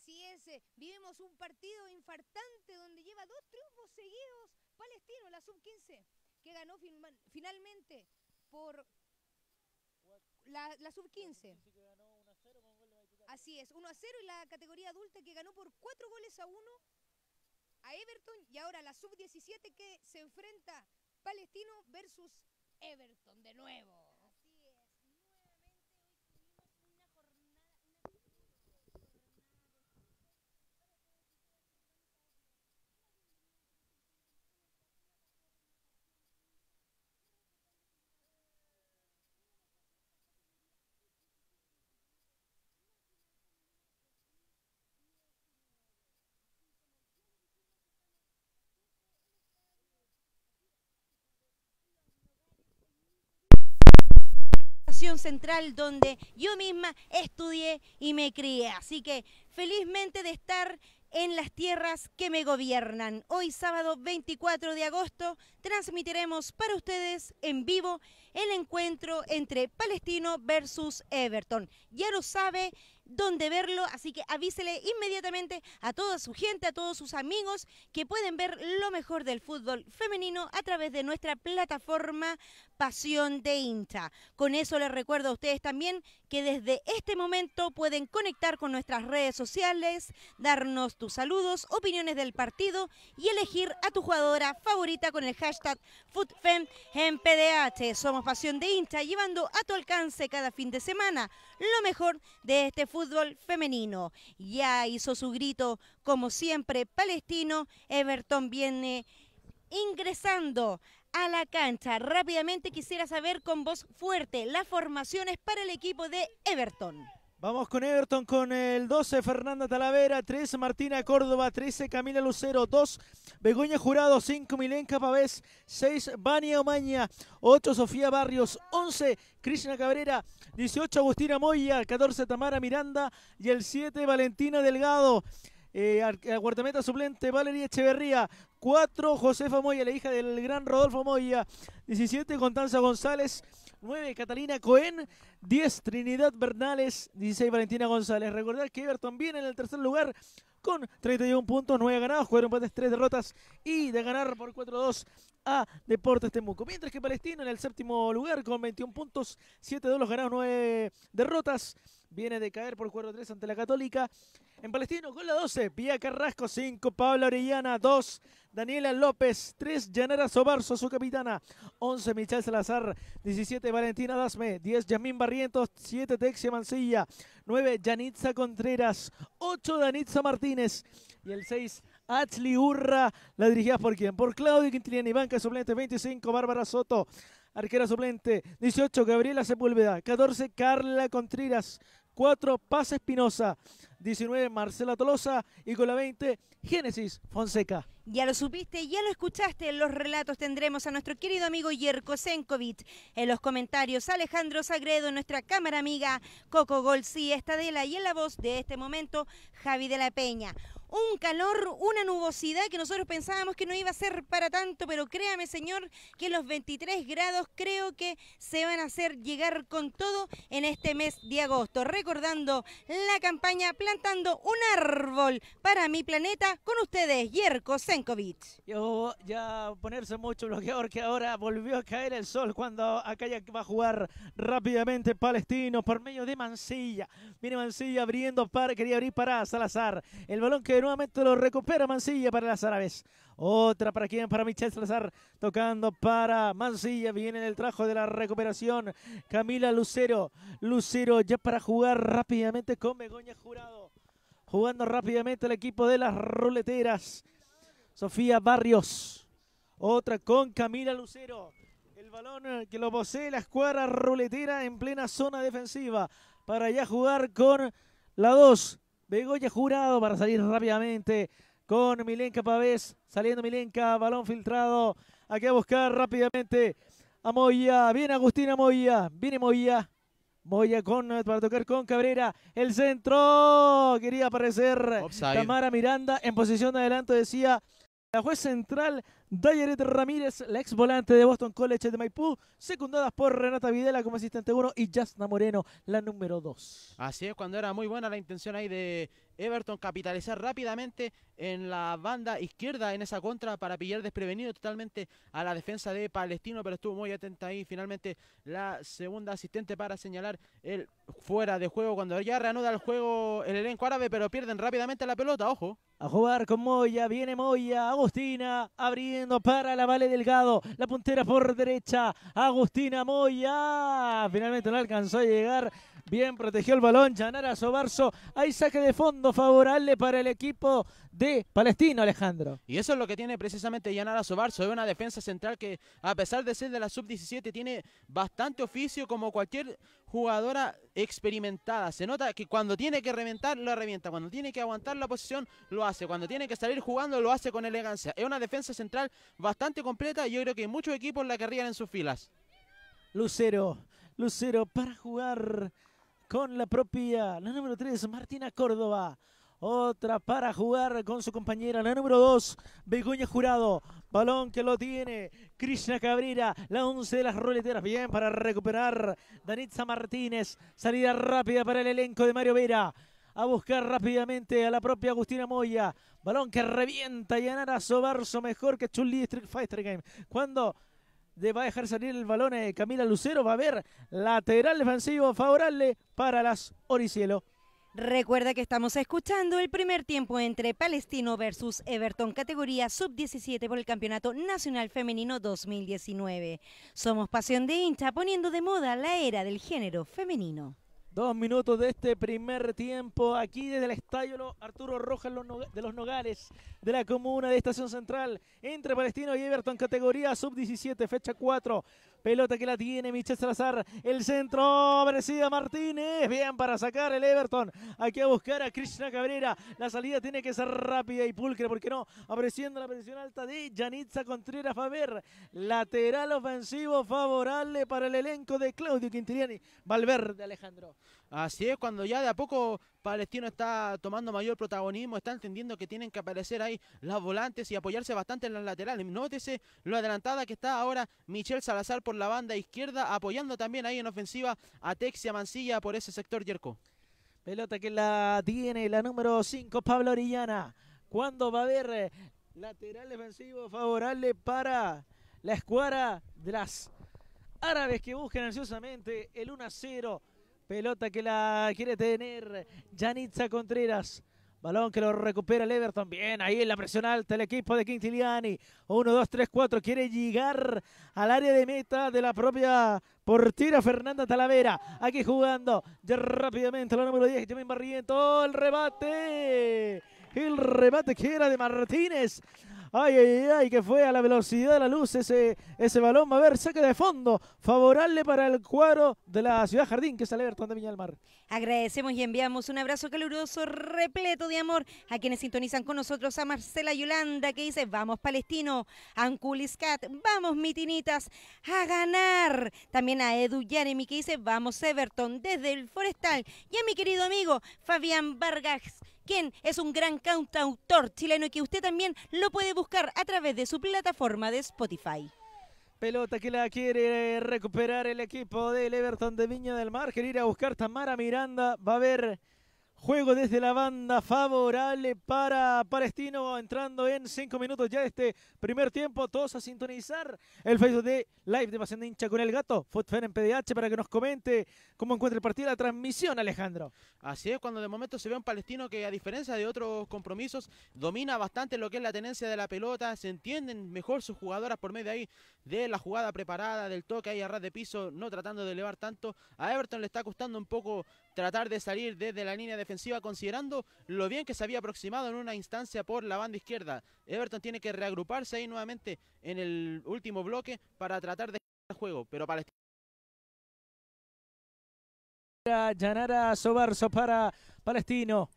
Así es, eh, vivimos un partido infartante donde lleva dos triunfos seguidos Palestino, la sub-15, que ganó finalmente por la, la sub-15. Así es, 1 a 0 y la categoría adulta que ganó por 4 goles a 1 a Everton y ahora la sub-17 que se enfrenta Palestino versus Everton de nuevo. Central, donde yo misma estudié y me crié. Así que felizmente de estar en las tierras que me gobiernan. Hoy sábado 24 de agosto transmitiremos para ustedes en vivo el encuentro entre Palestino versus Everton. Ya lo sabe, ...donde verlo, así que avísele inmediatamente a toda su gente, a todos sus amigos que pueden ver lo mejor del fútbol femenino a través de nuestra plataforma Pasión de Incha... Con eso les recuerdo a ustedes también que desde este momento pueden conectar con nuestras redes sociales, darnos tus saludos, opiniones del partido y elegir a tu jugadora favorita con el hashtag pdh Somos Pasión de Incha... llevando a tu alcance cada fin de semana lo mejor de este fútbol femenino. Ya hizo su grito, como siempre, palestino. Everton viene ingresando a la cancha. Rápidamente quisiera saber con voz fuerte las formaciones para el equipo de Everton. Vamos con Everton con el 12, Fernanda Talavera, 3, Martina Córdoba, 13, Camila Lucero, 2, Begoña Jurado, 5, Milenka Pavés, 6, Vania Omaña, 8, Sofía Barrios, 11, Krishna Cabrera, 18, Agustina Moya, 14, Tamara Miranda y el 7, Valentina Delgado. Eh, guardameta suplente Valeria Echeverría, 4 Josefa Moya, la hija del gran Rodolfo Moya, 17 Constanza González, 9 Catalina Cohen, 10 Trinidad Bernales, 16 Valentina González. Recordar que Everton viene en el tercer lugar con 31 puntos, 9 ganados, 4 empates, 3 derrotas y de ganar por 4-2 a Deportes Temuco. Mientras que Palestino en el séptimo lugar con 21 puntos, 7 los ganados, 9 derrotas. Viene de caer por 4-3 ante la Católica. En Palestino con la 12, Pía Carrasco 5, Pablo Orellana 2, Daniela López 3, Llanara Sobarzo, su capitana 11, Michelle Salazar 17, Valentina Dasme 10, Yamín Barrientos 7, Texia Mancilla 9, Yanitza Contreras 8, Danitza Martínez y el 6, Atli Urra. La dirigida por quién? Por Claudio Quintiliani, banca suplente 25, Bárbara Soto. Arquera suplente 18, Gabriela Sepúlveda. 14, Carla Contreras. 4, Paz Espinosa. 19, Marcela Tolosa. Y con la 20, Génesis Fonseca. Ya lo supiste, ya lo escuchaste. En los relatos tendremos a nuestro querido amigo Yerko Senkovic. En los comentarios, Alejandro Sagredo, nuestra cámara amiga Coco Golsi Estadela. Y en la voz de este momento, Javi de la Peña un calor, una nubosidad que nosotros pensábamos que no iba a ser para tanto, pero créame señor que los 23 grados creo que se van a hacer llegar con todo en este mes de agosto. Recordando la campaña Plantando un árbol para mi planeta con ustedes, Yerko Senkovic. Yo ya ponerse mucho bloqueador que ahora volvió a caer el sol cuando acá ya va a jugar rápidamente Palestino por medio de Mancilla. Mire Mancilla abriendo para, quería abrir para Salazar. El balón que Nuevamente lo recupera Mancilla para las árabes. Otra para quien, Para Michelle Salazar. Tocando para Mancilla. Viene el trajo de la recuperación. Camila Lucero. Lucero ya para jugar rápidamente con Begoña Jurado. Jugando rápidamente el equipo de las ruleteras. Sofía Barrios. Otra con Camila Lucero. El balón que lo posee la escuadra ruletera en plena zona defensiva. Para ya jugar con la 2. Begoya Jurado para salir rápidamente con Milenka Pavés. Saliendo Milenka, balón filtrado. Aquí a buscar rápidamente a Moya. Viene Agustina Moya. Viene Moya. Moya con, para tocar con Cabrera. El centro. Quería aparecer Tamara Miranda en posición de adelanto. Decía la juez central Dayeret Ramírez, la ex volante de Boston College de Maipú, secundadas por Renata Videla como asistente 1 y Jasna Moreno, la número 2. Así es, cuando era muy buena la intención ahí de Everton capitalizar rápidamente en la banda izquierda en esa contra para pillar desprevenido totalmente a la defensa de Palestino, pero estuvo muy atenta ahí finalmente la segunda asistente para señalar el fuera de juego cuando ya reanuda el juego el elenco árabe, pero pierden rápidamente la pelota, ojo. A jugar con Moya, viene Moya, Agustina, abriendo para la Vale Delgado. La puntera por derecha. Agustina Moya. Finalmente no alcanzó a llegar Bien, protegió el balón Yanara Sobarso, Hay saque de fondo favorable para el equipo de Palestino, Alejandro. Y eso es lo que tiene precisamente Yanara Sobarso, Es una defensa central que, a pesar de ser de la sub-17, tiene bastante oficio como cualquier jugadora experimentada. Se nota que cuando tiene que reventar, lo revienta. Cuando tiene que aguantar la posición, lo hace. Cuando tiene que salir jugando, lo hace con elegancia. Es una defensa central bastante completa y yo creo que muchos equipos la querrían en sus filas. Lucero, Lucero para jugar con la propia, la número 3, Martina Córdoba. Otra para jugar con su compañera, la número 2, Begoña Jurado. Balón que lo tiene Krishna Cabrera, la 11 de las roleteras. Bien para recuperar Danitza Martínez. Salida rápida para el elenco de Mario Vera. A buscar rápidamente a la propia Agustina Moya. Balón que revienta y a Sobarso. mejor que Chulli Street Fighter Game. Cuando de, va a dejar salir el balón eh, Camila Lucero. Va a haber lateral defensivo favorable para las Oricielo. Recuerda que estamos escuchando el primer tiempo entre Palestino versus Everton, categoría sub-17 por el Campeonato Nacional Femenino 2019. Somos Pasión de Hincha, poniendo de moda la era del género femenino. Dos minutos de este primer tiempo aquí desde el estadio Arturo Rojas de los Nogales de la comuna de Estación Central entre Palestino y Everton categoría sub-17 fecha 4 pelota que la tiene Michel Salazar el centro merecida Martínez bien para sacar el Everton aquí a buscar a Krishna Cabrera la salida tiene que ser rápida y pulcre porque no apareciendo la presión alta de Janitza Contreras Faber lateral ofensivo favorable para el elenco de Claudio Quintiliani Valverde Alejandro Así es, cuando ya de a poco Palestino está tomando mayor protagonismo, está entendiendo que tienen que aparecer ahí las volantes y apoyarse bastante en las laterales. Nótese lo adelantada que está ahora Michelle Salazar por la banda izquierda, apoyando también ahí en ofensiva a Texia Mancilla por ese sector, Yerko. Pelota que la tiene la número 5, Pablo Orillana. cuando va a haber eh, lateral defensivo favorable para la escuadra de las árabes que buscan ansiosamente el 1 0? Pelota que la quiere tener Janitza Contreras. Balón que lo recupera el Everton. Bien, ahí en la presión alta el equipo de Quintiliani. 1, 2, 3, 4. Quiere llegar al área de meta de la propia portera Fernanda Talavera. Aquí jugando ya rápidamente la número 10. Jamin Barriento. El rebate. El rebate que era de Martínez. Ay, ay, ay, que fue a la velocidad de la luz ese, ese balón. a ver, saque de fondo. Favorable para el cuadro de la Ciudad Jardín, que es el Everton de Viña del Mar. Agradecemos y enviamos un abrazo caluroso, repleto de amor a quienes sintonizan con nosotros. A Marcela Yolanda, que dice: Vamos, Palestino. A Anculiscat, vamos, mitinitas, a ganar. También a Edu Yaremi, que dice: Vamos, Everton, desde el Forestal. Y a mi querido amigo Fabián Vargas quien es un gran cantautor chileno y que usted también lo puede buscar a través de su plataforma de Spotify. Pelota que la quiere recuperar el equipo del Everton de Viña del Mar. Quiere ir a buscar Tamara Miranda. Va a ver Juego desde la banda favorable para Palestino, entrando en cinco minutos ya de este primer tiempo. Todos a sintonizar el Facebook de Live de Pasión de Hincha con el Gato, Foot en PDH, para que nos comente cómo encuentra el partido la transmisión, Alejandro. Así es, cuando de momento se ve un Palestino que, a diferencia de otros compromisos, domina bastante lo que es la tenencia de la pelota, se entienden mejor sus jugadoras por medio de ahí de la jugada preparada, del toque ahí a ras de piso, no tratando de elevar tanto. A Everton le está costando un poco tratar de salir desde la línea defensiva considerando lo bien que se había aproximado en una instancia por la banda izquierda. Everton tiene que reagruparse ahí nuevamente en el último bloque para tratar de el juego, pero para este Palestino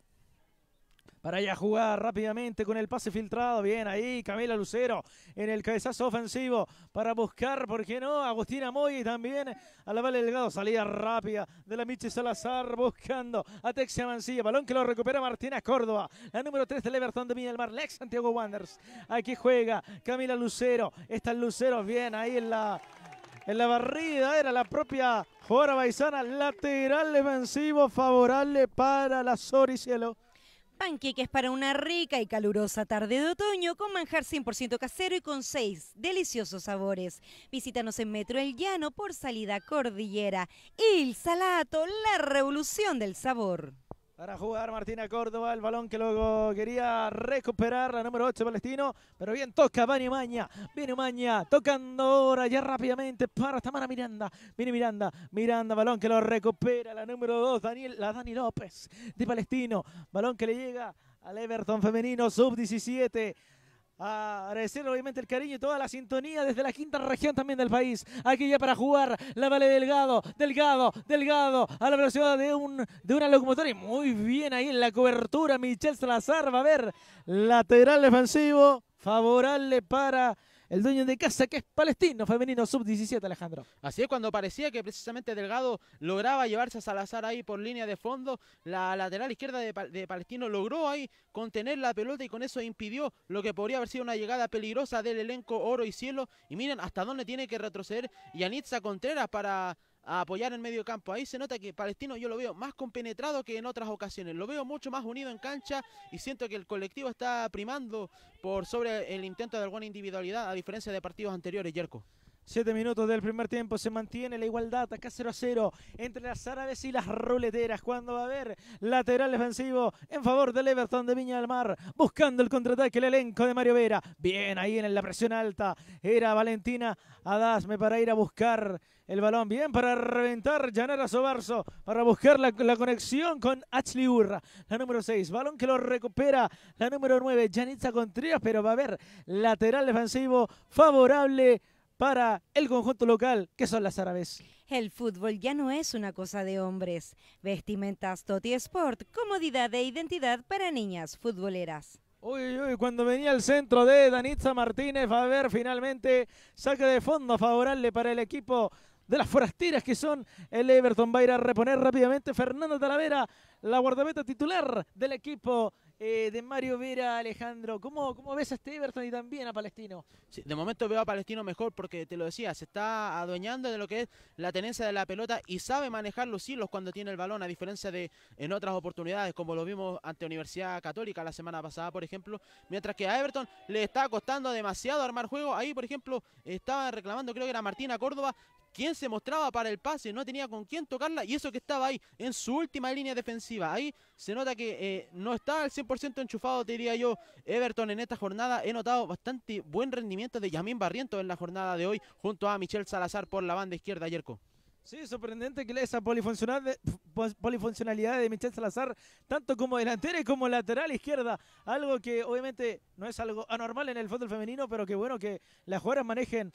para ya jugar rápidamente con el pase filtrado. Bien ahí, Camila Lucero en el cabezazo ofensivo para buscar, ¿por qué no? Agustina Moy también a la Vale Delgado. Salida rápida de la Michi Salazar buscando a Texia Mancilla. Balón que lo recupera Martina Córdoba. La número 3 del Everton de Miguel Mar. Lex Santiago Wanderers. Aquí juega Camila Lucero. Está el Lucero bien ahí en la en la barrida era la propia Jora Baizana, lateral defensivo favorable para la Cielo es para una rica y calurosa tarde de otoño con manjar 100% casero y con seis deliciosos sabores. Visítanos en Metro El Llano por salida Cordillera. Il Salato, la revolución del sabor. Para jugar Martina Córdoba, el balón que luego quería recuperar la número 8 Palestino. Pero bien toca, Vani Maña. Viene Maña tocando ahora ya rápidamente para Tamara Miranda. Viene Miranda, Miranda, balón que lo recupera la número 2, Daniel, la Dani López de Palestino. Balón que le llega al Everton femenino sub 17 agradecer obviamente el cariño y toda la sintonía desde la quinta región también del país. Aquí ya para jugar la Vale Delgado, Delgado, Delgado, a la velocidad de, un, de una locomotora. Y muy bien ahí en la cobertura, Michel Salazar va a ver lateral defensivo, favorable para el dueño de casa que es palestino, femenino sub-17, Alejandro. Así es, cuando parecía que precisamente Delgado lograba llevarse a Salazar ahí por línea de fondo, la lateral izquierda de, Palestino logró ahí contener la pelota y con eso impidió lo que podría haber sido una llegada peligrosa del elenco Oro y Cielo. Y miren hasta dónde tiene que retroceder Yanitza Contreras para a apoyar en medio campo. Ahí se nota que Palestino yo lo veo más compenetrado que en otras ocasiones. Lo veo mucho más unido en cancha y siento que el colectivo está primando por sobre el intento de alguna individualidad, a diferencia de partidos anteriores, Yerko. Siete minutos del primer tiempo, se mantiene la igualdad, acá 0 a 0 entre las árabes y las ruleteras. Cuando va a haber lateral defensivo en favor del Everton de Viña del Mar, buscando el contraataque el elenco de Mario Vera. Bien ahí en la presión alta, era Valentina Adasme para ir a buscar el balón. Bien para reventar Janara Sobarso para buscar la, conexión con Ashley Urra, la número 6. Balón que lo recupera la número 9, Janitza Contreras, pero va a haber lateral defensivo favorable para el conjunto local, que son las árabes. El fútbol ya no es una cosa de hombres. Vestimentas Toti Sport, comodidad e identidad para niñas futboleras. Uy, uy, cuando venía el centro de Danitza Martínez, va a ver finalmente saque de fondo favorable para el equipo de las forasteras que son el Everton. Va a ir a reponer rápidamente Fernando Talavera, la guardameta titular del equipo eh, de Mario Vera, Alejandro. ¿Cómo, ¿Cómo ves a este Everton y también a Palestino? de momento veo a Palestino mejor porque te lo decía, se está adueñando de lo que es la tenencia de la pelota y sabe manejar los hilos cuando tiene el balón, a diferencia de en otras oportunidades, como lo vimos ante Universidad Católica la semana pasada, por ejemplo. Mientras que a Everton le está costando demasiado armar juego. Ahí, por ejemplo, estaba reclamando, creo que era Martina Córdoba, quién se mostraba para el pase, no tenía con quién tocarla y eso que estaba ahí en su última línea defensiva. Ahí se nota que eh, no está al 100% enchufado, diría yo, Everton en esta jornada. He notado bastante buen rendimiento de Yamín Barrientos en la jornada de hoy junto a Michelle Salazar por la banda izquierda, Yerko. Sí, sorprendente que esa polifuncionalidad de, polifuncionalidad de Michel Salazar, tanto como y como lateral izquierda, algo que obviamente no es algo anormal en el fútbol femenino, pero que bueno que las jugadoras manejen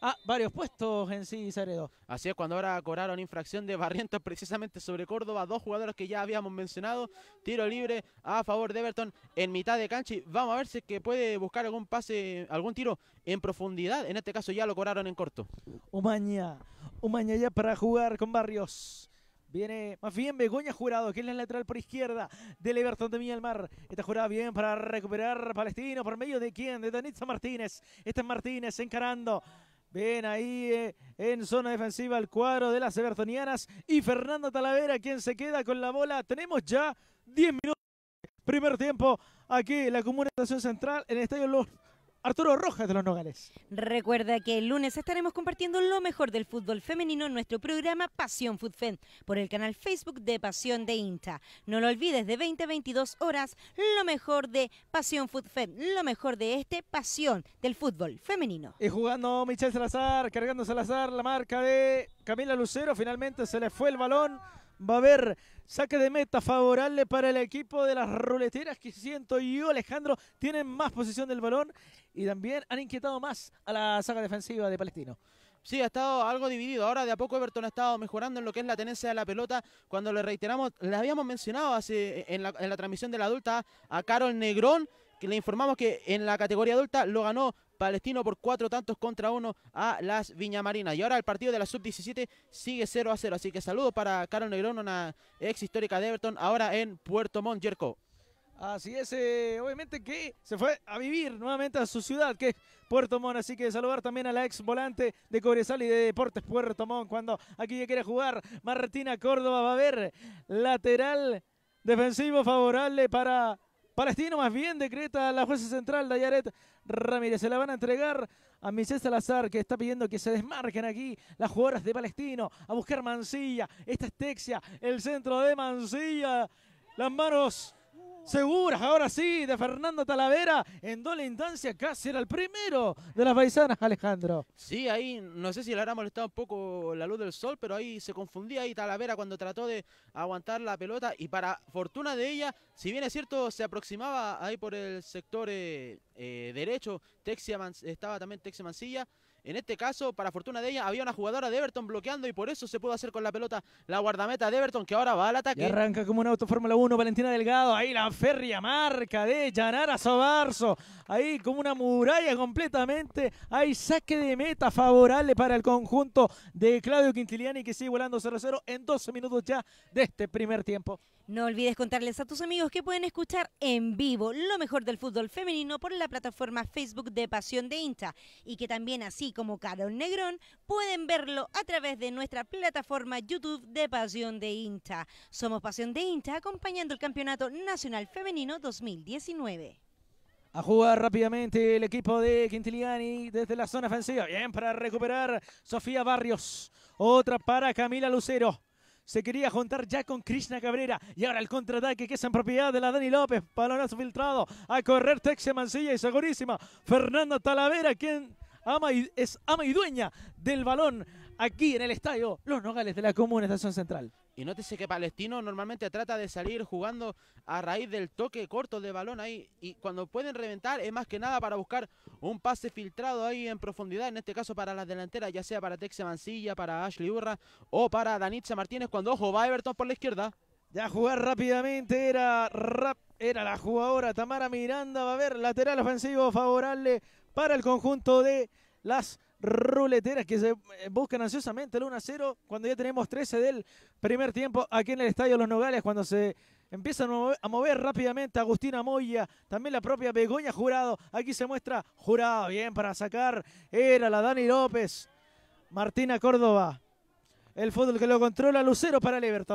a ah, varios puestos en sí, Saredo. Así es, cuando ahora cobraron infracción de Barrientos precisamente sobre Córdoba, dos jugadores que ya habíamos mencionado, tiro libre a favor de Everton en mitad de cancha vamos a ver si que puede buscar algún pase, algún tiro en profundidad, en este caso ya lo cobraron en corto. Umaña, Umaña ya para jugar con Barrios. Viene más bien Begoña Jurado, que es la lateral por izquierda del Everton de Mielmar. Está jurado bien para recuperar Palestino por medio de quién? De Danitza Martínez. Este es Martínez encarando Ven ahí eh, en zona defensiva el cuadro de las Evertonianas y Fernando Talavera quien se queda con la bola. Tenemos ya 10 minutos. Primer tiempo aquí en la Comunicación Central en el Estadio López. Arturo Rojas de los Nogales. Recuerda que el lunes estaremos compartiendo lo mejor del fútbol femenino en nuestro programa Pasión Fútbol. por el canal Facebook de Pasión de INTA. No lo olvides, de 20 a 22 horas, lo mejor de Pasión Fútbol. lo mejor de este Pasión del fútbol femenino. Y jugando Michelle Salazar, cargando Salazar la marca de Camila Lucero, finalmente se le fue el balón va a haber saque de meta favorable para el equipo de las ruleteras que siento yo Alejandro tienen más posesión del balón y también han inquietado más a la saga defensiva de Palestino. Sí, ha estado algo dividido. Ahora de a poco Everton ha estado mejorando en lo que es la tenencia de la pelota. Cuando le reiteramos, le habíamos mencionado hace, en, la, en la transmisión de la adulta a Carol Negrón, que le informamos que en la categoría adulta lo ganó Palestino por cuatro tantos contra uno a las Viñamarinas. Y ahora el partido de la sub-17 sigue 0 a 0. Así que saludo para Carol Negrón, una ex histórica de Everton, ahora en Puerto Montt, Así es, eh, obviamente que se fue a vivir nuevamente a su ciudad, que es Puerto Montt. Así que saludar también a la ex volante de Cobresal y de Deportes Puerto Montt. Cuando aquí ya quiere jugar Martina Córdoba, va a haber lateral defensivo favorable para Palestino más bien decreta la jueza central Dayaret Ramírez. Se la van a entregar a Michelle Salazar que está pidiendo que se desmarquen aquí las jugadoras de Palestino a buscar Mancilla. Esta es Texia, el centro de Mancilla. Las manos seguras, ahora sí, de Fernando Talavera en doble instancia, casi era el primero de las paisanas, Alejandro. Sí, ahí no sé si le habrá molestado un poco la luz del sol, pero ahí se confundía ahí Talavera cuando trató de aguantar la pelota y para fortuna de ella, si bien es cierto, se aproximaba ahí por el sector eh, eh, derecho, estaba también Texia Mancilla, en este caso, para fortuna de ella, había una jugadora de Everton bloqueando y por eso se pudo hacer con la pelota la guardameta de Everton que ahora va al ataque. arranca como un auto Fórmula 1 Valentina Delgado. Ahí la férrea marca de Yanara Sobarso. Ahí como una muralla completamente. Hay saque de meta favorable para el conjunto de Claudio Quintiliani que sigue volando 0-0 en 12 minutos ya de este primer tiempo. No olvides contarles a tus amigos que pueden escuchar en vivo lo mejor del fútbol femenino por la plataforma Facebook de Pasión de Inta y que también así como Carol Negrón pueden verlo a través de nuestra plataforma YouTube de Pasión de Inta. Somos Pasión de Inta acompañando el Campeonato Nacional Femenino 2019. A jugar rápidamente el equipo de Quintiliani desde la zona ofensiva. Bien para recuperar Sofía Barrios. Otra para Camila Lucero se quería juntar ya con Krishna Cabrera. Y ahora el contraataque que es en propiedad de la Dani López. Balonazo filtrado. A correr Texia Mancilla y segurísima. Fernanda Talavera, quien ama y, es ama y dueña del balón aquí en el estadio Los Nogales de la Comuna Estación Central. Y nótese que Palestino normalmente trata de salir jugando a raíz del toque corto de balón ahí. Y cuando pueden reventar es más que nada para buscar un pase filtrado ahí en profundidad. En este caso para las delanteras, ya sea para Texia Mancilla, para Ashley Urra o para Danitza Martínez. Cuando, ojo, va Everton por la izquierda. Ya jugar rápidamente era, era la jugadora Tamara Miranda. Va a ver lateral ofensivo favorable para el conjunto de las ruleteras que se eh, buscan ansiosamente el 1 a 0 cuando ya tenemos 13 del primer tiempo aquí en el Estadio Los Nogales cuando se empiezan a mover, rápidamente Agustina Moya, también la propia Begoña Jurado, aquí se muestra Jurado, bien para sacar, era la Dani López, Martina Córdoba, el fútbol que lo controla Lucero para el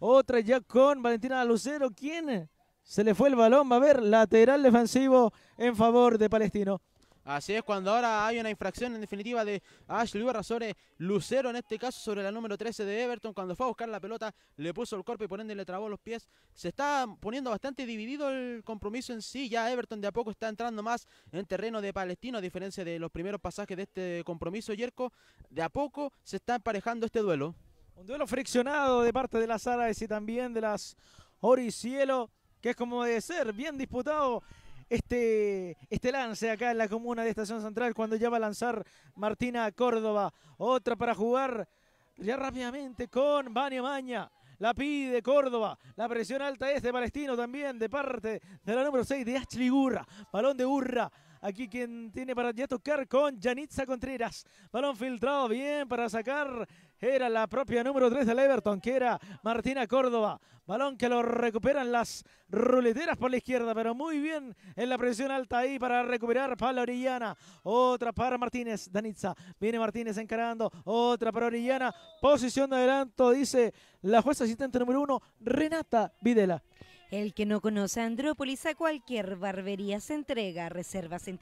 otra ya con Valentina Lucero, ¿quién? Se le fue el balón, va a ver, lateral defensivo en favor de Palestino. Así es, cuando ahora hay una infracción en definitiva de Ashley sobre Lucero, en este caso sobre la número 13 de Everton, cuando fue a buscar la pelota, le puso el cuerpo y por ende le trabó los pies. Se está poniendo bastante dividido el compromiso en sí, ya Everton de a poco está entrando más en terreno de Palestino, a diferencia de los primeros pasajes de este compromiso, Yerko, de a poco se está emparejando este duelo. Un duelo friccionado de parte de las árabes y también de las Oricielo, que es como debe ser, bien disputado este, este, lance acá en la comuna de Estación Central cuando ya va a lanzar Martina Córdoba. Otra para jugar ya rápidamente con Bania Maña. La pide Córdoba. La presión alta es de Palestino también de parte de la número 6 de Ashley Gurra. Balón de Urra Aquí quien tiene para ya tocar con Yanitza Contreras. Balón filtrado bien para sacar era la propia número 3 del Everton, que era Martina Córdoba. Balón que lo recuperan las ruleteras por la izquierda, pero muy bien en la presión alta ahí para recuperar para Orellana. Otra para Martínez, Danitza. Viene Martínez encarando, otra para Orellana. Posición de adelanto, dice la jueza asistente número 1, Renata Videla. El que no conoce a Andrópolis a cualquier barbería se entrega. Reservas en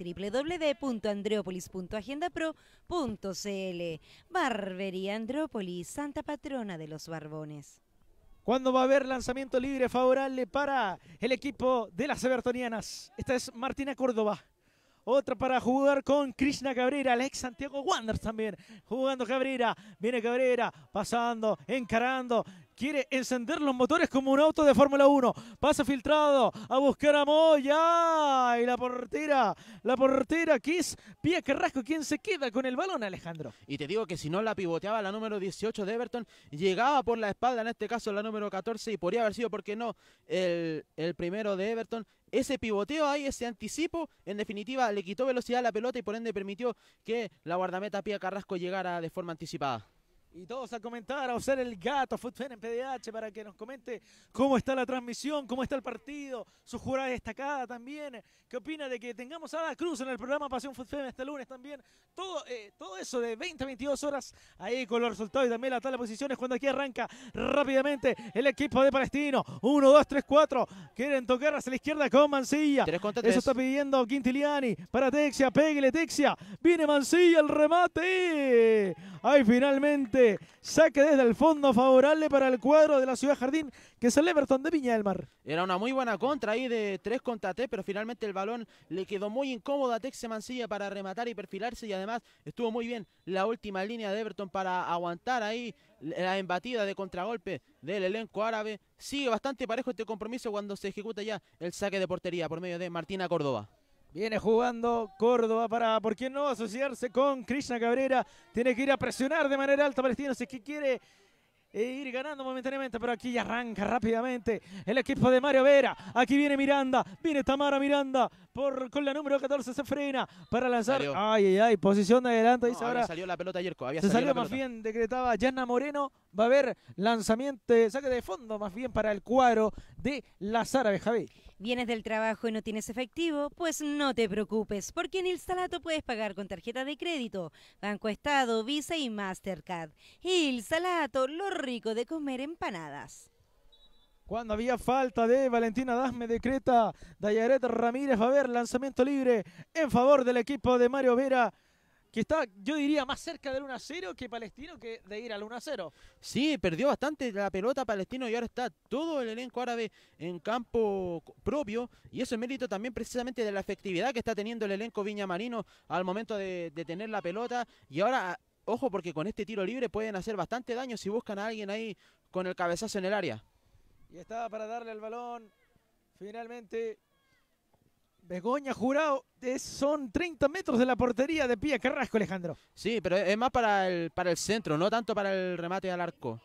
www.andrópolis.agendapro.cl. Barbería Andrópolis, Santa Patrona de los Barbones. ¿Cuándo va a haber lanzamiento libre favorable para el equipo de las Evertonianas? Esta es Martina Córdoba. Otra para jugar con Krishna Cabrera, Alex ex Santiago Wanders también. Jugando Cabrera, viene Cabrera, pasando, encarando quiere encender los motores como un auto de Fórmula 1. Pasa filtrado a buscar a Moya. Y la portera, la portera Kiss, Pia Carrasco, quien se queda con el balón, Alejandro. Y te digo que si no la pivoteaba la número 18 de Everton, llegaba por la espalda, en este caso la número 14, y podría haber sido, ¿por qué no? El, el primero de Everton ese pivoteo ahí, ese anticipo, en definitiva le quitó velocidad a la pelota y por ende permitió que la guardameta Pia Carrasco llegara de forma anticipada. Y todos a comentar, a usar el gato, a en PDH para que nos comente cómo está la transmisión, cómo está el partido, su jurada destacada también. ¿Qué opina de que tengamos a la Cruz en el programa Pasión Footfen este lunes también? Todo, eh, todo eso de 20 22 horas ahí con los resultados y también la tabla de posiciones cuando aquí arranca rápidamente el equipo de Palestino. 1, 2, 3, 4. Quieren tocar hacia la izquierda con Mancilla. Eso está pidiendo Quintiliani para Texia. Pégale Texia. Viene Mancilla el remate. Ahí finalmente Saque desde el fondo favorable para el cuadro de la Ciudad Jardín, que es el Everton de Viña del Mar. Era una muy buena contra ahí de 3 contra 3, pero finalmente el balón le quedó muy incómodo a Tex Mancilla para rematar y perfilarse y además estuvo muy bien la última línea de Everton para aguantar ahí la embatida de contragolpe del elenco árabe. Sigue bastante parejo este compromiso cuando se ejecuta ya el saque de portería por medio de Martina Córdoba. Viene jugando Córdoba para, ¿por qué no?, asociarse con Krishna Cabrera. Tiene que ir a presionar de manera alta Palestino si es que quiere eh, ir ganando momentáneamente, pero aquí ya arranca rápidamente el equipo de Mario Vera. Aquí viene Miranda, viene Tamara Miranda por, con la número 14, se frena para lanzar. Ay, ay, ay, posición de adelante. No, dice ahora, salió la pelota ayer. se salió, más bien, decretaba Yana Moreno. Va a haber lanzamiento, saque de fondo más bien para el cuadro de Lazara de Javi. ¿Vienes del trabajo y no tienes efectivo? Pues no te preocupes, porque en Salato puedes pagar con tarjeta de crédito, Banco Estado, Visa y Mastercard. Salato, lo rico de comer empanadas. Cuando había falta de Valentina Dasme, decreta Dayaret Ramírez. va A ver, lanzamiento libre en favor del equipo de Mario Vera que está, yo diría, más cerca del 1-0 que Palestino que de ir al 1-0. Sí, perdió bastante la pelota Palestino y ahora está todo el elenco árabe en campo propio. Y eso es mérito también precisamente de la efectividad que está teniendo el elenco Viñamarino al momento de, de tener la pelota. Y ahora, ojo, porque con este tiro libre pueden hacer bastante daño si buscan a alguien ahí con el cabezazo en el área. Y estaba para darle el balón. Finalmente Begoña Jurado, eh, son 30 metros de la portería de Pía Carrasco, Alejandro. Sí, pero es más para el, para el centro, no tanto para el remate al arco.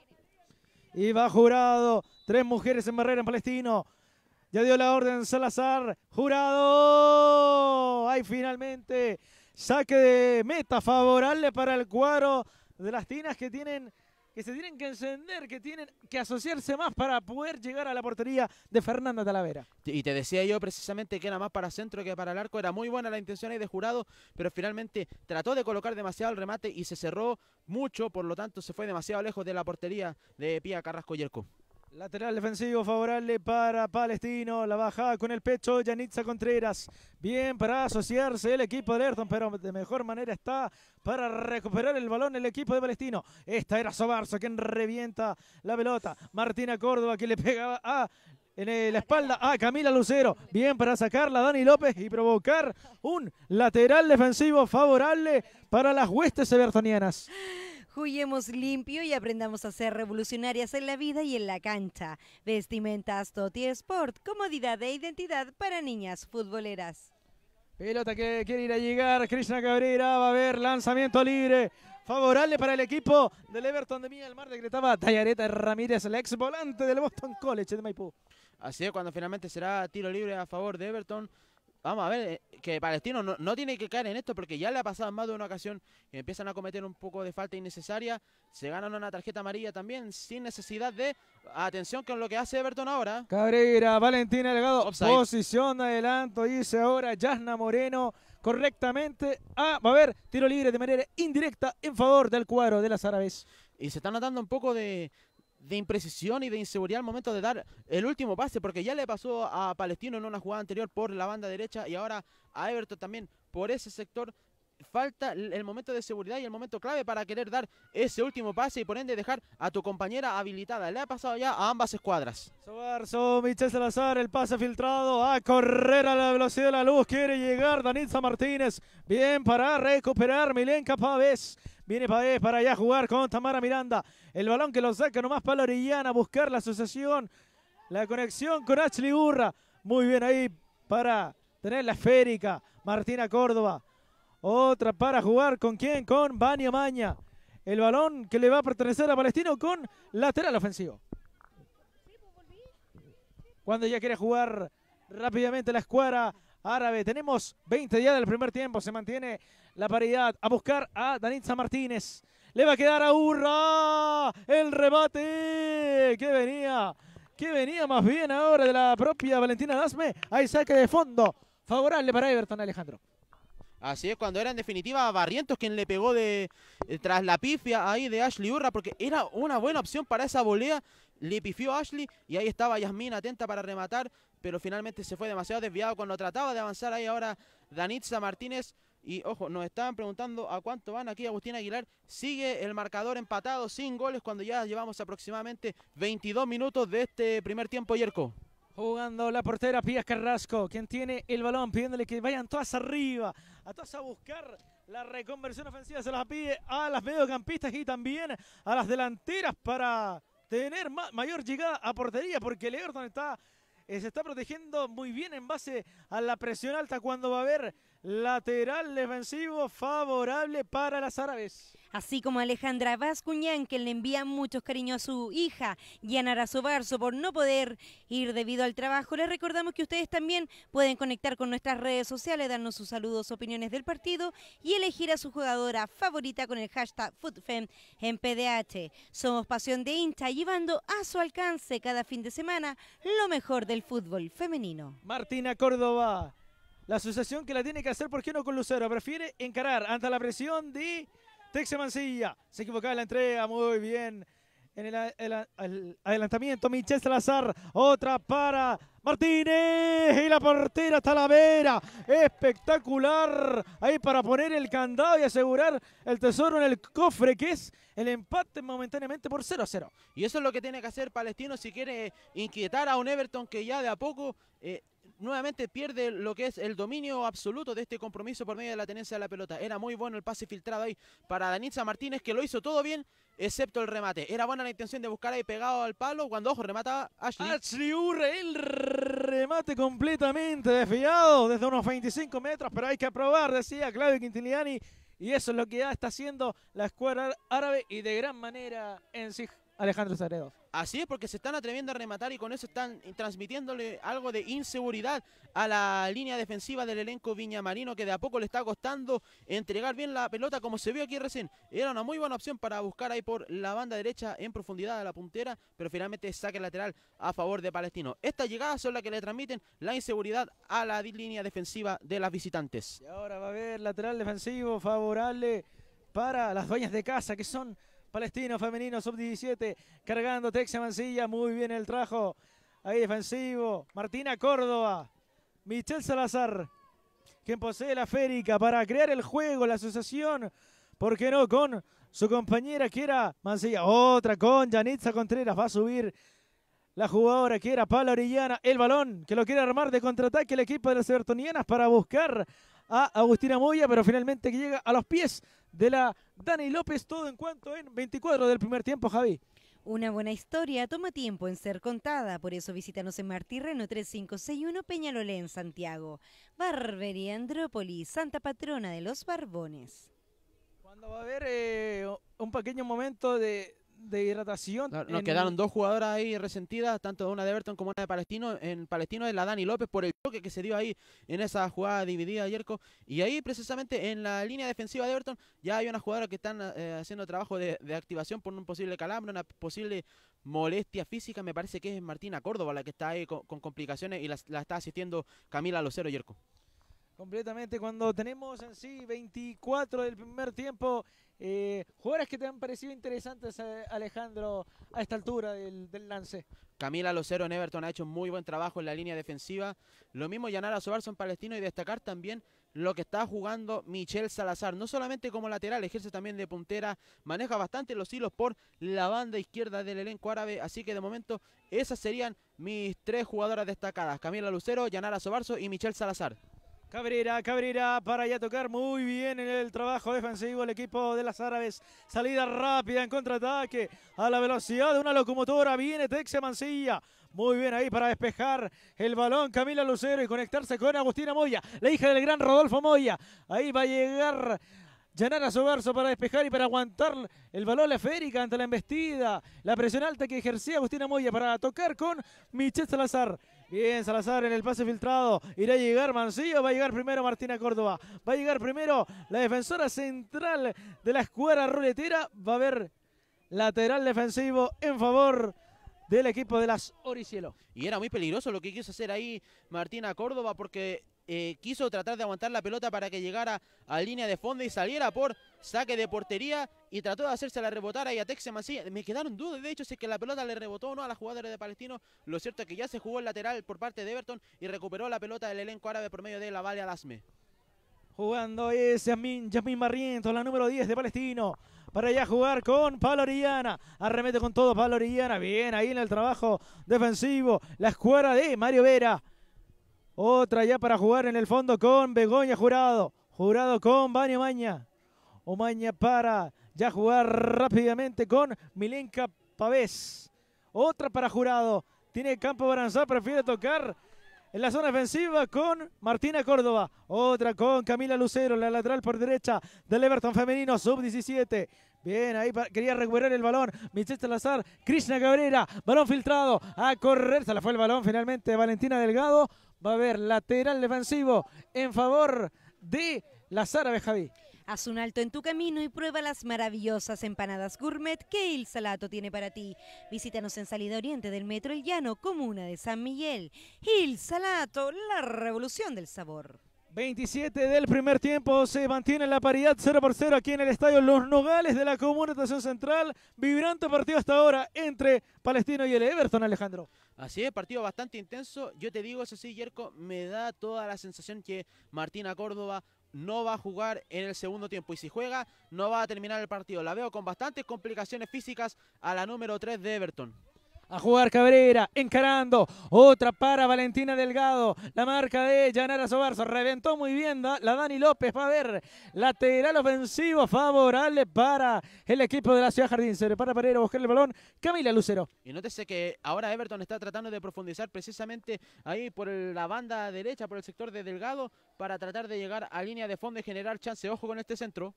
Y va Jurado, tres mujeres en barrera en Palestino. Ya dio la orden Salazar, Jurado. Ahí finalmente, saque de meta favorable para el cuadro de las tinas que tienen que se tienen que encender, que tienen que asociarse más para poder llegar a la portería de Fernando Talavera. Y te decía yo precisamente que era más para centro que para el arco, era muy buena la intención ahí de jurado, pero finalmente trató de colocar demasiado el remate y se cerró mucho, por lo tanto se fue demasiado lejos de la portería de Pía Carrasco Yerco. Lateral defensivo favorable para Palestino. La baja con el pecho Yanitza Contreras. Bien para asociarse el equipo de Ayrton, pero de mejor manera está para recuperar el balón el equipo de Palestino. Esta era Sobarzo quien revienta la pelota. Martina Córdoba que le pegaba a en eh, la espalda a Camila Lucero. Bien para sacarla Dani López y provocar un lateral defensivo favorable para las huestes evertonianas. Huyemos limpio y aprendamos a ser revolucionarias en la vida y en la cancha. Vestimentas Toti Sport, comodidad e identidad para niñas futboleras. Pelota que quiere ir a llegar, Krishna Cabrera, va a haber lanzamiento libre. Favorable para el equipo del Everton de Milla. del Mar, decretaba Tayareta Ramírez, el ex volante del Boston College de Maipú. Así es, cuando finalmente será tiro libre a favor de Everton. Vamos a ver, eh, que Palestino no, tiene que caer en esto porque ya le ha pasado más de una ocasión que empiezan a cometer un poco de falta innecesaria. Se ganan una tarjeta amarilla también sin necesidad de... Atención con lo que hace Everton ahora. Cabrera, Valentina Delgado, posición de adelanto, dice ahora Yasna Moreno correctamente. Ah, va a haber tiro libre de manera indirecta en favor del cuadro de las árabes. Y se está notando un poco de, de imprecisión y de inseguridad al momento de dar el último pase, porque ya le pasó a Palestino en una jugada anterior por la banda derecha y ahora a Everton también por ese sector falta el momento de seguridad y el momento clave para querer dar ese último pase y por ende dejar a tu compañera habilitada. Le ha pasado ya a ambas escuadras. Sobarzo, Michel Salazar, el pase filtrado, a correr a la velocidad de la luz, quiere llegar Danitza Martínez, bien para recuperar Milenka Pavés. Viene Pavés para allá jugar con Tamara Miranda. El balón que lo saca nomás para la orillana, buscar la asociación, la conexión con Ashley Urra. Muy bien ahí para tener la esférica Martina Córdoba. Otra para jugar con quién? Con Bania Maña. El balón que le va a pertenecer a Palestino con lateral ofensivo. Cuando ya quiere jugar rápidamente la escuadra árabe. Tenemos 20 días del primer tiempo. Se mantiene la paridad. A buscar a Danitza Martínez. Le va a quedar a Urra. El rebate. que venía. Que venía más bien ahora de la propia Valentina Dasme. Ahí saque de fondo. Favorable para Everton Alejandro. Así es, cuando era en definitiva Barrientos quien le pegó de eh, tras la pifia ahí de Ashley Urra, porque era una buena opción para esa volea. Le pifió Ashley y ahí estaba Yasmín atenta para rematar, pero finalmente se fue demasiado desviado cuando trataba de avanzar ahí ahora Danitza Martínez. Y ojo, nos estaban preguntando a cuánto van aquí Agustín Aguilar. Sigue el marcador empatado sin goles cuando ya llevamos aproximadamente 22 minutos de este primer tiempo, Yerko. Jugando la portera Pías Carrasco, quien tiene el balón, pidiéndole que vayan todas arriba, a todas a buscar la reconversión ofensiva. Se las pide a las mediocampistas y también a las delanteras para tener mayor llegada a portería, porque el está, eh, se está protegiendo muy bien en base a la presión alta cuando va a haber lateral defensivo favorable para las árabes así como Alejandra Vascuñán, que le envía muchos cariños a su hija, Yanara Sobarso por no poder ir debido al trabajo. Les recordamos que ustedes también pueden conectar con nuestras redes sociales, darnos sus saludos, opiniones del partido y elegir a su jugadora favorita con el hashtag FootFem en PDH. Somos Pasión de Hincha, llevando a su alcance cada fin de semana lo mejor del fútbol femenino. Martina Córdoba la asociación que la tiene que hacer, ¿por qué no con Lucero? Prefiere encarar ante la presión de Texe Mancilla se equivocaba en la entrega, muy bien. En el, adelantamiento, Michel Salazar, otra para Martínez y la portera vera, Espectacular. Ahí para poner el candado y asegurar el tesoro en el cofre que es el empate momentáneamente por 0 a 0. Y eso es lo que tiene que hacer Palestino si quiere inquietar a un Everton que ya de a poco eh, nuevamente pierde lo que es el dominio absoluto de este compromiso por medio de la tenencia de la pelota. Era muy bueno el pase filtrado ahí para Danitza Martínez, que lo hizo todo bien, excepto el remate. Era buena la intención de buscar ahí pegado al palo cuando, ojo, remata Ashley. Ashley Urre, el remate completamente desviado desde unos 25 metros, pero hay que aprobar, decía Claudio Quintiliani. Y eso es lo que ya está haciendo la escuadra árabe y de gran manera en sí Alejandro Zaredo. Así es, porque se están atreviendo a rematar y con eso están transmitiéndole algo de inseguridad a la línea defensiva del elenco Viñamarino, que de a poco le está costando entregar bien la pelota, como se vio aquí recién. Era una muy buena opción para buscar ahí por la banda derecha en profundidad a la puntera, pero finalmente saque lateral a favor de Palestino. Estas llegadas son las que le transmiten la inseguridad a la línea defensiva de las visitantes. Y ahora va a haber lateral defensivo favorable para las dueñas de casa, que son Palestino femenino sub-17, cargando Texia Mancilla, muy bien el trajo, ahí defensivo, Martina Córdoba, Michelle Salazar, quien posee la férica para crear el juego, la asociación, ¿por qué no? Con su compañera que era Mancilla, otra con Yanitza Contreras, va a subir la jugadora que era Paula Orillana, el balón que lo quiere armar de contraataque el equipo de las Evertonianas para buscar a Agustina Moya, pero finalmente que llega a los pies de la Dani López, todo en cuanto en 24 del primer tiempo, Javi. Una buena historia toma tiempo en ser contada, por eso visítanos en Martirreno Reno 3561 Peñalolén, Santiago. Barbería Andrópolis, Santa Patrona de los Barbones. Cuando va a haber eh, un pequeño momento de, de hidratación. Nos quedaron dos jugadoras ahí resentidas, tanto una de Everton como una de Palestino. En Palestino es la Dani López por el choque que se dio ahí en esa jugada dividida Yerko. Y ahí precisamente en la línea defensiva de Everton ya hay una jugadora que están eh, haciendo trabajo de, activación por un posible calambre, una posible molestia física. Me parece que es Martina Córdoba la que está ahí con, complicaciones y la, está asistiendo Camila Losero Yerko. Completamente, cuando tenemos en sí 24 del primer tiempo, eh, jugadores que te han parecido interesantes, eh, Alejandro, a esta altura del, lance. Camila Lucero en Everton ha hecho muy buen trabajo en la línea defensiva. Lo mismo Yanara Sobarso en Palestino y destacar también lo que está jugando Michelle Salazar. No solamente como lateral, ejerce también de puntera, maneja bastante los hilos por la banda izquierda del elenco árabe. Así que de momento esas serían mis tres jugadoras destacadas. Camila Lucero, Yanara Sobarso y Michelle Salazar. Cabrera, Cabrera para ya tocar muy bien en el trabajo defensivo el equipo de las árabes. Salida rápida en contraataque a la velocidad de una locomotora. Viene Texia Mancilla. Muy bien ahí para despejar el balón Camila Lucero y conectarse con Agustina Moya, la hija del gran Rodolfo Moya. Ahí va a llegar su verso para despejar y para aguantar el balón la esférica ante la embestida. La presión alta que ejercía Agustina Moya para tocar con Michel Salazar. Bien, Salazar en el pase filtrado. Irá a llegar Mancillo. Va a llegar primero Martina Córdoba. Va a llegar primero la defensora central de la escuadra ruletera. Va a haber lateral defensivo en favor del equipo de las Oricielo. Y era muy peligroso lo que quiso hacer ahí Martina Córdoba porque eh, quiso tratar de aguantar la pelota para que llegara a línea de fondo y saliera por saque de portería y trató de hacerse la rebotar a Yatex Me quedaron dudas, de hecho, si es que la pelota le rebotó o no a las jugadora de Palestino. Lo cierto es que ya se jugó el lateral por parte de Everton y recuperó la pelota del elenco árabe por medio de la Vale Alasme. Jugando ese Yasmin, Marrientos, la número 10 de Palestino. Para ya jugar con Pablo Orellana. Arremete con todo Pablo Orellana. Bien ahí en el trabajo defensivo. La escuadra de Mario Vera. Otra ya para jugar en el fondo con Begoña Jurado. Jurado con Bani Maña. Omaña para ya jugar rápidamente con Milenka Pavés. Otra para Jurado. Tiene campo Baranzá, prefiere tocar en la zona defensiva con Martina Córdoba. Otra con Camila Lucero, la lateral por derecha del Everton femenino, sub-17. Bien, ahí quería recuperar el balón. Michelle Lazar, Krishna Cabrera, balón filtrado. A correr, se la fue el balón finalmente Valentina Delgado va a haber lateral defensivo en favor de la árabes, Javi. Haz un alto en tu camino y prueba las maravillosas empanadas gourmet que El Salato tiene para ti. Visítanos en Salida Oriente del Metro El Llano, Comuna de San Miguel. El Salato, la revolución del sabor. 27 del primer tiempo, se mantiene la paridad 0 por 0 aquí en el Estadio Los Nogales de la Comunicación Central. Vibrante partido hasta ahora entre Palestino y el Everton, Alejandro. Así es, partido bastante intenso. Yo te digo, eso sí, Yerko, me da toda la sensación que Martina Córdoba no va a jugar en el segundo tiempo y si juega no va a terminar el partido. La veo con bastantes complicaciones físicas a la número 3 de Everton. A jugar Cabrera, encarando. Otra para Valentina Delgado. La marca de Yanara Sobarzo. Reventó muy bien la Dani López. Va a ver lateral ofensivo favorable para el equipo de la Ciudad Jardín. Se prepara para ir a buscar el balón. Camila Lucero. Y nótese que ahora Everton está tratando de profundizar precisamente ahí por la banda derecha, por el sector de Delgado, para tratar de llegar a línea de fondo y generar chance. Ojo con este centro.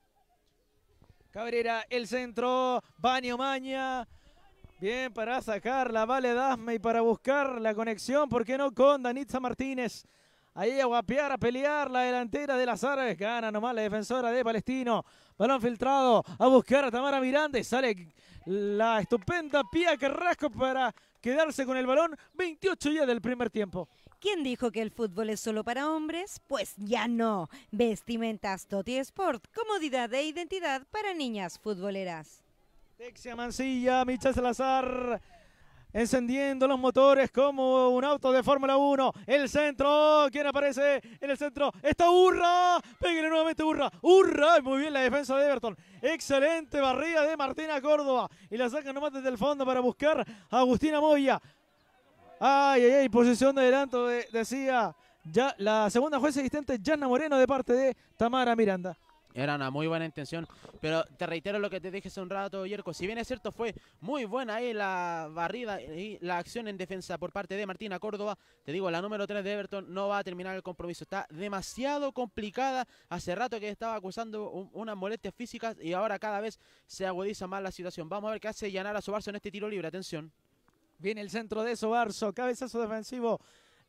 Cabrera, el centro. Baño Maña. Bien, para sacarla, vale Dasme y para buscar la conexión, ¿por qué no con Danitza Martínez? Ahí a guapear, a pelear, la delantera de las árabes, gana nomás la defensora de Palestino. Balón filtrado, a buscar a Tamara Miranda y sale la estupenda Pia Carrasco para quedarse con el balón, 28 ya del primer tiempo. ¿Quién dijo que el fútbol es solo para hombres? Pues ya no. Vestimentas Toti Sport, comodidad e identidad para niñas futboleras. Dexia Mancilla, Michel Salazar encendiendo los motores como un auto de Fórmula 1. El centro, ¿quién aparece en el centro? ¡Está Urra! Pégale nuevamente Urra. Urra, muy bien la defensa de Everton. Excelente barrida de Martina Córdoba. Y la saca nomás desde el fondo para buscar a Agustina Moya. Ay, ay, ay, posición de adelanto, decía ya la segunda jueza asistente, Jana Moreno, de parte de Tamara Miranda. Era una muy buena intención. Pero te reitero lo que te dije hace un rato, Yerko. Si bien es cierto, fue muy buena ahí la barrida y la acción en defensa por parte de Martina Córdoba. Te digo, la número 3 de Everton no va a terminar el compromiso. Está demasiado complicada. Hace rato que estaba acusando unas molestias físicas y ahora cada vez se agudiza más la situación. Vamos a ver qué hace Llanara a Sobarzo en este tiro libre. Atención. Viene el centro de Sobarso. Cabezazo defensivo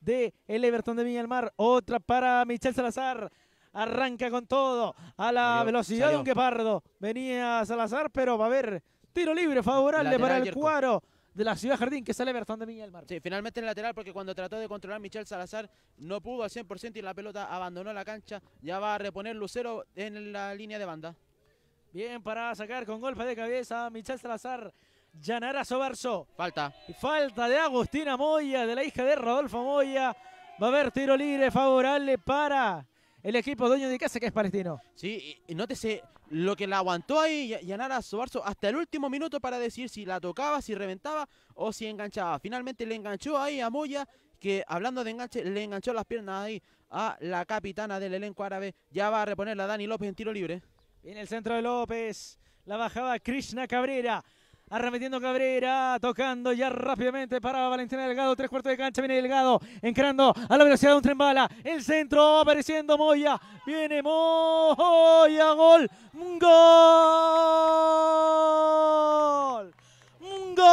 de el Everton de Viña Otra para Michel Salazar. Arranca con todo a la velocidad de un guepardo. Venía Salazar, pero va a haber tiro libre favorable para el cuaro de la Ciudad Jardín, que sale Bertón de Viña del Sí, finalmente en el lateral, porque cuando trató de controlar Michel Salazar, no pudo al 100% y la pelota abandonó la cancha. Ya va a reponer Lucero en la línea de banda. Bien para sacar con golpe de cabeza Michel Salazar. Llanara Sobarso Falta. falta de Agustina Moya, de la hija de Rodolfo Moya. Va a haber tiro libre favorable para el equipo dueño de casa que es Palestino. Sí, y nótese lo que la aguantó ahí Yanara Sobarso hasta el último minuto para decir si la tocaba, si reventaba o si enganchaba. Finalmente le enganchó ahí a Moya, que hablando de enganche, le enganchó las piernas ahí a la capitana del elenco árabe. Ya va a reponerla Dani López en tiro libre. En el centro de López. La bajaba Krishna Cabrera. Arremetiendo Cabrera, tocando ya rápidamente para Valentina Delgado, tres cuartos de cancha, viene Delgado, encarando a la velocidad de un tren bala, el centro, apareciendo Moya, viene Moya, gol, gol, gol,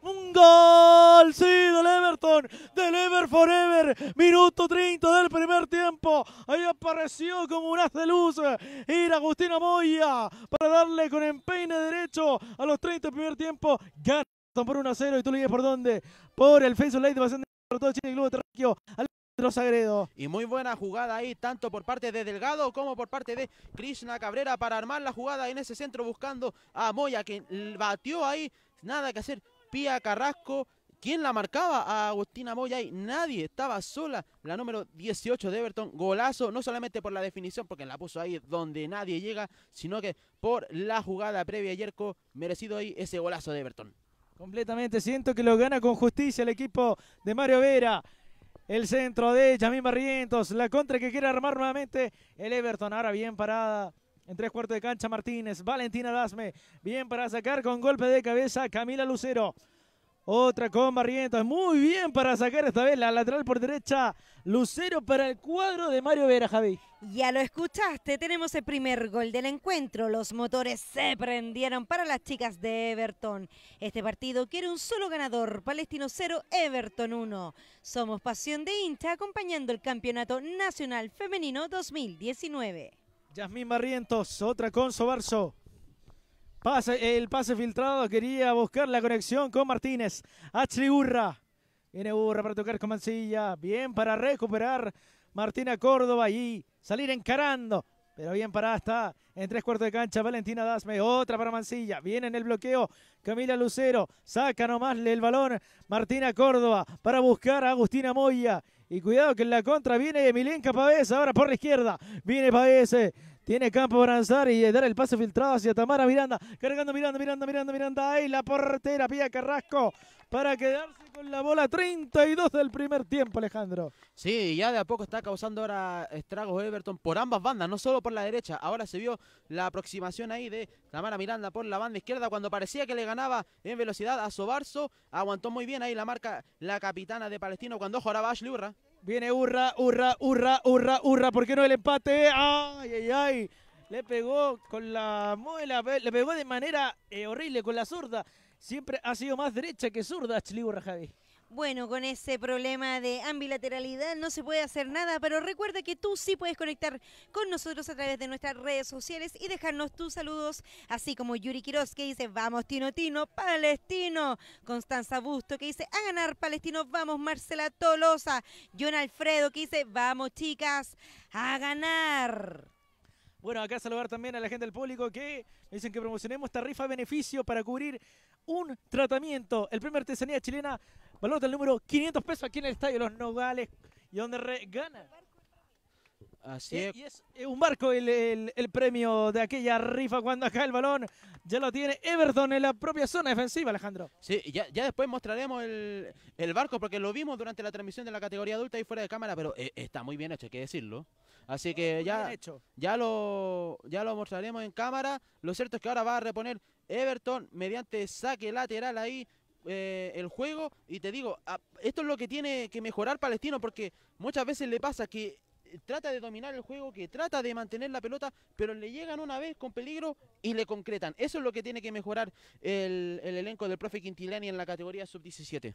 un gol, sí, del Everton, Ever Forever. Minuto 30 del primer tiempo. Ahí apareció como un haz de luz. Eh, ir Agustín Moya para darle con empeine derecho a los 30 del primer tiempo. gana por 1 a 0. ¿Y tú le por dónde? Por el Facebook of de Bastante todo Chile Club Sagredo. Y muy buena jugada ahí, tanto por parte de Delgado como por parte de Krishna Cabrera para armar la jugada en ese centro buscando a Moya, que batió ahí, nada que hacer, Pía Carrasco ¿Quién la marcaba a Agustina Moya y Nadie, estaba sola. La número 18 de Everton, golazo, no solamente por la definición, porque la puso ahí donde nadie llega, sino que por la jugada previa a Yerko, merecido ahí ese golazo de Everton. Completamente, siento que lo gana con justicia el equipo de Mario Vera. El centro de Jamín Barrientos, la contra que quiere armar nuevamente el Everton, ahora bien parada. En tres cuartos de cancha Martínez, Valentina Lasme. bien para sacar con golpe de cabeza Camila Lucero. Otra con Barrientos. Muy bien para sacar esta vez la lateral por derecha. Lucero para el cuadro de Mario Vera, Javi. Ya lo escuchaste, tenemos el primer gol del encuentro. Los motores se prendieron para las chicas de Everton. Este partido quiere un solo ganador. Palestino 0, Everton 1. Somos Pasión de Hincha acompañando el Campeonato Nacional Femenino 2019. Yasmín Barrientos, otra con Sobarzo el pase filtrado quería buscar la conexión con Martínez. H. Urra. Viene Urra para tocar con Mancilla. Bien para recuperar Martina Córdoba y salir encarando. Pero bien parada está en tres cuartos de cancha Valentina Dasme. Otra para Mancilla. Viene en el bloqueo Camila Lucero. Saca nomás el balón Martina Córdoba para buscar a Agustina Moya. Y cuidado que en la contra viene Emilenka Pavés. Ahora por la izquierda. Viene Pavese. Eh, tiene campo para lanzar y dar el pase filtrado hacia Tamara Miranda. Cargando Miranda, Miranda, Miranda, Miranda. Ahí la portera, Pía Carrasco, para quedarse con la bola. 32 del primer tiempo, Alejandro. Sí, ya de a poco está causando ahora estragos Everton por ambas bandas, no solo por la derecha. Ahora se vio la aproximación ahí de Tamara Miranda por la banda izquierda cuando parecía que le ganaba en velocidad a Sobarso. Aguantó muy bien ahí la marca la capitana de Palestino cuando joraba Ashley Urra. Viene Urra, Urra, Urra, Urra, Urra. ¿Por qué no el empate? ¡Ay, ay, ay! Le pegó con la muela, le pegó de manera eh, horrible con la zurda. Siempre ha sido más derecha que zurda, Urra, Javi. Bueno, con ese problema de ambilateralidad no se puede hacer nada, pero recuerda que tú sí puedes conectar con nosotros a través de nuestras redes sociales y dejarnos tus saludos, así como Yuri Quiroz que dice, vamos Tino Tino, Palestino, Constanza Busto que dice, a ganar Palestino, vamos Marcela Tolosa, John Alfredo que dice, vamos chicas, a ganar. Bueno, acá saludar también a la gente del público que dicen que promocionemos esta rifa beneficio para cubrir un tratamiento. El primer Artesanía Chilena valor del número 500 pesos aquí en el Estadio Los Nogales y donde gana. Así eh, es. Y es eh, un barco el, premio de aquella rifa cuando acá el balón ya lo tiene Everton en la propia zona defensiva, Alejandro. Sí, ya, ya después mostraremos el, el, barco porque lo vimos durante la transmisión de la categoría adulta y fuera de cámara, pero eh, está muy bien hecho, hay que decirlo. Así que ya, ya, lo, ya lo mostraremos en cámara. Lo cierto es que ahora va a reponer Everton mediante saque lateral ahí. el juego y te digo, ah, esto es lo que tiene que mejorar Palestino porque muchas veces le pasa que trata de dominar el juego, que trata de mantener la pelota, pero le llegan una vez con peligro y le concretan. Eso es lo que tiene que mejorar el, elenco del profe Quintilani en la categoría sub-17.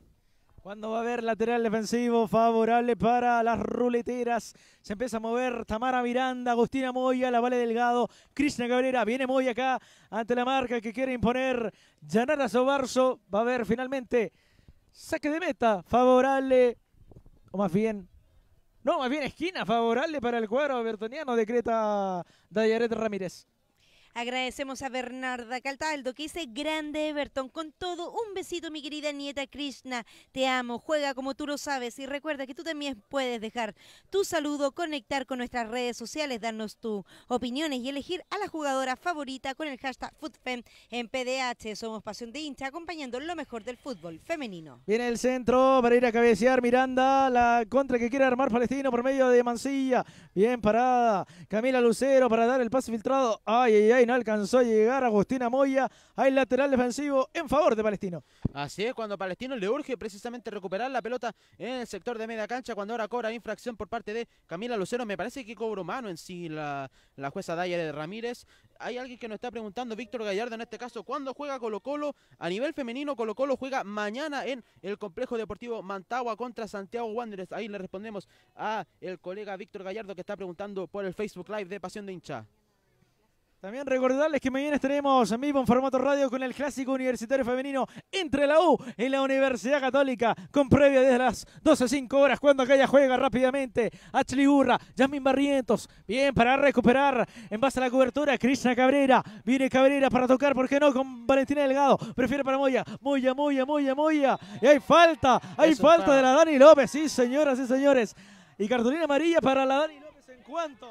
Cuando va a haber lateral defensivo favorable para las ruleteras. Se empieza a mover Tamara Miranda, Agustina Moya, la Vale Delgado, Cristina Cabrera. Viene Moya acá ante la marca que quiere imponer Yanara Sobarso. Va a haber finalmente saque de meta favorable, o más bien no, más bien esquina favorable para el cuadro bertoniano, decreta Dayaret Ramírez. Agradecemos a Bernarda Caltaldo que dice grande Everton. Con todo, un besito mi querida nieta Krishna. Te amo, juega como tú lo sabes y recuerda que tú también puedes dejar tu saludo, conectar con nuestras redes sociales, darnos tus opiniones y elegir a la jugadora favorita con el hashtag FootFem en PDH. Somos Pasión de Hincha acompañando lo mejor del fútbol femenino. Viene el centro para ir a cabecear Miranda, la contra que quiere armar Palestino por medio de Mancilla. Bien parada Camila Lucero para dar el pase filtrado. Ay, ay, ay y no alcanzó a llegar Agustina Moya. al lateral defensivo en favor de Palestino. Así es, cuando Palestino le urge precisamente recuperar la pelota en el sector de media cancha, cuando ahora cobra infracción por parte de Camila Lucero. Me parece que cobró mano en sí la, jueza Daya de Ramírez. Hay alguien que nos está preguntando, Víctor Gallardo en este caso, ¿cuándo juega Colo Colo? A nivel femenino, Colo Colo juega mañana en el Complejo Deportivo Mantagua contra Santiago Wanderers. Ahí le respondemos a el colega Víctor Gallardo que está preguntando por el Facebook Live de Pasión de Incha. También recordarles que mañana tenemos en vivo en formato radio con el clásico universitario femenino entre la U y la Universidad Católica, con previa desde las 12.05 horas, cuando aquella juega rápidamente. Ashley Urra, Jasmine Barrientos, bien para recuperar en base a la cobertura. Krishna Cabrera, viene Cabrera para tocar, ¿por qué no? Con Valentina Delgado, prefiere para Moya, Moya, Moya, Moya, Moya. Y hay falta, hay falta de la Dani López, sí señoras y señores. Y cartulina amarilla para la Dani López en cuanto.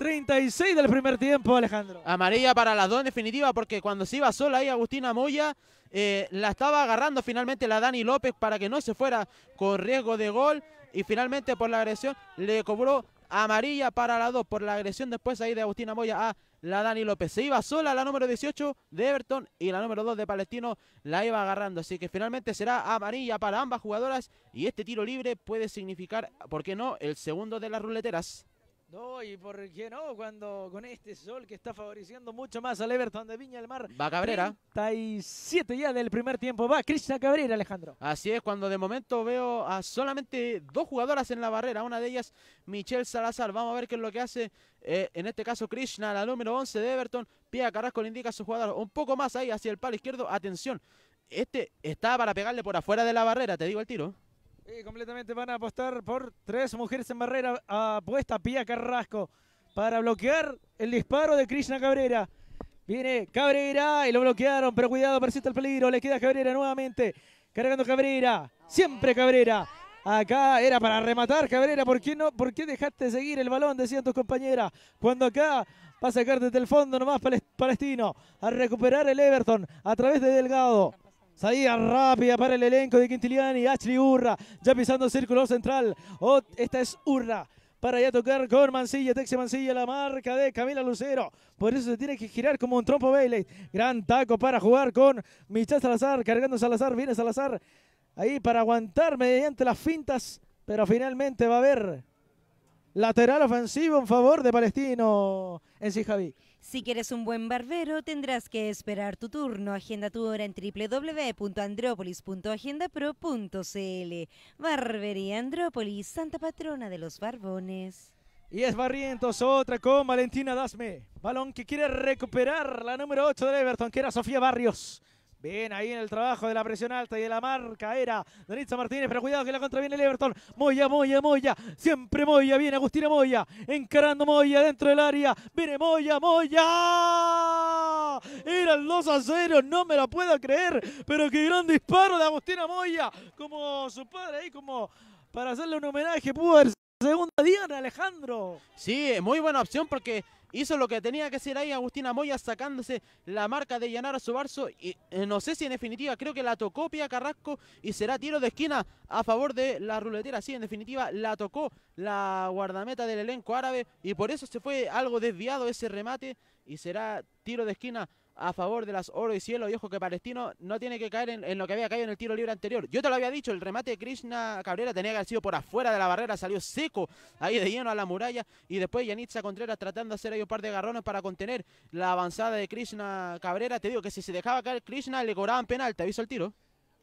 36 del primer tiempo, Alejandro. Amarilla para las dos en definitiva, porque cuando se iba sola ahí Agustina Moya, eh, la estaba agarrando finalmente la Dani López para que no se fuera con riesgo de gol. Y finalmente por la agresión le cobró amarilla para las dos, por la agresión después ahí de Agustina Moya a la Dani López. Se iba sola la número 18 de Everton y la número 2 de Palestino la iba agarrando. Así que finalmente será amarilla para ambas jugadoras y este tiro libre puede significar, ¿por qué no?, el segundo de las ruleteras. No, y por qué no, cuando con este sol que está favoreciendo mucho más al Everton de Viña del Mar. Va Cabrera. siete ya del primer tiempo. Va Krishna Cabrera, Alejandro. Así es, cuando de momento veo a solamente dos jugadoras en la barrera. Una de ellas, Michelle Salazar. Vamos a ver qué es lo que hace, eh, en este caso, Krishna, la número 11 de Everton. Pía Carrasco le indica a su jugador un poco más ahí hacia el palo izquierdo. Atención, este está para pegarle por afuera de la barrera, te digo el tiro. Sí, completamente van a apostar por tres mujeres en barrera. Apuesta Pía Carrasco para bloquear el disparo de Krishna Cabrera. Viene Cabrera y lo bloquearon, pero cuidado, persiste el peligro. Le queda Cabrera nuevamente. Cargando Cabrera. Siempre Cabrera. Acá era para rematar Cabrera. ¿Por qué, no, ¿Por qué dejaste seguir el balón? Decían tus compañeras. Cuando acá va a sacar desde el fondo nomás Palestino. A recuperar el Everton a través de Delgado. Salida rápida para el elenco de Quintiliani. Ashley Urra ya pisando el círculo central. Oh, esta es Urra para ya tocar con Mancilla, Texi Mancilla, la marca de Camila Lucero. Por eso se tiene que girar como un trompo baile. Gran taco para jugar con Michal Salazar, cargando Salazar, viene Salazar ahí para aguantar mediante las fintas, pero finalmente va a haber lateral ofensivo en favor de Palestino en sí, Javi. Si quieres un buen barbero, tendrás que esperar tu turno. Agenda tu hora en www.andrópolis.agendapro.cl. Barbería Andrópolis, Santa Patrona de los Barbones. Y es Barrientos, otra con Valentina Dasme. Balón que quiere recuperar la número 8 de Everton, que era Sofía Barrios. Bien ahí en el trabajo de la presión alta y de la marca era Danitza Martínez, pero cuidado que la contra viene el Everton. Moya, Moya, Moya, siempre Moya, viene Agustina Moya, encarando Moya dentro del área, viene Moya, Moya. Eran los a cero, no me la puedo creer, pero qué gran disparo de Agustina Moya, como su padre ahí, como para hacerle un homenaje, pudo la segunda Diana Alejandro. Sí, muy buena opción porque hizo lo que tenía que hacer ahí Agustina Moya sacándose la marca de su barzo y eh, no sé si en definitiva creo que la tocó Pia Carrasco y será tiro de esquina a favor de la ruletera, sí, en definitiva la tocó la guardameta del elenco árabe y por eso se fue algo desviado ese remate y será tiro de esquina a favor de las Oro y Cielo. Y ojo que Palestino no tiene que caer en, lo que había caído en el tiro libre anterior. Yo te lo había dicho, el remate de Krishna Cabrera tenía que haber sido por afuera de la barrera, salió seco ahí de lleno a la muralla. Y después Yanitza Contreras tratando de hacer ahí un par de garrones para contener la avanzada de Krishna Cabrera. Te digo que si se dejaba caer Krishna le cobraban penal, te aviso el tiro.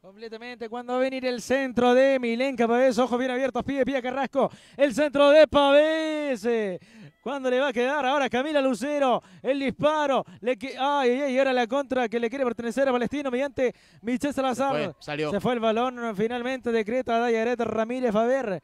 Completamente, cuando va a venir el centro de Milenka Pavés, ojos bien abiertos, pide, Pía Carrasco, el centro de Pavés, eh, cuando le va a quedar? Ahora Camila Lucero, el disparo, le ay, ay, y ahora la contra que le quiere pertenecer a Palestino mediante Michel Salazar, se fue, el balón finalmente de Creta, Dayaret Ramírez, Faber.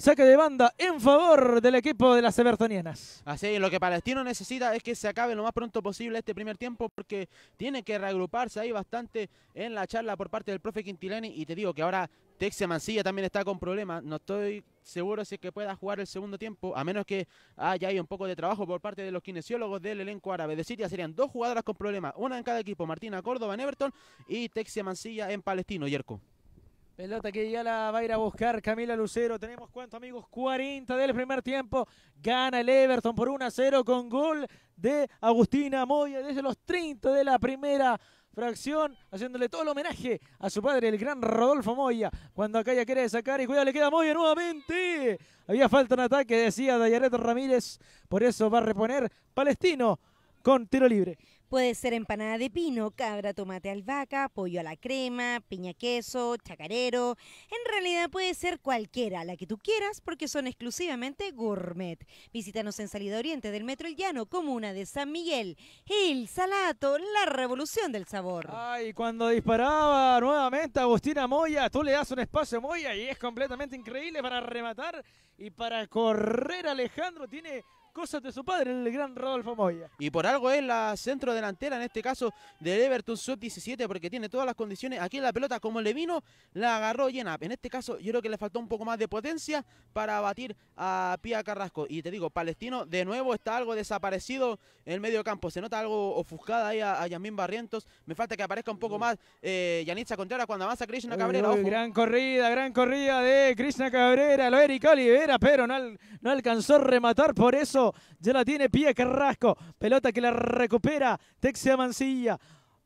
Saque de banda en favor del equipo de las Evertonianas. Así es, lo que Palestino necesita es que se acabe lo más pronto posible este primer tiempo porque tiene que reagruparse ahí bastante en la charla por parte del profe Quintilani y te digo que ahora Texia Mancilla también está con problemas. No estoy seguro si es que pueda jugar el segundo tiempo, a menos que haya ahí un poco de trabajo por parte de los kinesiólogos del elenco árabe. De ya serían dos jugadoras con problemas, una en cada equipo, Martina Córdoba en Everton y Texia Mancilla en Palestino, Yerko. Pelota que ya la va a ir a buscar Camila Lucero. Tenemos cuánto amigos, 40 del primer tiempo. Gana el Everton por 1 a 0 con gol de Agustina Moya desde los 30 de la primera fracción, haciéndole todo el homenaje a su padre, el gran Rodolfo Moya, cuando acá ya quiere sacar y cuidado, le queda Moya nuevamente. Había falta un ataque, decía Dayareto Ramírez, por eso va a reponer Palestino con tiro libre. Puede ser empanada de pino, cabra, tomate, albahaca, pollo a la crema, piña queso, chacarero. En realidad puede ser cualquiera, la que tú quieras, porque son exclusivamente gourmet. Visítanos en Salida Oriente del Metro El Llano, comuna de San Miguel. El Salato, la revolución del sabor. Ay, cuando disparaba nuevamente Agustina Moya, tú le das un espacio a Moya y es completamente increíble para rematar y para correr Alejandro. Tiene cosas de su padre, el gran Rodolfo Moya. Y por algo es la centro delantera, en este caso del Everton Sub-17, porque tiene todas las condiciones. Aquí la pelota, como le vino, la agarró llena. En este caso, yo creo que le faltó un poco más de potencia para batir a Pia Carrasco. Y te digo, Palestino de nuevo está algo desaparecido en el medio campo. Se nota algo ofuscada ahí a, Yamín Barrientos. Me falta que aparezca un poco más eh, Yanitza Contreras cuando avanza Krishna Cabrera. gran corrida, gran corrida de Krishna Cabrera, lo Eric Olivera, pero no, no alcanzó a rematar por eso. Ya la tiene Pie Carrasco. Pelota que la recupera Texia Mancilla.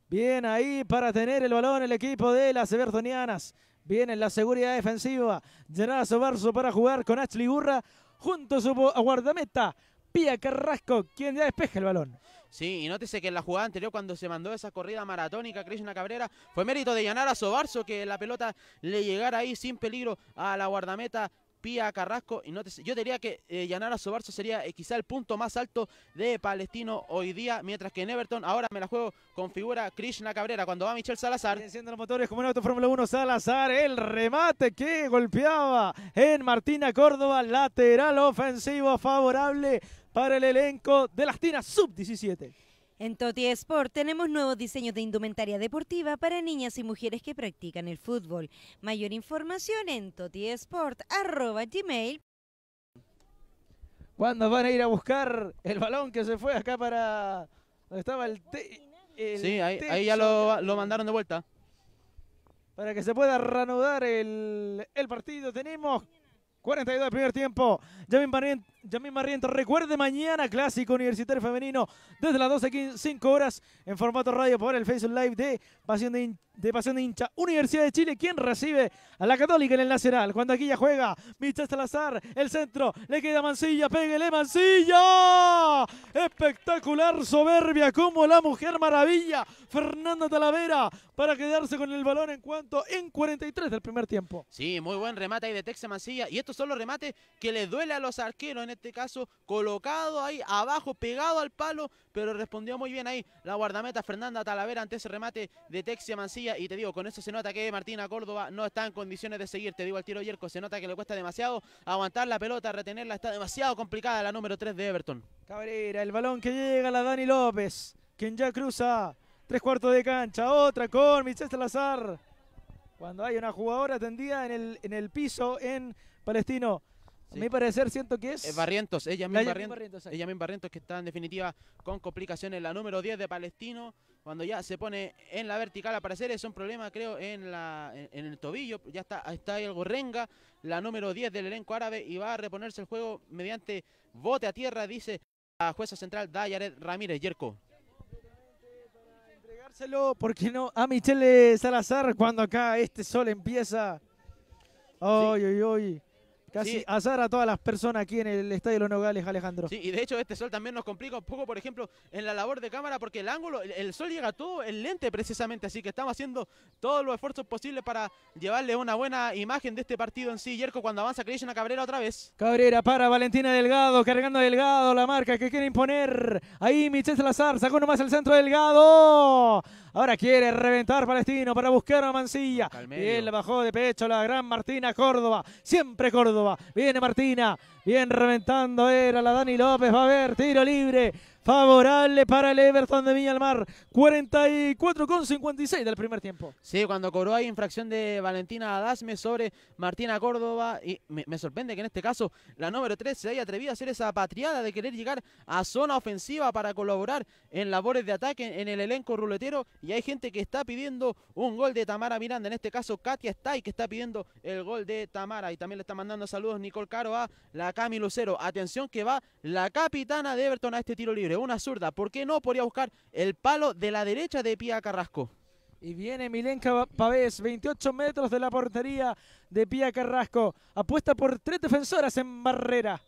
Bien ahí para tener el balón el equipo de las Evertonianas. Viene la seguridad defensiva. Llanara Sobarso para jugar con Ashley Burra. Junto a su guardameta, Pía Carrasco, quien ya despeja el balón. Sí, y nótese que en la jugada anterior, cuando se mandó esa corrida maratónica, Krishna Cabrera, fue mérito de Llanara Sobarso que la pelota le llegara ahí sin peligro a la guardameta Pía Carrasco. y no Yo diría que Llanara eh, Yanara Sobarzo sería eh, quizá el punto más alto de Palestino hoy día, mientras que en Everton ahora me la juego con figura Krishna Cabrera cuando va Michel Salazar. Enciende los motores como en auto Fórmula 1 Salazar, el remate que golpeaba en Martina Córdoba, lateral ofensivo favorable para el elenco de las tinas sub-17. En Toti Sport tenemos nuevos diseños de indumentaria deportiva para niñas y mujeres que practican el fútbol. Mayor información en totiesport.gmail. ¿Cuándo van a ir a buscar el balón que se fue acá para donde estaba el, Sí, ahí, ya lo, mandaron de vuelta. Para que se pueda reanudar el, partido. Tenemos 42 del primer tiempo. pariente Yamil Marriento. Recuerde, mañana clásico universitario femenino desde las 12 5 horas en formato radio por el Facebook Live de Pasión de, Pasión Hincha. Universidad de Chile, quien recibe a la Católica en el Nacional. Cuando aquí ya juega Michelle Salazar, el centro, le queda Mancilla, pégale Mancilla. Espectacular, soberbia, como la mujer maravilla, Fernanda Talavera, para quedarse con el balón en cuanto en 43 del primer tiempo. Sí, muy buen remate ahí de Texa Mancilla. Y estos son los remates que le duele a los arqueros en este caso colocado ahí abajo, pegado al palo, pero respondió muy bien ahí la guardameta Fernanda Talavera ante ese remate de Texia Mancilla. Y te digo, con eso se nota que Martina Córdoba no está en condiciones de seguir. Te digo, al tiro Yerko se nota que le cuesta demasiado aguantar la pelota, retenerla, está demasiado complicada la número 3 de Everton. Cabrera, el balón que llega la Dani López, quien ya cruza tres cuartos de cancha, otra con Michelle Salazar. Cuando hay una jugadora tendida en el, en el piso en Palestino. Me A mi parecer siento que es... Eh, Barrientos, ella misma Barrientos, ella misma Barrientos que está en definitiva con complicaciones. La número 10 de Palestino, cuando ya se pone en la vertical, al es un problema creo en, la, el tobillo. Ya está, está ahí el Gorrenga, la número 10 del elenco árabe y va a reponerse el juego mediante bote a tierra, dice la jueza central Dayaret Ramírez Yerko ¿por no? A Michelle Salazar cuando acá este sol empieza. Ay, ay, Casi azar a todas las personas aquí en el Estadio de Los Nogales, Alejandro. Sí, y de hecho este sol también nos complica un poco, por ejemplo, en la labor de cámara, porque el ángulo, el, sol llega todo el lente precisamente, así que estamos haciendo todos los esfuerzos posibles para llevarle una buena imagen de este partido en sí. Yerko cuando avanza a Cabrera otra vez. Cabrera para Valentina Delgado, cargando Delgado la marca que quiere imponer. Ahí Michel Salazar sacó uno más el centro Delgado. Ahora quiere reventar Palestino para buscar a Mancilla. y él bajó de pecho la gran Martina Córdoba. Siempre Córdoba Viene Martina. Bien reventando era la Dani López. Va a ver, tiro libre favorable para el Everton de Villalmar. 56 del primer tiempo. Sí, cuando cobró ahí infracción de Valentina Adasme sobre Martina Córdoba. Y me, sorprende que en este caso la número 3 se haya atrevido a hacer esa patriada de querer llegar a zona ofensiva para colaborar en labores de ataque en el elenco ruletero. Y hay gente que está pidiendo un gol de Tamara Miranda. En este caso, Katia Stay que está pidiendo el gol de Tamara. Y también le está mandando saludos Nicole Caro a la Cami Lucero. Atención que va la capitana de Everton a este tiro libre una zurda. ¿Por qué no? Podría buscar el palo de la derecha de Pía Carrasco. Y viene Milenka Pavés, 28 metros de la portería de Pía Carrasco. Apuesta por tres defensoras en barrera.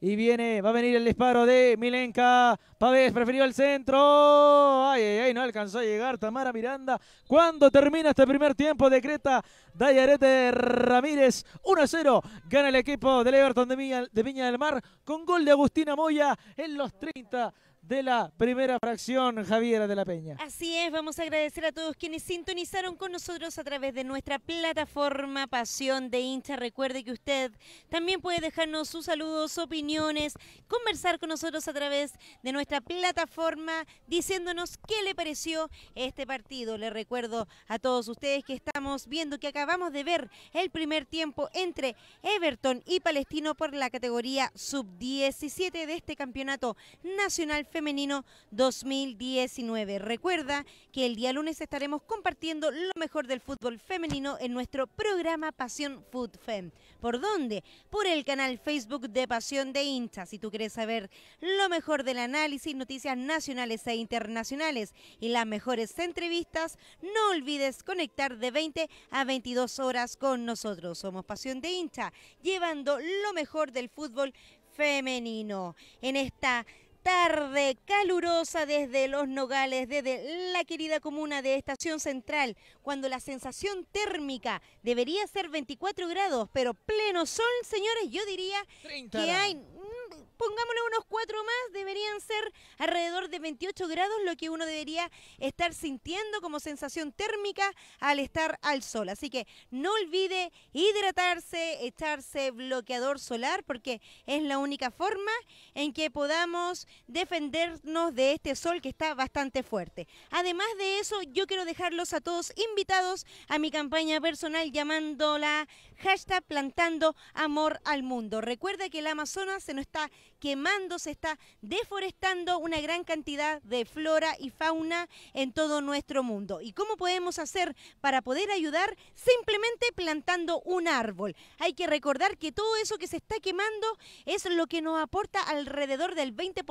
Y viene, va a venir el disparo de Milenka. Pavés prefirió el centro. Ay, ay, ay, no alcanzó a llegar Tamara Miranda. Cuando termina este primer tiempo, decreta Dayarete Ramírez. 1-0. Gana el equipo del Everton de de Viña del Mar con gol de Agustina Moya en los 30 de la primera fracción, Javiera de la Peña. Así es, vamos a agradecer a todos quienes sintonizaron con nosotros a través de nuestra plataforma Pasión de Incha. Recuerde que usted también puede dejarnos sus saludos, opiniones, conversar con nosotros a través de nuestra plataforma diciéndonos qué le pareció este partido. Le recuerdo a todos ustedes que estamos viendo que acabamos de ver el primer tiempo entre Everton y Palestino por la categoría sub-17 de este campeonato nacional Femenino 2019. Recuerda que el día lunes estaremos compartiendo lo mejor del fútbol femenino en nuestro programa Pasión Food Fem. ¿Por dónde? Por el canal Facebook de Pasión de Hincha. Si tú quieres saber lo mejor del análisis, noticias nacionales e internacionales y las mejores entrevistas, no olvides conectar de 20 a 22 horas con nosotros. Somos Pasión de Hincha, llevando lo mejor del fútbol femenino. En esta tarde calurosa desde Los Nogales, desde la querida comuna de Estación Central, cuando la sensación térmica debería ser 24 grados, pero pleno sol, señores, yo diría que hay pongámosle unos cuatro más, deberían ser alrededor de 28 grados, lo que uno debería estar sintiendo como sensación térmica al estar al sol. Así que no olvide hidratarse, echarse bloqueador solar, porque es la única forma en que podamos defendernos de este sol que está bastante fuerte. Además de eso, yo quiero dejarlos a todos invitados a mi campaña personal llamándola hashtag plantando amor al mundo. Recuerda que el Amazonas se no está quemando, se está deforestando una gran cantidad de flora y fauna en todo nuestro mundo. ¿Y cómo podemos hacer para poder ayudar? Simplemente plantando un árbol. Hay que recordar que todo eso que se está quemando es lo que nos aporta alrededor del 20%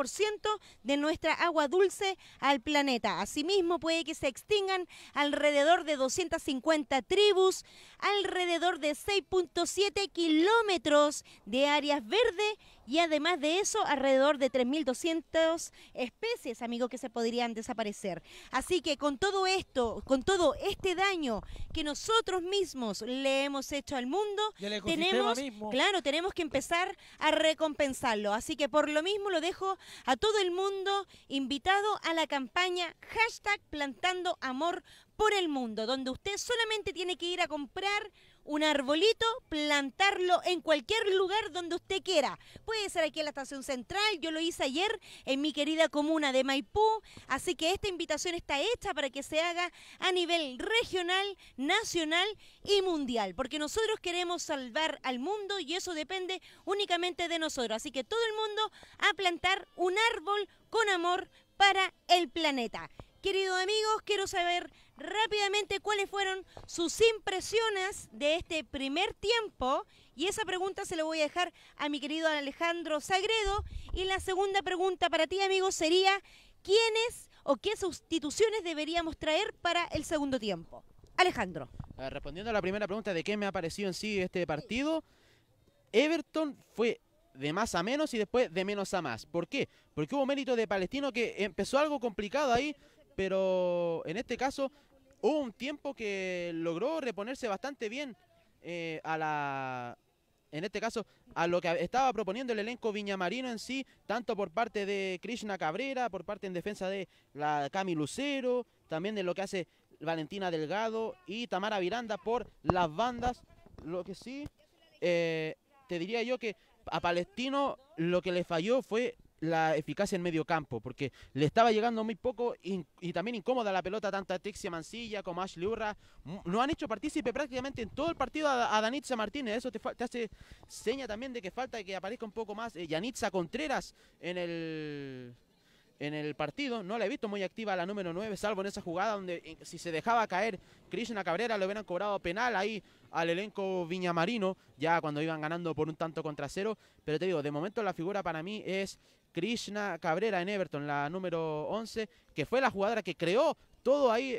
de nuestra agua dulce al planeta. Asimismo, puede que se extingan alrededor de 250 tribus, alrededor de 6.7 kilómetros de áreas verdes y además de eso, alrededor de 3.200 especies, amigos, que se podrían desaparecer. Así que con todo esto, con todo este daño que nosotros mismos le hemos hecho al mundo, tenemos, claro, tenemos que empezar a recompensarlo. Así que por lo mismo lo dejo a todo el mundo invitado a la campaña hashtag plantando amor por el mundo, donde usted solamente tiene que ir a comprar un arbolito, plantarlo en cualquier lugar donde usted quiera. Puede ser aquí en la estación central, yo lo hice ayer en mi querida comuna de Maipú, así que esta invitación está hecha para que se haga a nivel regional, nacional y mundial, porque nosotros queremos salvar al mundo y eso depende únicamente de nosotros, así que todo el mundo a plantar un árbol con amor para el planeta. Queridos amigos, quiero saber rápidamente cuáles fueron sus impresiones de este primer tiempo. Y esa pregunta se la voy a dejar a mi querido Alejandro Sagredo. Y la segunda pregunta para ti, amigo, sería ¿quiénes o qué sustituciones deberíamos traer para el segundo tiempo? Alejandro. Respondiendo a la primera pregunta de qué me ha parecido en sí este partido, Everton fue de más a menos y después de menos a más. ¿Por qué? Porque hubo mérito de Palestino que empezó algo complicado ahí, pero en este caso hubo un tiempo que logró reponerse bastante bien eh, a la, en este caso, a lo que estaba proponiendo el elenco viñamarino en sí, tanto por parte de Krishna Cabrera, por parte en defensa de la Cami Lucero, también de lo que hace Valentina Delgado y Tamara Viranda por las bandas. Lo que sí, eh, te diría yo que a Palestino lo que le falló fue la eficacia en medio campo, porque le estaba llegando muy poco y, también incómoda la pelota tanto a Texia Mancilla como a Ashley Urra. Mm, no han hecho partícipe prácticamente en todo el partido a, Danitza Martínez. Eso te, hace seña también de que falta que aparezca un poco más eh, Yanitza Contreras en el, en el partido. No la he visto muy activa la número 9, salvo en esa jugada donde eh, si se dejaba caer Krishna Cabrera le hubieran cobrado penal ahí al elenco viñamarino, ya cuando iban ganando por un tanto contra cero. Pero te digo, de momento la figura para mí es Krishna Cabrera en Everton, la número 11, que fue la jugadora que creó todo ahí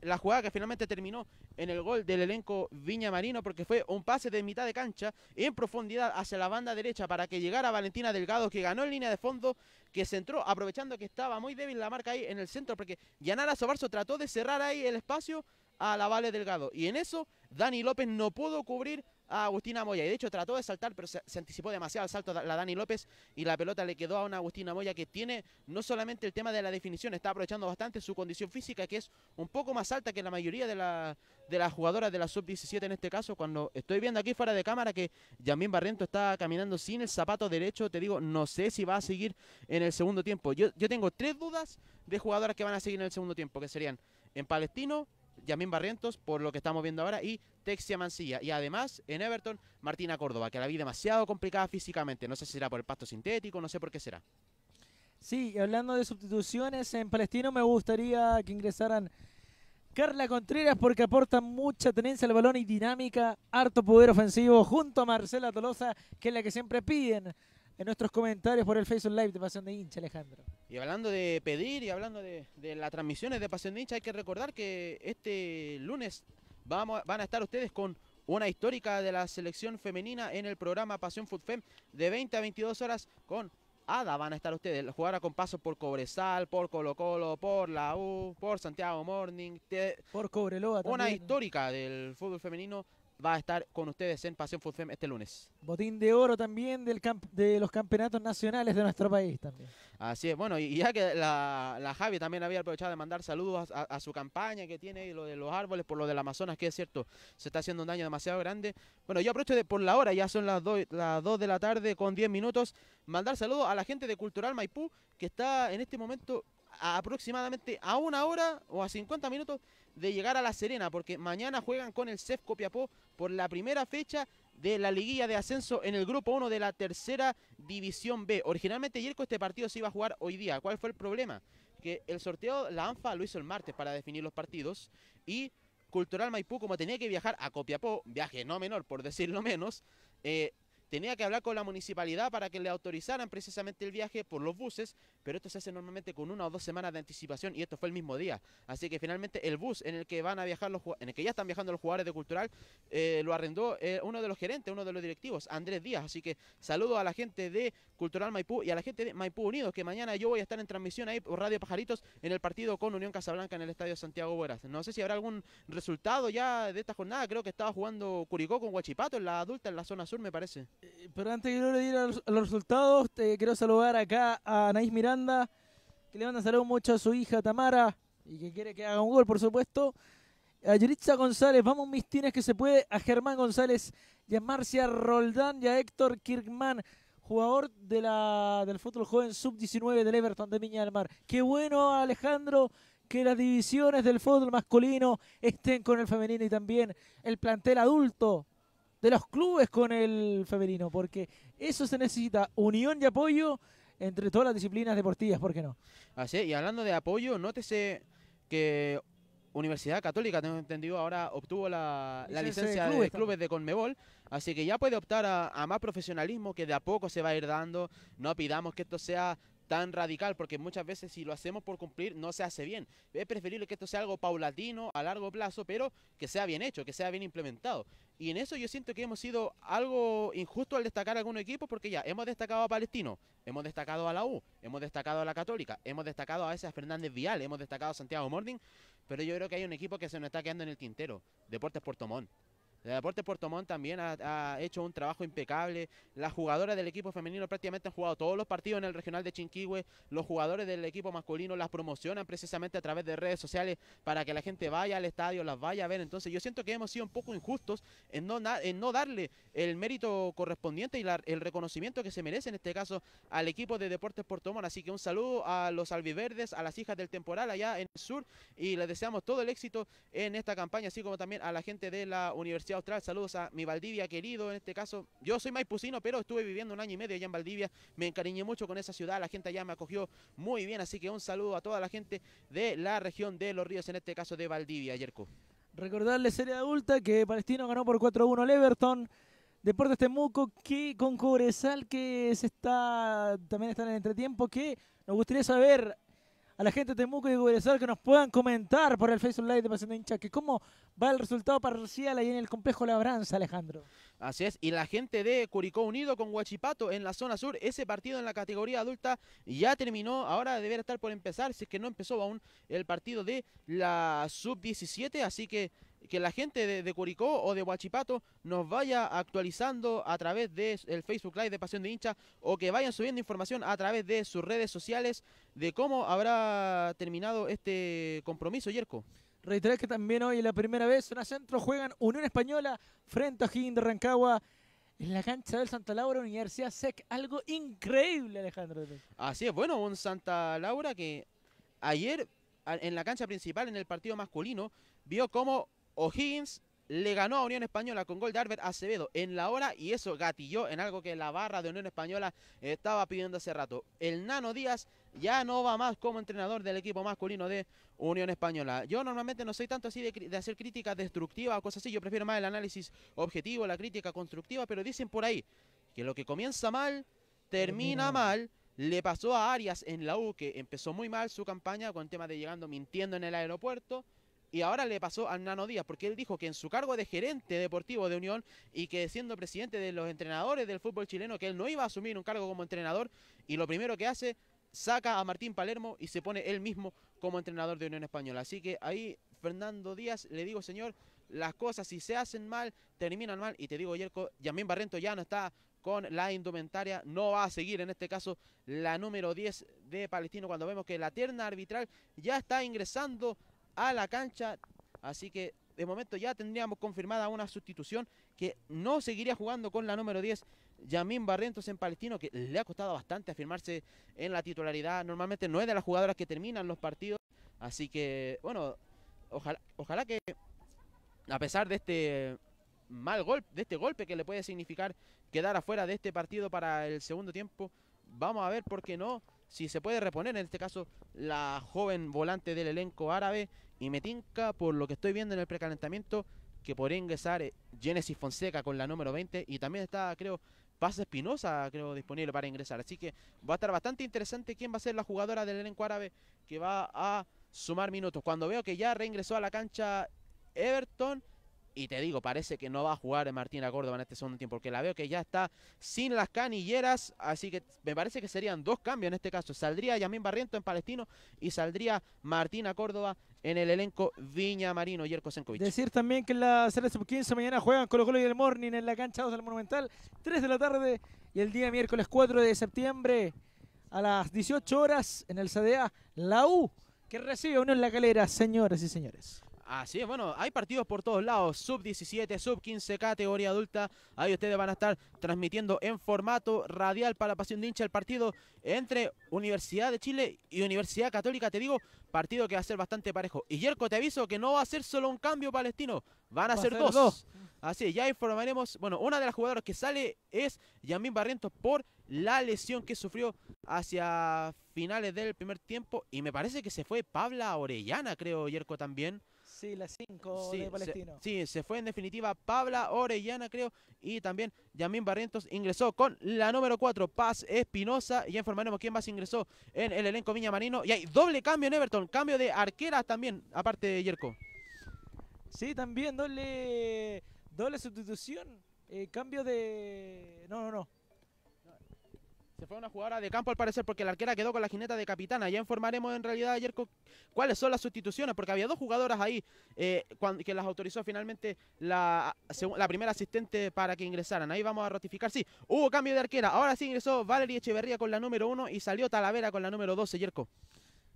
la jugada que finalmente terminó en el gol del elenco Viña Marino porque fue un pase de mitad de cancha en profundidad hacia la banda derecha para que llegara Valentina Delgado que ganó en línea de fondo, que se entró aprovechando que estaba muy débil la marca ahí en el centro porque Yanara Sobarso trató de cerrar ahí el espacio a la Vale Delgado y en eso Dani López no pudo cubrir a Agustina Moya. Y de hecho trató de saltar, pero se, anticipó demasiado el salto la Dani López y la pelota le quedó a una Agustina Moya que tiene no solamente el tema de la definición, está aprovechando bastante su condición física, que es un poco más alta que la mayoría de, la, de las jugadoras de la sub-17 en este caso. Cuando estoy viendo aquí fuera de cámara que Yamín Barrento está caminando sin el zapato derecho, te digo, no sé si va a seguir en el segundo tiempo. Yo, yo tengo tres dudas de jugadoras que van a seguir en el segundo tiempo, que serían en Palestino, Yamín Barrientos, por lo que estamos viendo ahora, y Texia Mancilla. Y además, en Everton, Martina Córdoba, que la vi demasiado complicada físicamente. No sé si será por el pasto sintético, no sé por qué será. Sí, hablando de sustituciones, en Palestino me gustaría que ingresaran Carla Contreras porque aporta mucha tenencia al balón y dinámica, harto poder ofensivo, junto a Marcela Tolosa, que es la que siempre piden en nuestros comentarios por el Facebook Live de Pasión de Hincha, Alejandro. Y hablando de pedir y hablando de, de las transmisiones de Pasión de hay que recordar que este lunes vamos, van a estar ustedes con una histórica de la selección femenina en el programa Pasión fem de 20 a 22 horas con Ada van a estar ustedes, jugará con paso por Cobresal, por Colo Colo, por la U, por Santiago Morning, por Cobreloa. Una histórica del fútbol femenino va a estar con ustedes en Pasión FUTFEM este lunes. Botín de oro también del de los campeonatos nacionales de nuestro país también. Así es, bueno, y ya que la, Javi también había aprovechado de mandar saludos a, su campaña que tiene y lo de los árboles por lo del Amazonas, que es cierto, se está haciendo un daño demasiado grande. Bueno, yo aprovecho de, por la hora, ya son las 2 las dos de la tarde con 10 minutos, mandar saludos a la gente de Cultural Maipú que está en este momento aproximadamente a una hora o a 50 minutos de llegar a La Serena, porque mañana juegan con el CEF Copiapó por la primera fecha de la liguilla de ascenso en el grupo 1 de la tercera división B. Originalmente Yerko este partido se iba a jugar hoy día. ¿Cuál fue el problema? Que el sorteo la ANFA lo hizo el martes para definir los partidos y Cultural Maipú como tenía que viajar a Copiapó, viaje no menor por decirlo menos, eh, tenía que hablar con la municipalidad para que le autorizaran precisamente el viaje por los buses, pero esto se hace normalmente con una o dos semanas de anticipación y esto fue el mismo día. Así que finalmente el bus en el que van a viajar los en el que ya están viajando los jugadores de Cultural eh, lo arrendó eh, uno de los gerentes, uno de los directivos, Andrés Díaz. Así que saludo a la gente de Cultural Maipú y a la gente de Maipú Unidos, que mañana yo voy a estar en transmisión ahí por Radio Pajaritos en el partido con Unión Casablanca en el Estadio Santiago Bueras. No sé si habrá algún resultado ya de esta jornada, creo que estaba jugando Curicó con Huachipato en la adulta en la zona sur, me parece. Eh, pero antes de ir a los, resultados, te quiero saludar acá a Anaís Miranda, que le manda saludos mucho a su hija Tamara y que quiere que haga un gol, por supuesto. A Yuritza González, vamos mis tines que se puede. A Germán González y a Marcia Roldán y a Héctor Kirkman, jugador de la, del fútbol joven sub-19 del Everton de Viña del Mar. Qué bueno, Alejandro, que las divisiones del fútbol masculino estén con el femenino y también el plantel adulto de los clubes con el femenino, porque eso se necesita, unión de apoyo entre todas las disciplinas deportivas, ¿por qué no? Así y hablando de apoyo, nótese que Universidad Católica, tengo entendido, ahora obtuvo la, licencia de clubes, de clubes, Conmebol, así que ya puede optar a, más profesionalismo que de a poco se va a ir dando. No pidamos que esto sea tan radical, porque muchas veces si lo hacemos por cumplir no se hace bien. Es preferible que esto sea algo paulatino, a largo plazo, pero que sea bien hecho, que sea bien implementado. Y en eso yo siento que hemos sido algo injusto al destacar algún equipo porque ya hemos destacado a Palestino, hemos destacado a la U, hemos destacado a la Católica, hemos destacado a veces Fernández Vial, hemos destacado a Santiago Morning, pero yo creo que hay un equipo que se nos está quedando en el tintero, Deportes Puerto Montt. Deportes Puerto también ha, hecho un trabajo impecable. Las jugadoras del equipo femenino prácticamente han jugado todos los partidos en el regional de Chinquihue. Los jugadores del equipo masculino las promocionan precisamente a través de redes sociales para que la gente vaya al estadio, las vaya a ver. Entonces yo siento que hemos sido un poco injustos en no, darle el mérito correspondiente y el reconocimiento que se merece en este caso al equipo de Deportes Puerto Así que un saludo a los albiverdes, a las hijas del temporal allá en el sur y les deseamos todo el éxito en esta campaña, así como también a la gente de la Universidad saludos a mi Valdivia querido, en este caso, yo soy maipucino, pero estuve viviendo un año y medio allá en Valdivia, me encariñé mucho con esa ciudad, la gente allá me acogió muy bien, así que un saludo a toda la gente de la región de Los Ríos, en este caso de Valdivia, Yerko. Recordarle serie adulta que Palestino ganó por 4-1 al Everton. Deportes Temuco que con Cobresal que se está también está en el entretiempo que nos gustaría saber a la gente de Temuco y de Guayasol que nos puedan comentar por el Facebook Live de Pasión de que cómo va el resultado parcial ahí en el complejo Labranza, Alejandro. Así es, y la gente de Curicó unido con Huachipato en la zona sur, ese partido en la categoría adulta ya terminó, ahora debería estar por empezar, si es que no empezó aún el partido de la sub-17, así que que la gente de, Curicó o de Huachipato nos vaya actualizando a través del Facebook Live de Pasión de Hincha o que vayan subiendo información a través de sus redes sociales de cómo habrá terminado este compromiso, Yerko. Reiterar que también hoy es la primera vez en Centro juegan Unión Española frente a Higgin de Rancagua en la cancha del Santa Laura Universidad SEC. Algo increíble, Alejandro. Así es, bueno, un Santa Laura que ayer en la cancha principal, en el partido masculino, vio cómo O'Higgins le ganó a Unión Española con gol de Albert Acevedo en la hora y eso gatilló en algo que la barra de Unión Española estaba pidiendo hace rato. El Nano Díaz ya no va más como entrenador del equipo masculino de Unión Española. Yo normalmente no soy tanto así de, hacer críticas destructivas o cosas así, yo prefiero más el análisis objetivo, la crítica constructiva, pero dicen por ahí que lo que comienza mal termina, termina. mal. Le pasó a Arias en la U, que empezó muy mal su campaña con el tema de llegando mintiendo en el aeropuerto y ahora le pasó al Nano Díaz, porque él dijo que en su cargo de gerente deportivo de Unión y que siendo presidente de los entrenadores del fútbol chileno, que él no iba a asumir un cargo como entrenador, y lo primero que hace, saca a Martín Palermo y se pone él mismo como entrenador de Unión Española. Así que ahí Fernando Díaz, le digo, señor, las cosas si se hacen mal, terminan mal. Y te digo, Yerko, Yamín Barrento ya no está con la indumentaria, no va a seguir en este caso la número 10 de Palestino cuando vemos que la tierna arbitral ya está ingresando a la cancha. Así que de momento ya tendríamos confirmada una sustitución que no seguiría jugando con la número 10, Yamín Barrientos en Palestino, que le ha costado bastante afirmarse en la titularidad. Normalmente no es de las jugadoras que terminan los partidos. Así que, bueno, ojalá, ojalá que a pesar de este mal golpe, de este golpe que le puede significar quedar afuera de este partido para el segundo tiempo, vamos a ver por qué no si se puede reponer, en este caso, la joven volante del elenco árabe. Y me tinca, por lo que estoy viendo en el precalentamiento, que podría ingresar eh, Genesis Fonseca con la número 20. Y también está, creo, Paz Espinosa, creo, disponible para ingresar. Así que va a estar bastante interesante quién va a ser la jugadora del elenco árabe que va a sumar minutos. Cuando veo que ya reingresó a la cancha Everton y te digo, parece que no va a jugar Martina Córdoba en este segundo tiempo, porque la veo que ya está sin las canilleras, así que me parece que serían dos cambios en este caso. Saldría Yamín Barriento en Palestino y saldría Martina Córdoba en el elenco Viña Marino y Senkovic. Decir también que en la sub 15 mañana juegan Colo Colo y el Morning en la cancha 2 del Monumental, 3 de la tarde y el día miércoles 4 de septiembre a las 18 horas en el CDA, la U, que recibe uno en la calera, señores y señores. Así es, bueno, hay partidos por todos lados, sub 17, sub 15, categoría adulta. Ahí ustedes van a estar transmitiendo en formato radial para la Pasión de Hincha el partido entre Universidad de Chile y Universidad Católica. Te digo, partido que va a ser bastante parejo. Y Yerko, te aviso que no va a ser solo un cambio palestino, van a, ser, dos. Así, ya informaremos. Bueno, una de las jugadoras que sale es Yamín Barrientos por la lesión que sufrió hacia finales del primer tiempo. Y me parece que se fue Pabla Orellana, creo, Yerko también. Sí, la 5 de Palestino. sí, se fue en definitiva Pabla Orellana, creo, y también Yamín Barrientos ingresó con la número 4, Paz Espinosa. Ya informaremos quién más ingresó en el elenco Viña Marino. Y hay doble cambio en Everton, cambio de arqueras también, aparte de Yerko. Sí, también doble, doble sustitución, eh, cambio de... No, no, no, se fue una jugadora de campo al parecer porque la arquera quedó con la jineta de capitana. Ya informaremos en realidad ayer cuáles son las sustituciones porque había dos jugadoras ahí eh, que las autorizó finalmente la, la primera asistente para que ingresaran. Ahí vamos a ratificar. Sí, hubo cambio de arquera. Ahora sí ingresó Valerie Echeverría con la número uno y salió Talavera con la número 12, Yerko.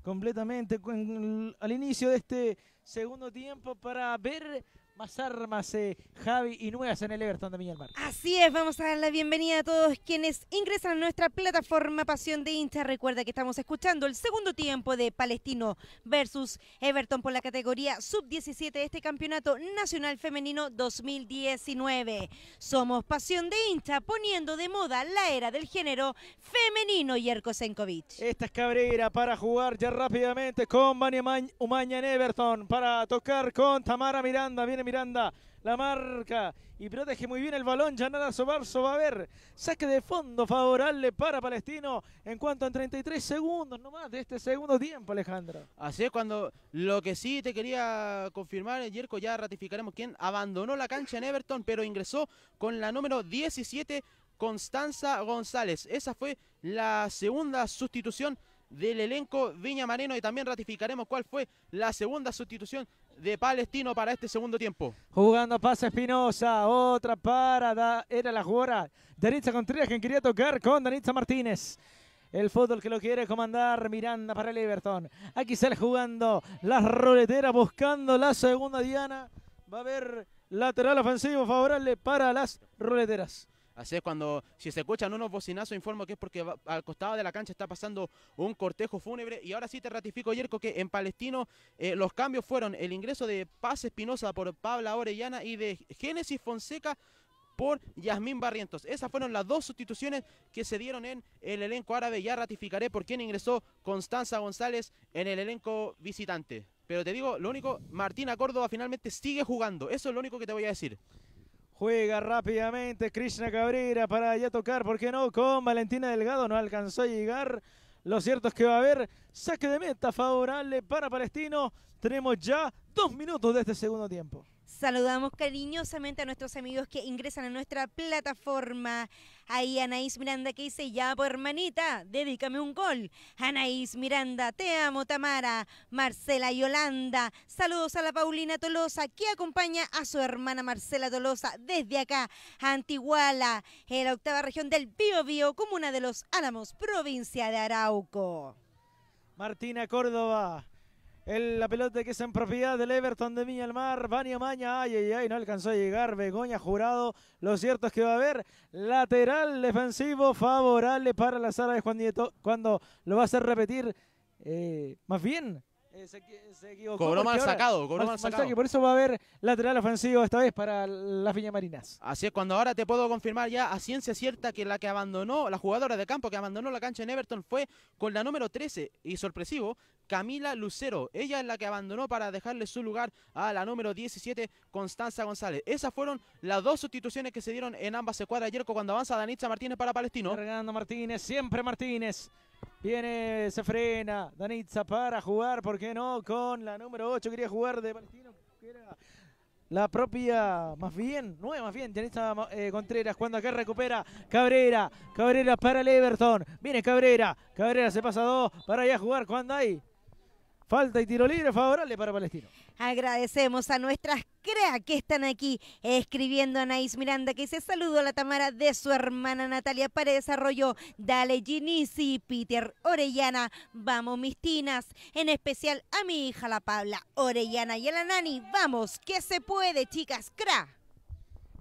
Completamente al inicio de este segundo tiempo para ver más armas, eh, Javi, y nuevas en el Everton de Miñalmar. Así es, vamos a dar la bienvenida a todos quienes ingresan a nuestra plataforma Pasión de Insta. Recuerda que estamos escuchando el segundo tiempo de Palestino versus Everton por la categoría sub-17 de este campeonato nacional femenino 2019. Somos Pasión de Insta, poniendo de moda la era del género femenino, Yerko Esta es Cabrera para jugar ya rápidamente con Mani en Everton, para tocar con Tamara Miranda. Viene Miranda. La marca y protege muy bien el balón. nada, sobarso va a ver. Saque de fondo favorable para Palestino. En cuanto a 33 segundos nomás de este segundo tiempo, Alejandro. Así es cuando lo que sí te quería confirmar, Yerko, ya ratificaremos quién abandonó la cancha en Everton, pero ingresó con la número 17, Constanza González. Esa fue la segunda sustitución del elenco Viña Marino y también ratificaremos cuál fue la segunda sustitución de Palestino para este segundo tiempo. Jugando pasa Espinosa, otra parada, era la jugadora Danitza Contreras quien quería tocar con Danitza Martínez. El fútbol que lo quiere comandar Miranda para el Everton. Aquí sale jugando las roleteras buscando la segunda diana. Va a haber lateral ofensivo favorable para las roleteras. Así es cuando, si se escuchan unos bocinazos, informo que es porque al costado de la cancha está pasando un cortejo fúnebre. Y ahora sí te ratifico, Yerko, que en Palestino eh, los cambios fueron el ingreso de Paz Espinosa por Pabla Orellana y de Génesis Fonseca por Yasmín Barrientos. Esas fueron las dos sustituciones que se dieron en el elenco árabe. Ya ratificaré por quién ingresó Constanza González en el elenco visitante. Pero te digo, lo único, Martina Córdoba finalmente sigue jugando. Eso es lo único que te voy a decir. Juega rápidamente Krishna Cabrera para ya tocar, ¿por qué no? Con Valentina Delgado no alcanzó a llegar. Lo cierto es que va a haber saque de meta favorable para Palestino. Tenemos ya dos minutos de este segundo tiempo. Saludamos cariñosamente a nuestros amigos que ingresan a nuestra plataforma. Ahí Anaís Miranda que dice, ya por pues, hermanita, dedícame un gol. Anaís Miranda, te amo Tamara. Marcela Yolanda, saludos a la Paulina Tolosa que acompaña a su hermana Marcela Tolosa desde acá, Antiguala, en la octava región del Bío Bío, comuna de Los Álamos, provincia de Arauco. Martina Córdoba, la pelota que es en propiedad del Everton de Miñalmar. Vania Maña, ay, ay, ay, no alcanzó a llegar. Begoña Jurado. Lo cierto es que va a haber lateral defensivo favorable para la sala de Juan Nieto cuando lo va a hacer repetir. Eh, más bien, eh, se, Cobró mal sacado, mal, sacado. por eso va a haber lateral ofensivo esta vez para las marinas Así es, cuando ahora te puedo confirmar ya a ciencia cierta que la que abandonó, la jugadora de campo que abandonó la cancha en Everton fue con la número 13 y sorpresivo, Camila Lucero. Ella es la que abandonó para dejarle su lugar a la número 17, Constanza González. Esas fueron las dos sustituciones que se dieron en ambas escuadras. ayer cuando avanza Danitza Martínez para Palestino. Fernando Martínez, siempre Martínez. Viene, se frena Danitza para jugar, ¿por qué no? Con la número 8, quería jugar de Palestino, la propia, más bien, 9 más bien, Danitza eh, Contreras, cuando acá recupera Cabrera, Cabrera para el Everton, viene Cabrera, Cabrera se pasa dos, para allá jugar cuando hay falta y tiro libre favorable para Palestino. Agradecemos a nuestras crea que están aquí escribiendo a Anaís Miranda que dice saludo a la Tamara de su hermana Natalia para desarrollo Dale Ginisi, Peter Orellana, vamos mis tinas, en especial a mi hija la Paula Orellana y a la Nani, vamos que se puede chicas, cra.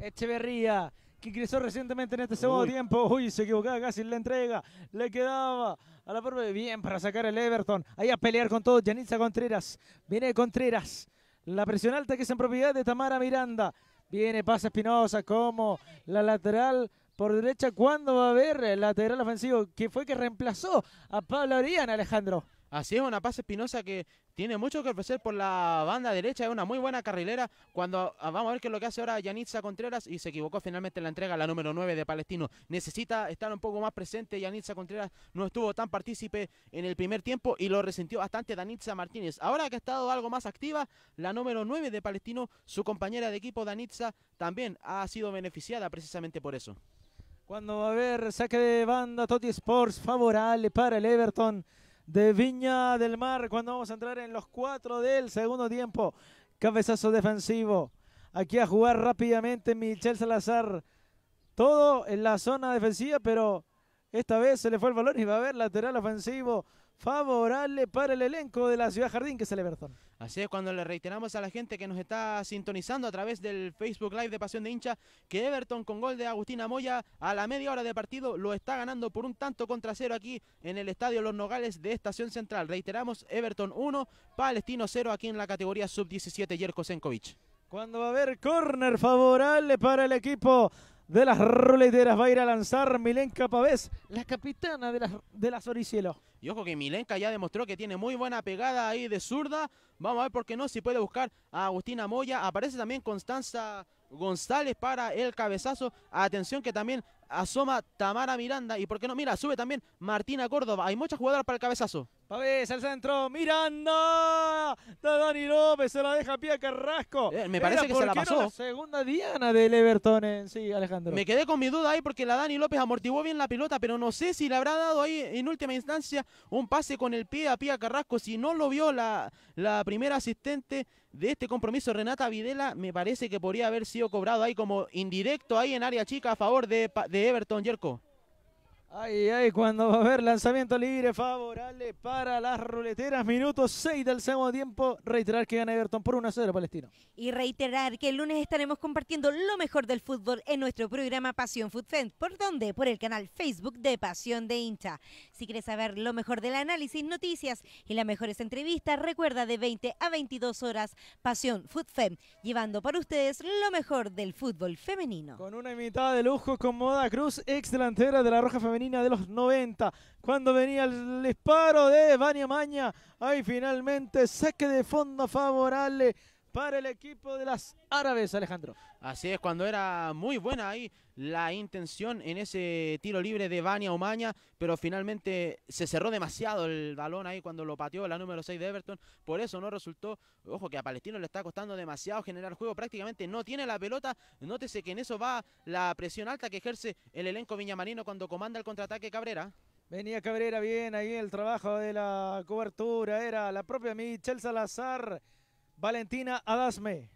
Echeverría, que ingresó recientemente en este segundo tiempo. Uy, se equivocaba casi la entrega. Le quedaba a la prueba. Bien para sacar el Everton. Ahí a pelear con todo. Yanitza Contreras. Viene Contreras. La presión alta que es en propiedad de Tamara Miranda. Viene pasa Espinosa como la lateral por derecha. ¿Cuándo va a haber el lateral ofensivo? Que fue que reemplazó a Pablo Arián, Alejandro. Así es, una paz Espinosa que tiene mucho que ofrecer por la banda derecha, es una muy buena carrilera. Cuando ah, vamos a ver qué es lo que hace ahora Yanitza Contreras y se equivocó finalmente la entrega, la número 9 de Palestino. Necesita estar un poco más presente. Yanitza Contreras no estuvo tan partícipe en el primer tiempo y lo resentió bastante Danitza Martínez. Ahora que ha estado algo más activa, la número 9 de Palestino, su compañera de equipo Danitza también ha sido beneficiada precisamente por eso. Cuando va a haber saque de banda, Toti Sports favorable para el Everton de Viña del Mar cuando vamos a entrar en los cuatro del segundo tiempo. Cabezazo defensivo. Aquí a jugar rápidamente Michel Salazar. Todo en la zona defensiva, pero esta vez se le fue el balón y va a haber lateral ofensivo favorable para el elenco de la Ciudad Jardín, que es el Everton. Así es, cuando le reiteramos a la gente que nos está sintonizando a través del Facebook Live de Pasión de Hincha, que Everton con gol de Agustina Moya a la media hora de partido lo está ganando por un tanto contra cero aquí en el Estadio Los Nogales de Estación Central. Reiteramos, Everton 1, Palestino 0 aquí en la categoría sub-17 Jerko Senkovic. Cuando va a haber córner favorable para el equipo de las roleteras va a ir a lanzar Milenka Pavés, la capitana de las, de las Y ojo que Milenka ya demostró que tiene muy buena pegada ahí de zurda. Vamos a ver por qué no, si puede buscar a Agustina Moya. Aparece también Constanza González para el cabezazo. Atención que también asoma Tamara Miranda. Y por qué no, mira, sube también Martina Córdoba. Hay muchas jugadoras para el cabezazo. Pavés al centro, Miranda, Dani López, se la deja a pie Carrasco. Eh, me parece que se la pasó. segunda Diana del Everton en sí, Alejandro. Me quedé con mi duda ahí porque la Dani López amortiguó bien la pelota, pero no sé si le habrá dado ahí en última instancia un pase con el pie a pía Carrasco. Si no lo vio la, primera asistente de este compromiso, Renata Videla, me parece que podría haber sido cobrado ahí como indirecto ahí en área chica a favor de, de Everton Yerko. Ay, ay, cuando va a haber lanzamiento libre favorable para las ruleteras. Minuto 6 del segundo tiempo. Reiterar que gana Everton por 1-0 Palestino. Y reiterar que el lunes estaremos compartiendo lo mejor del fútbol en nuestro programa Pasión Food ¿Por dónde? Por el canal Facebook de Pasión de Hincha. Si quieres saber lo mejor del análisis, noticias y las mejores entrevistas, recuerda de 20 a 22 horas Pasión Food llevando para ustedes lo mejor del fútbol femenino. Con una invitada de lujo con Moda Cruz, ex delantera de la Roja Femenina niña de los 90. Cuando venía el disparo de Vania Maña, ahí finalmente seque de fondo favorable para el equipo de las árabes, Alejandro. Así es, cuando era muy buena ahí la intención en ese tiro libre de Vania Umaña, pero finalmente se cerró demasiado el balón ahí cuando lo pateó la número 6 de Everton, por eso no resultó, ojo que a Palestino le está costando demasiado generar juego, prácticamente no tiene la pelota, nótese que en eso va la presión alta que ejerce el elenco viñamarino cuando comanda el contraataque Cabrera. Venía Cabrera bien ahí el trabajo de la cobertura, era la propia Michelle Salazar Valentina Adasme.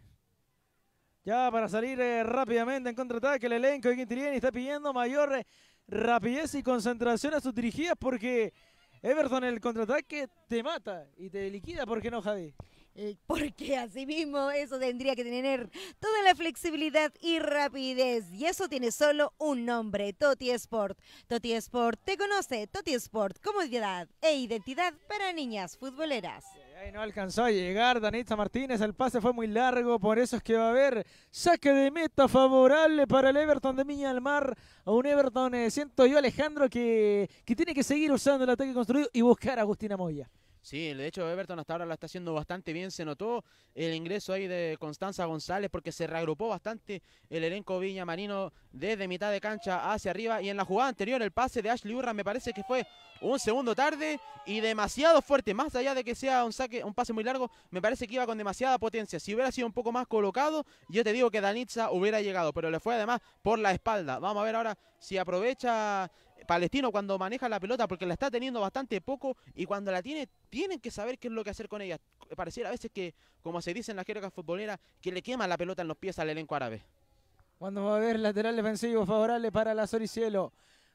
Ya para salir eh, rápidamente en contraataque, el elenco de Quintiliani está pidiendo mayor eh, rapidez y concentración a sus dirigidas porque Everton el contraataque te mata y te liquida, ¿por qué no, Javi? Eh, porque así mismo eso tendría que tener toda la flexibilidad y rapidez. Y eso tiene solo un nombre, Toti Sport. Toti Sport te conoce, Toti Sport, comodidad e identidad para niñas futboleras no alcanzó a llegar Danita Martínez, el pase fue muy largo, por eso es que va a haber saque de meta favorable para el Everton de Miña al Mar. A un Everton, eh, siento yo, Alejandro, que, que tiene que seguir usando el ataque construido y buscar a Agustina Moya. Sí, de hecho Everton hasta ahora la está haciendo bastante bien, se notó el ingreso ahí de Constanza González porque se reagrupó bastante el elenco Marino desde mitad de cancha hacia arriba y en la jugada anterior el pase de Ashley Urra me parece que fue un segundo tarde y demasiado fuerte, más allá de que sea un saque, un pase muy largo, me parece que iba con demasiada potencia, si hubiera sido un poco más colocado, yo te digo que Danitza hubiera llegado, pero le fue además por la espalda, vamos a ver ahora si aprovecha Palestino cuando maneja la pelota, porque la está teniendo bastante poco y cuando la tiene, tienen que saber qué es lo que hacer con ella. Pareciera a veces que, como se dice en la jerga futbolera, que le quema la pelota en los pies al elenco árabe. Cuando va a haber lateral defensivo favorable para la Cielo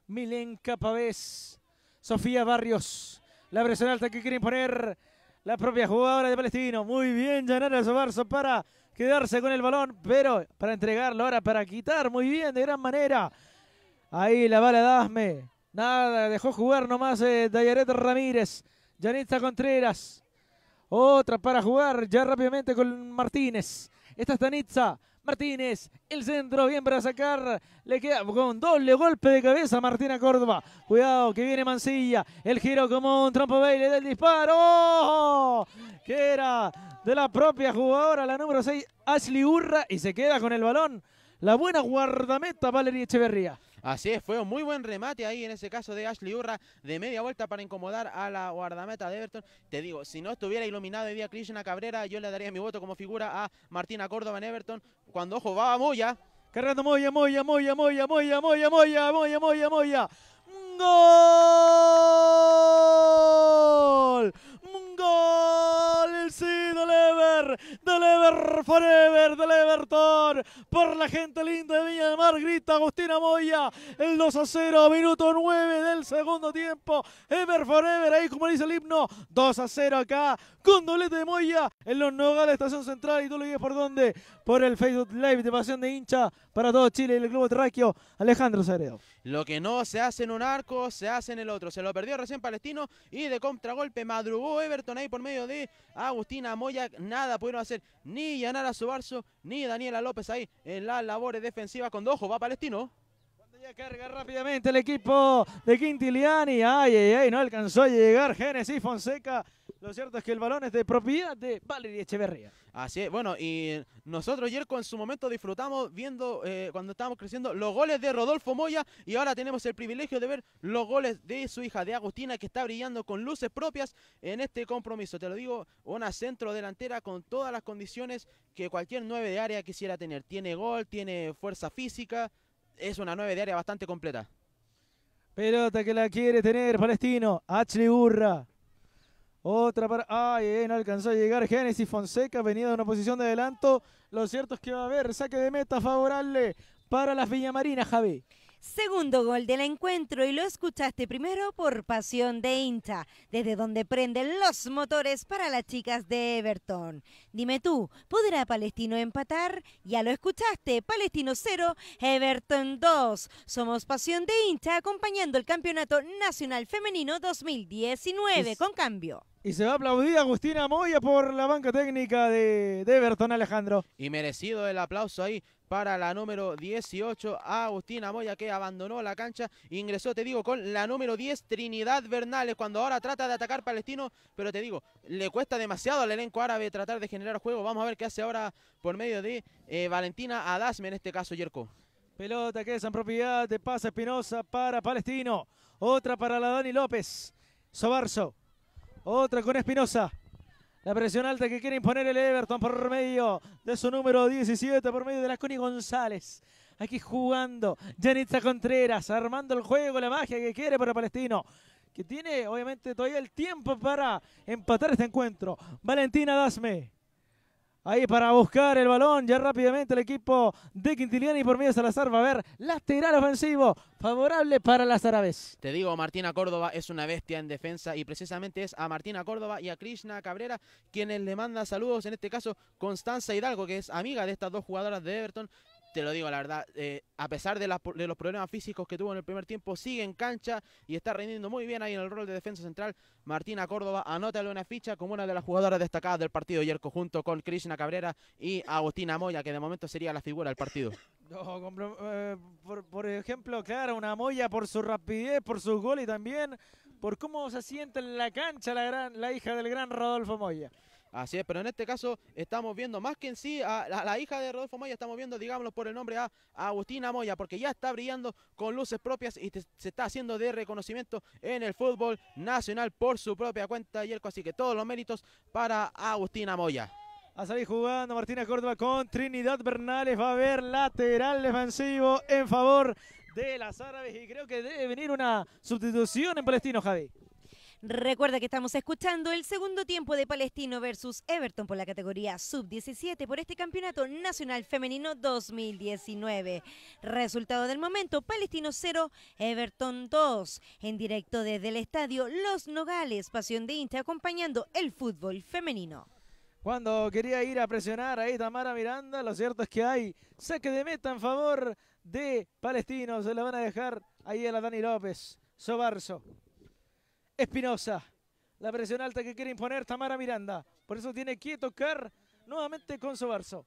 Milenka Pavés, Sofía Barrios, la presión alta que quiere poner la propia jugadora de Palestino. Muy bien, Janara Sobarzo para quedarse con el balón, pero para entregarlo ahora, para quitar muy bien, de gran manera. Ahí la bala Dasme. Nada, dejó jugar nomás eh, Dayaret Ramírez. Yanitza Contreras. Otra para jugar ya rápidamente con Martínez. Esta es Nitza. Martínez, el centro, bien para sacar. Le queda con doble golpe de cabeza Martina Córdoba. Cuidado, que viene Mancilla. El giro como un trompo baile del disparo. Que era de la propia jugadora, la número 6, Ashley Urra. Y se queda con el balón. La buena guardameta Valeria Echeverría. Así es, fue un muy buen remate ahí en ese caso de Ashley Urra de media vuelta para incomodar a la guardameta de Everton. Te digo, si no estuviera iluminado hoy día Krishna Cabrera, yo le daría mi voto como figura a Martina Córdoba en Everton. Cuando, ojo, va a Moya. Cargando Moya, Moya, Moya, Moya, Moya, Moya, Moya, Moya, Moya, Moya. ¡Gol! ¡Gol! sí del Ever, Forever, del Everton, por la gente linda de Viña del Mar, grita Agustina Moya, el 2 a 0, minuto 9 del segundo tiempo, Ever Forever, ahí como dice el himno, 2 a 0 acá, con doblete de Moya, en los Nogales, Estación Central, y tú lo guías por dónde, por el Facebook Live de Pasión de Hincha, para todo Chile, y el Club Terráqueo, Alejandro Cerezo. Lo que no se hace en un arco, se hace en el otro. Se lo perdió recién Palestino y de contragolpe madrugó Everton ahí por medio de Agustina Moya. Nada pudieron hacer ni Yanara Subarzo ni Daniela López ahí en las labores defensivas. Con Dojo va Palestino. Ya carga rápidamente el equipo de Quintiliani. Ay, ay, ay, no alcanzó a llegar Genesis Fonseca lo cierto es que el balón es de propiedad de Valeria Echeverría. Así es, bueno, y nosotros ayer en su momento disfrutamos viendo, eh, cuando estábamos creciendo, los goles de Rodolfo Moya y ahora tenemos el privilegio de ver los goles de su hija, de Agustina, que está brillando con luces propias en este compromiso. Te lo digo, una centro delantera con todas las condiciones que cualquier nueve de área quisiera tener. Tiene gol, tiene fuerza física, es una nueve de área bastante completa. Pelota que la quiere tener Palestino, Ashley Urra. Otra para... ¡Ay! Eh, no alcanzó a llegar Génesis Fonseca. venido de una posición de adelanto. Lo cierto es que va a haber saque de meta favorable para las Villamarinas, Javi. Segundo gol del encuentro y lo escuchaste primero por Pasión de Incha desde donde prenden los motores para las chicas de Everton. Dime tú, ¿podrá Palestino empatar? Ya lo escuchaste, Palestino 0, Everton 2. Somos Pasión de Incha acompañando el Campeonato Nacional Femenino 2019 con cambio. Y se va a aplaudir Agustina Moya por la banca técnica de, Bertón Alejandro. Y merecido el aplauso ahí para la número 18, Agustina Moya, que abandonó la cancha. Ingresó, te digo, con la número 10, Trinidad Bernales, cuando ahora trata de atacar Palestino. Pero te digo, le cuesta demasiado al elenco árabe tratar de generar juego. Vamos a ver qué hace ahora por medio de eh, Valentina Adasme, en este caso, Yerko. Pelota que es en propiedad te Pasa Espinosa para Palestino. Otra para la Dani López. Sobarzo otra con Espinosa. La presión alta que quiere imponer el Everton por medio de su número 17, por medio de la Connie González. Aquí jugando Janitza Contreras, armando el juego, la magia que quiere para Palestino. Que tiene obviamente todavía el tiempo para empatar este encuentro. Valentina Dasme. Ahí para buscar el balón. Ya rápidamente el equipo de Quintiliani por medio de Salazar va a ver lateral ofensivo favorable para las árabes. Te digo, Martina Córdoba es una bestia en defensa y precisamente es a Martina Córdoba y a Krishna Cabrera quienes le manda saludos. En este caso, Constanza Hidalgo, que es amiga de estas dos jugadoras de Everton, te lo digo la verdad, eh, a pesar de, los problemas físicos que tuvo en el primer tiempo, sigue en cancha y está rindiendo muy bien ahí en el rol de defensa central. Martina Córdoba, anótale una ficha como una de las jugadoras destacadas del partido el junto con Krishna Cabrera y Agustina Moya, que de momento sería la figura del partido. Eh, por, ejemplo, claro, una Moya por su rapidez, por sus goles y también por cómo se siente en la cancha la, gran, la hija del gran Rodolfo Moya. Así es, pero en este caso estamos viendo más que en sí a, la hija de Rodolfo Moya, estamos viendo, digámoslo por el nombre, a, Agustina Moya, porque ya está brillando con luces propias y se está haciendo de reconocimiento en el fútbol nacional por su propia cuenta, Yerko. Así que todos los méritos para Agustina Moya. A salir jugando Martina Córdoba con Trinidad Bernales. Va a haber lateral defensivo en favor de las árabes. Y creo que debe venir una sustitución en Palestino, Javi. Recuerda que estamos escuchando el segundo tiempo de Palestino versus Everton por la categoría sub-17 por este Campeonato Nacional Femenino 2019. Resultado del momento, Palestino 0, Everton 2. En directo desde el estadio Los Nogales, Pasión de Insta acompañando el fútbol femenino. Cuando quería ir a presionar ahí Tamara Miranda, lo cierto es que hay saque de meta en favor de Palestino. Se lo van a dejar ahí a la Dani López. Sobarso. Espinosa. La presión alta que quiere imponer Tamara Miranda. Por eso tiene que tocar nuevamente con su barzo.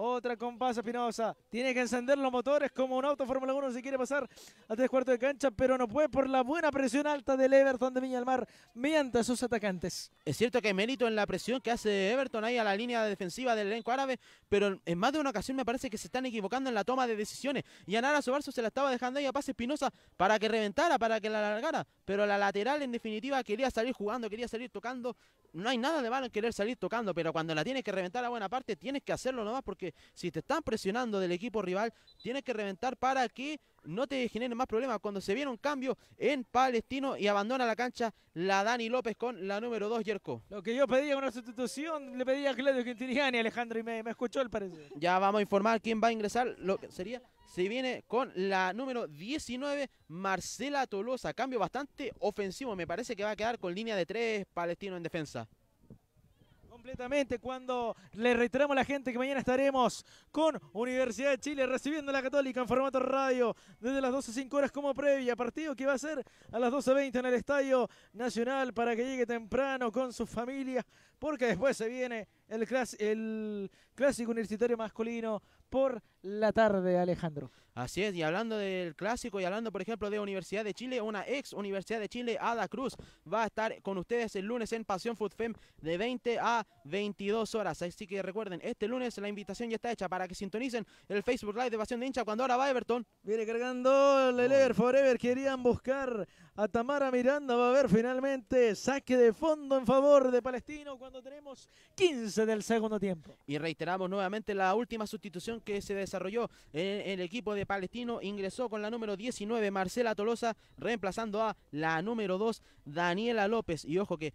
Otra compás Espinosa. Tiene que encender los motores como un auto Fórmula 1 si quiere pasar a tres cuartos de cancha, pero no puede por la buena presión alta del Everton de Viña del Mar mediante sus atacantes. Es cierto que hay mérito en la presión que hace Everton ahí a la línea defensiva del elenco árabe, pero en más de una ocasión me parece que se están equivocando en la toma de decisiones. Y a Nara Sobarzo se la estaba dejando ahí a pase Espinosa para que reventara, para que la alargara pero la lateral en definitiva quería salir jugando, quería salir tocando. No hay nada de malo en querer salir tocando, pero cuando la tienes que reventar a buena parte, tienes que hacerlo nomás porque si te están presionando del equipo rival, tienes que reventar para que no te generen más problemas. Cuando se viene un cambio en Palestino y abandona la cancha la Dani López con la número 2, Yerko. Lo que yo pedía una sustitución, le pedía a Claudio Quintiliani, Alejandro, y me, escuchó el parecer. Ya vamos a informar quién va a ingresar, lo que sería se viene con la número 19, Marcela Tolosa. Cambio bastante ofensivo, me parece que va a quedar con línea de tres palestino en defensa. Completamente, cuando le reiteramos a la gente que mañana estaremos con Universidad de Chile recibiendo a la Católica en formato radio desde las 12.05 horas como previa. Partido que va a ser a las 12.20 en el Estadio Nacional para que llegue temprano con su familia, porque después se viene el clásico universitario masculino por la tarde, Alejandro. Así es, y hablando del clásico y hablando, por ejemplo, de Universidad de Chile, una ex Universidad de Chile, Ada Cruz, va a estar con ustedes el lunes en Pasión Food Fem de 20 a 22 horas. Así que recuerden, este lunes la invitación ya está hecha para que sintonicen el Facebook Live de Pasión de Hincha cuando ahora va Everton. Viene cargando Lelever Forever, querían buscar a Tamara Miranda, va a haber finalmente saque de fondo en favor de Palestino cuando tenemos 15 del segundo tiempo. Y reiteramos nuevamente la última sustitución que se desarrolló en el equipo de Palestino. Ingresó con la número 19 Marcela Tolosa, reemplazando a la número 2 Daniela López. Y ojo que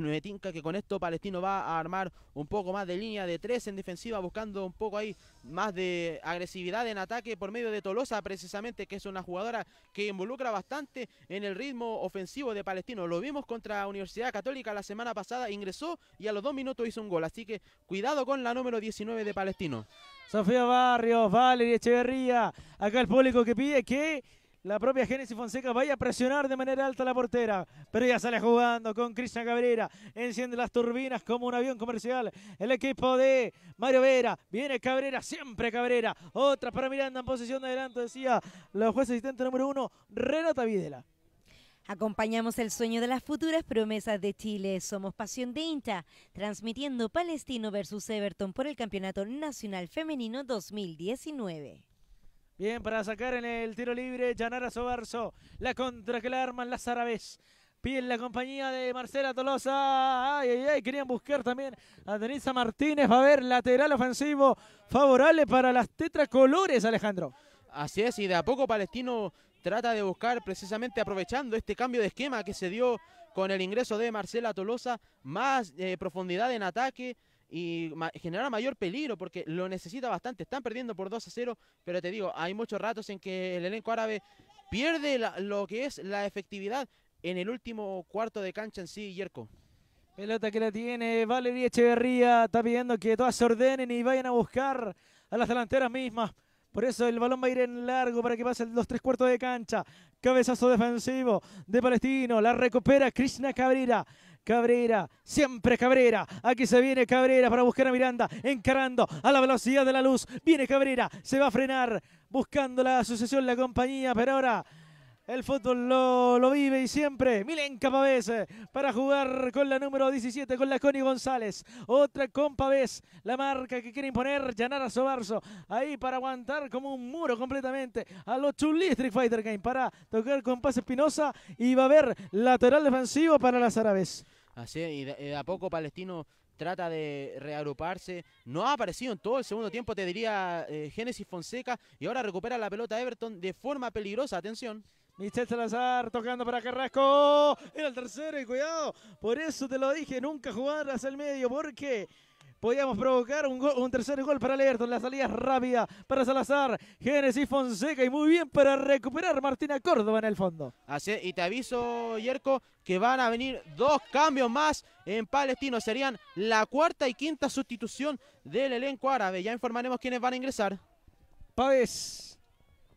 me tinca que con esto Palestino va a armar un poco más de línea de tres en defensiva, buscando un poco ahí más de agresividad en ataque por medio de Tolosa, precisamente, que es una jugadora que involucra bastante en el ritmo ofensivo de Palestino. Lo vimos contra Universidad Católica la semana pasada, ingresó y a los dos minutos hizo un gol. Así que cuidado con la número 19 de Palestino. Sofía Barrios, Valeria Echeverría, acá el público que pide que la propia Genesis Fonseca vaya a presionar de manera alta la portera. Pero ya sale jugando con Cristian Cabrera. Enciende las turbinas como un avión comercial. El equipo de Mario Vera. Viene Cabrera, siempre Cabrera. Otra para Miranda en posición de adelanto, decía la juez asistente número uno, Renata Videla. Acompañamos el sueño de las futuras promesas de Chile. Somos Pasión de Inta, transmitiendo Palestino versus Everton por el Campeonato Nacional Femenino 2019. Bien, para sacar en el tiro libre, Yanara Sobarzo. La contra que la arman las árabes. Pide la compañía de Marcela Tolosa. Ay, ay, ay. Querían buscar también a Denisa Martínez. Va a haber lateral ofensivo. Favorable para las tetracolores, Alejandro. Así es, y de a poco Palestino trata de buscar, precisamente aprovechando este cambio de esquema que se dio con el ingreso de Marcela Tolosa, más eh, profundidad en ataque y generar mayor peligro porque lo necesita bastante. Están perdiendo por 2 a 0, pero te digo, hay muchos ratos en que el elenco árabe pierde lo que es la efectividad en el último cuarto de cancha en sí, Yerko. Pelota que la tiene Valeria Echeverría, está pidiendo que todas se ordenen y vayan a buscar a las delanteras mismas. Por eso el balón va a ir en largo para que pasen los tres cuartos de cancha. Cabezazo defensivo de Palestino. La recupera Krishna Cabrera. Cabrera, siempre Cabrera. Aquí se viene Cabrera para buscar a Miranda, encarando a la velocidad de la luz. Viene Cabrera, se va a frenar, buscando la asociación, la compañía, pero ahora el fútbol lo, vive y siempre. Milenka Pavés eh, para jugar con la número 17, con la Connie González. Otra con La marca que quiere imponer Yanara Sobarzo. Ahí para aguantar como un muro completamente a los Chulí Street Fighter Game. Para tocar con pase Espinosa y va a haber lateral defensivo para las árabes. Así y de, eh, a poco Palestino trata de reagruparse. No ha aparecido en todo el segundo tiempo, te diría eh, Génesis Fonseca. Y ahora recupera la pelota Everton de forma peligrosa. Atención. Michel Salazar tocando para Carrasco. Era el tercero y cuidado. Por eso te lo dije, nunca jugar hacia el medio porque podíamos provocar un, tercer gol para Everton. La salida rápida para Salazar, Génesis Fonseca y muy bien para recuperar Martina Córdoba en el fondo. Así y te aviso, Yerko, que van a venir dos cambios más en Palestino. Serían la cuarta y quinta sustitución del elenco árabe. Ya informaremos quiénes van a ingresar. Páez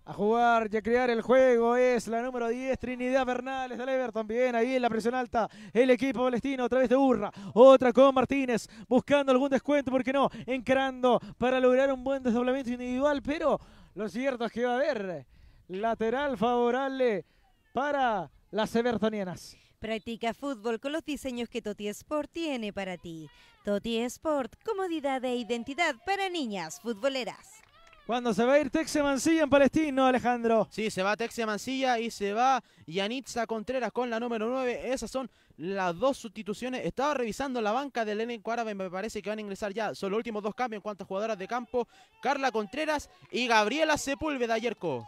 a jugar y a crear el juego es la número 10, Trinidad Bernales del Everton. Bien, ahí en la presión alta, el equipo palestino otra vez de Urra. Otra con Martínez, buscando algún descuento, ¿por qué no? Encarando para lograr un buen desdoblamiento individual, pero lo cierto es que va a haber lateral favorable para las Evertonianas. Practica fútbol con los diseños que Toti Sport tiene para ti. Toti Sport, comodidad e identidad para niñas futboleras. Cuando se va a ir Texia Mancilla en Palestino, Alejandro. Sí, se va Texia Mancilla y se va Yanitza Contreras con la número 9. Esas son las dos sustituciones. Estaba revisando la banca del elenco árabe. Me parece que van a ingresar ya. Son los últimos dos cambios en cuanto a jugadoras de campo. Carla Contreras y Gabriela Sepúlveda, Yerko.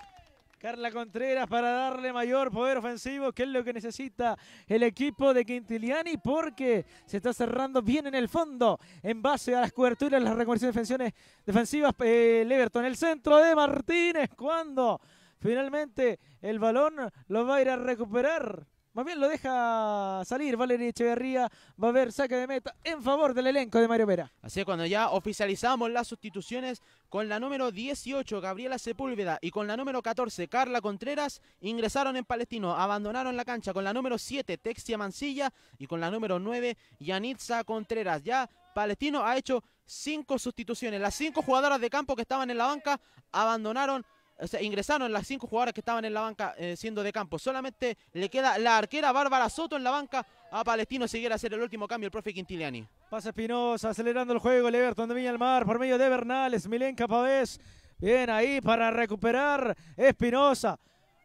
Carla Contreras para darle mayor poder ofensivo, que es lo que necesita el equipo de Quintiliani, porque se está cerrando bien en el fondo, en base a las coberturas, las recuperaciones defensivas, el eh, Everton, el centro de Martínez, cuando finalmente el balón lo va a ir a recuperar más bien lo deja salir Valeria Echeverría. Va a haber saque de meta en favor del elenco de Mario Vera. Así es, cuando ya oficializamos las sustituciones con la número 18, Gabriela Sepúlveda, y con la número 14, Carla Contreras, ingresaron en Palestino, abandonaron la cancha con la número 7, Texia Mancilla, y con la número 9, Yanitza Contreras. Ya Palestino ha hecho cinco sustituciones. Las cinco jugadoras de campo que estaban en la banca abandonaron o ingresaron las cinco jugadoras que estaban en la banca eh, siendo de campo. Solamente le queda la arquera Bárbara Soto en la banca a Palestino si quiere hacer el último cambio el profe Quintiliani. Pasa Espinosa acelerando el juego Leverton Everton de Viña al Mar por medio de Bernales, Milenca Pavés. Bien ahí para recuperar Espinosa.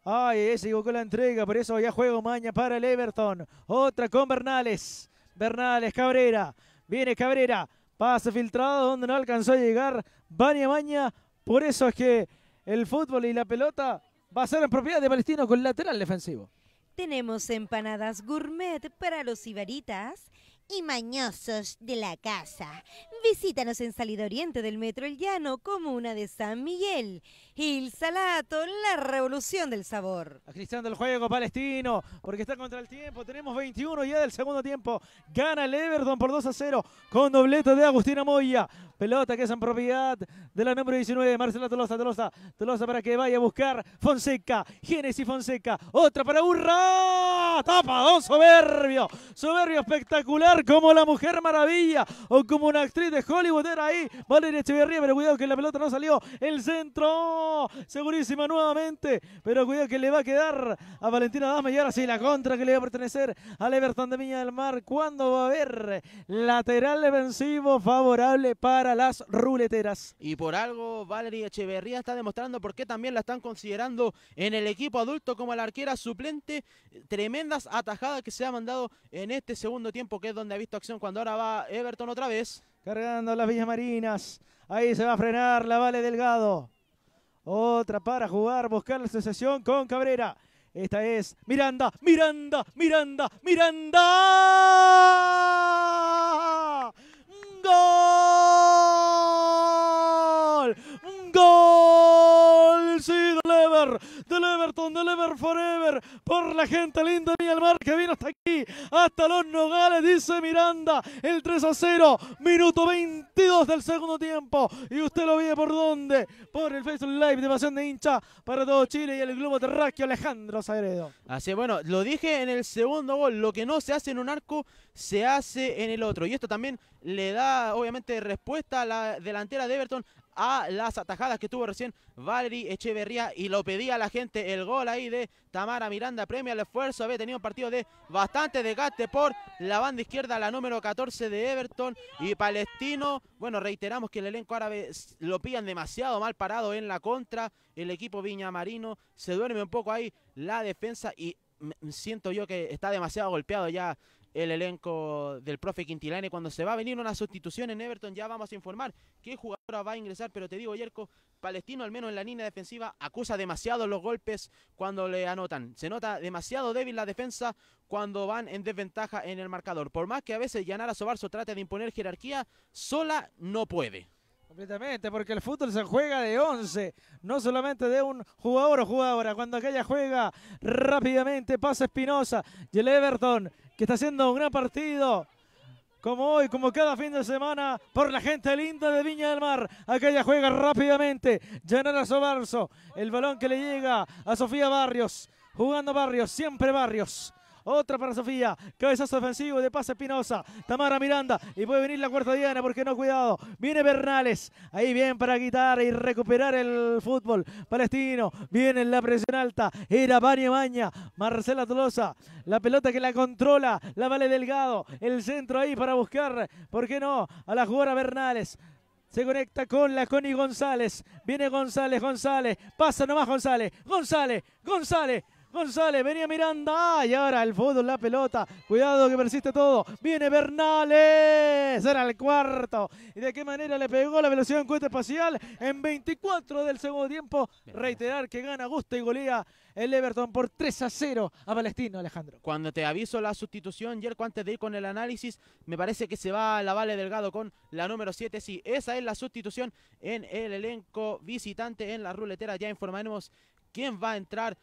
Ay, ese equivocó la entrega, por eso ya juego maña para el Everton. Otra con Bernales. Bernales, Cabrera. Viene Cabrera. Pase filtrado donde no alcanzó a llegar Bania Maña. Por eso es que el fútbol y la pelota va a ser en propiedad de Palestino con lateral defensivo. Tenemos empanadas gourmet para los ibaritas y mañosos de la casa. Visítanos en Salida Oriente del Metro El Llano, Comuna de San Miguel. Il Salato, la revolución del sabor. cristian del juego palestino, porque está contra el tiempo. Tenemos 21 ya del segundo tiempo. Gana el Everton por 2 a 0 con doblete de Agustina Moya. Pelota que es en propiedad de la número 19, Marcela Tolosa, Tolosa, Tolosa para que vaya a buscar Fonseca, Génesis Fonseca, otra para Urra, tapa, dos soberbio, soberbio espectacular como la Mujer Maravilla o como una actriz de Hollywood. Era ahí Valeria Echeverría, pero cuidado que la pelota no salió. El centro, segurísima nuevamente, pero cuidado que le va a quedar a Valentina Dama y ahora sí la contra que le va a pertenecer al Everton de miña del Mar. cuando va a haber lateral defensivo favorable para las ruleteras? Y por algo Valeria Echeverría está demostrando por qué también la están considerando en el equipo adulto como la arquera suplente. Tremendas atajadas que se ha mandado en este segundo tiempo que es donde visto acción cuando ahora va Everton otra vez. Cargando las Villas Marinas. Ahí se va a frenar la Vale Delgado. Otra para jugar, buscar la asociación con Cabrera. Esta es Miranda, Miranda, Miranda, Miranda. ¡Gol! ¡Gol! del Everton, del Ever Forever, por la gente linda de Mar que vino hasta aquí, hasta los Nogales, dice Miranda, el 3 a 0, minuto 22 del segundo tiempo, y usted lo vive por dónde, por el Facebook Live de Pasión de Hincha para todo Chile y el Globo Terráqueo Alejandro Sagredo. Así, bueno, lo dije en el segundo gol, lo que no se hace en un arco, se hace en el otro, y esto también le da, obviamente, respuesta a la delantera de Everton a las atajadas que tuvo recién Valery Echeverría y lo pedía a la gente el gol ahí de Tamara Miranda. Premia el esfuerzo, había tenido un partido de bastante desgaste por la banda izquierda, la número 14 de Everton y Palestino. Bueno, reiteramos que el elenco árabe lo pillan demasiado mal parado en la contra. El equipo viña marino, se duerme un poco ahí la defensa y siento yo que está demasiado golpeado ya el elenco del profe Quintilane cuando se va a venir una sustitución en Everton. Ya vamos a informar qué jugadora va a ingresar, pero te digo, Yerko, Palestino, al menos en la línea defensiva, acusa demasiado los golpes cuando le anotan. Se nota demasiado débil la defensa cuando van en desventaja en el marcador. Por más que a veces Yanara Sobarzo trate de imponer jerarquía, sola no puede. Completamente, porque el fútbol se juega de 11, no solamente de un jugador o jugadora. Cuando aquella juega rápidamente, pasa Espinosa y Everton, que está haciendo un gran partido. Como hoy, como cada fin de semana, por la gente linda de Viña del Mar. Aquella juega rápidamente. la Sobarso, el balón que le llega a Sofía Barrios. Jugando Barrios, siempre Barrios. Otra para Sofía. Cabezazo ofensivo de pase Espinosa. Tamara Miranda. Y puede venir la cuarta Diana, porque no, cuidado. Viene Bernales. Ahí bien para quitar y recuperar el fútbol palestino. Viene la presión alta. Era Bani Maña. Marcela Tolosa. La pelota que la controla. La vale Delgado. El centro ahí para buscar. ¿Por qué no? A la jugadora Bernales. Se conecta con la Connie González. Viene González, González. Pasa nomás González. González, González. González, venía Miranda. Y ahora el fútbol, la pelota. Cuidado que persiste todo. Viene Bernales. Era el cuarto. Y de qué manera le pegó la velocidad en cuenta espacial. En 24 del segundo tiempo. Reiterar que gana gusta y golea el Everton por 3 a 0 a Palestino, Alejandro. Cuando te aviso la sustitución, Yerko, antes de ir con el análisis, me parece que se va a la Vale Delgado con la número 7. Sí, esa es la sustitución en el elenco visitante en la ruletera. Ya informaremos quién va a entrar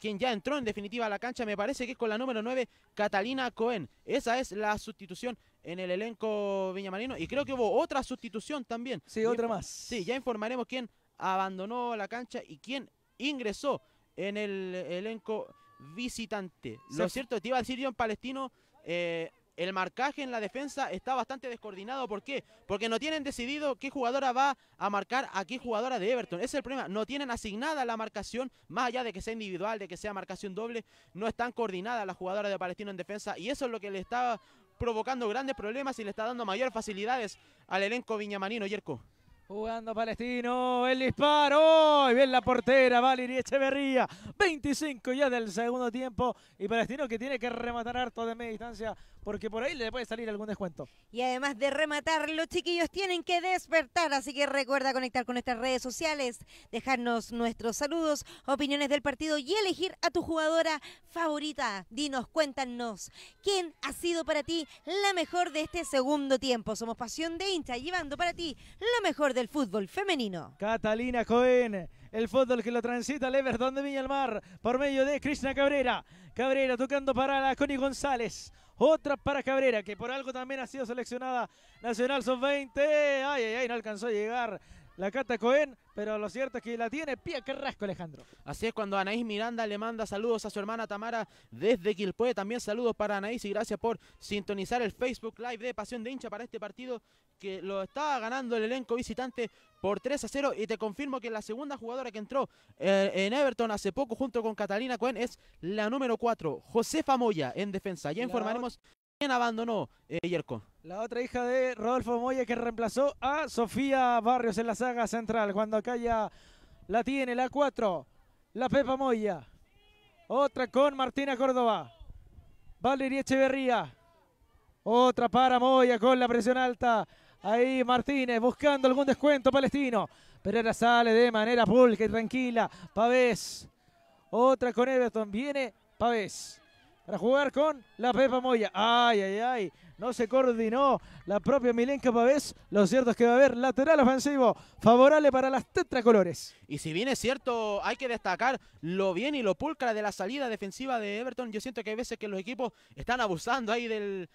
quien ya entró en definitiva a la cancha, me parece que es con la número 9, Catalina Cohen. Esa es la sustitución en el elenco viñamarino. Y creo que hubo otra sustitución también. Sí, otra más. Sí, ya informaremos quién abandonó la cancha y quién ingresó en el elenco visitante. Lo cierto, te iba a decir yo en Palestino, eh, el marcaje en la defensa está bastante descoordinado. ¿Por qué? Porque no tienen decidido qué jugadora va a marcar a qué jugadora de Everton. Ese es el problema. No tienen asignada la marcación, más allá de que sea individual, de que sea marcación doble. No están coordinadas las jugadoras de Palestino en defensa. Y eso es lo que le está provocando grandes problemas y le está dando mayor facilidades al elenco viñamanino, Yerko. Jugando Palestino, el disparo, y bien la portera, Valerie Echeverría, 25 ya del segundo tiempo, y Palestino que tiene que rematar harto de media distancia porque por ahí le puede salir algún descuento. Y además de rematar, los chiquillos tienen que despertar, así que recuerda conectar con nuestras redes sociales, dejarnos nuestros saludos, opiniones del partido y elegir a tu jugadora favorita. Dinos, cuéntanos, ¿quién ha sido para ti la mejor de este segundo tiempo? Somos Pasión de Hincha, llevando para ti lo mejor del fútbol femenino. Catalina Cohen el fútbol que lo transita el Everton de Mar por medio de Krishna Cabrera. Cabrera tocando para la Connie González. Otra para Cabrera, que por algo también ha sido seleccionada Nacional son 20 Ay, ay, ay, no alcanzó a llegar la cata Cohen, pero lo cierto es que la tiene que rasco Alejandro. Así es cuando Anaís Miranda le manda saludos a su hermana Tamara desde Quilpue. También saludos para Anaís y gracias por sintonizar el Facebook Live de Pasión de Hincha para este partido que lo estaba ganando el elenco visitante por 3 a 0 y te confirmo que la segunda jugadora que entró eh, en Everton hace poco junto con Catalina Cohen es la número 4, Josefa Moya en defensa. Ya informaremos ¿Quién abandonó ayer eh, Yerko? La otra hija de Rodolfo Moya que reemplazó a Sofía Barrios en la saga central. Cuando acá ya la tiene la 4, la Pepa Moya. Otra con Martina Córdoba. Valeria Echeverría. Otra para Moya con la presión alta. Ahí Martínez buscando algún descuento palestino. Pereira sale de manera pulca y tranquila. Pavés. Otra con Everton. Viene Pavés para jugar con la Pepa Moya. Ay, ay, ay. No se coordinó la propia Milenka Pavés. Lo cierto es que va a haber lateral ofensivo favorable para las tetracolores. Y si bien es cierto, hay que destacar lo bien y lo pulcra de la salida defensiva de Everton. Yo siento que hay veces que los equipos están abusando ahí del,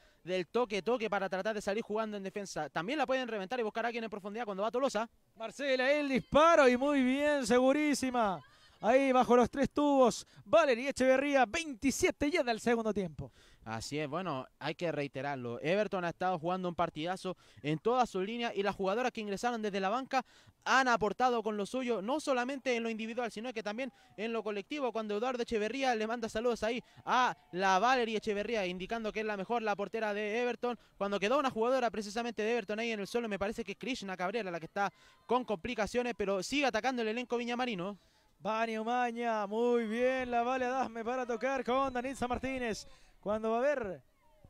toque, toque para tratar de salir jugando en defensa. También la pueden reventar y buscar a alguien en profundidad cuando va Tolosa. Marcela, el disparo y muy bien, segurísima. Ahí bajo los tres tubos, Valerie Echeverría, 27 ya del segundo tiempo. Así es, bueno, hay que reiterarlo. Everton ha estado jugando un partidazo en toda su línea y las jugadoras que ingresaron desde la banca han aportado con lo suyo, no solamente en lo individual, sino que también en lo colectivo. Cuando Eduardo Echeverría le manda saludos ahí a la Valerie Echeverría, indicando que es la mejor, la portera de Everton. Cuando quedó una jugadora precisamente de Everton ahí en el suelo, me parece que es Krishna Cabrera la que está con complicaciones, pero sigue atacando el elenco Viñamarino. Bani Maña, muy bien, la vale Dazme para tocar con Danitza Martínez. Cuando va a ver,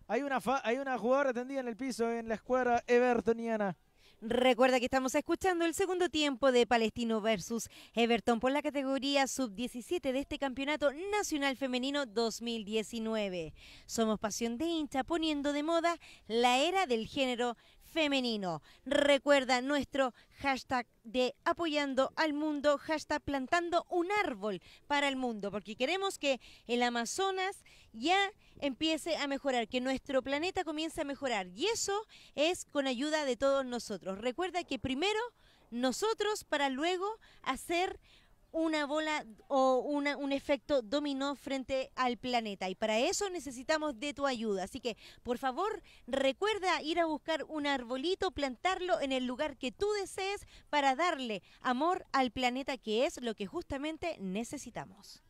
hay una, hay una jugadora tendida en el piso en la escuadra Evertoniana. Recuerda que estamos escuchando el segundo tiempo de Palestino versus Everton por la categoría sub-17 de este Campeonato Nacional Femenino 2019. Somos Pasión de Hincha poniendo de moda la era del género femenino. Recuerda nuestro hashtag de apoyando al mundo, hashtag plantando un árbol para el mundo, porque queremos que el Amazonas ya empiece a mejorar, que nuestro planeta comience a mejorar. Y eso es con ayuda de todos nosotros. Recuerda que primero nosotros para luego hacer una bola o una, un efecto dominó frente al planeta. Y para eso necesitamos de tu ayuda. Así que, por favor, recuerda ir a buscar un arbolito, plantarlo en el lugar que tú desees para darle amor al planeta, que es lo que justamente necesitamos.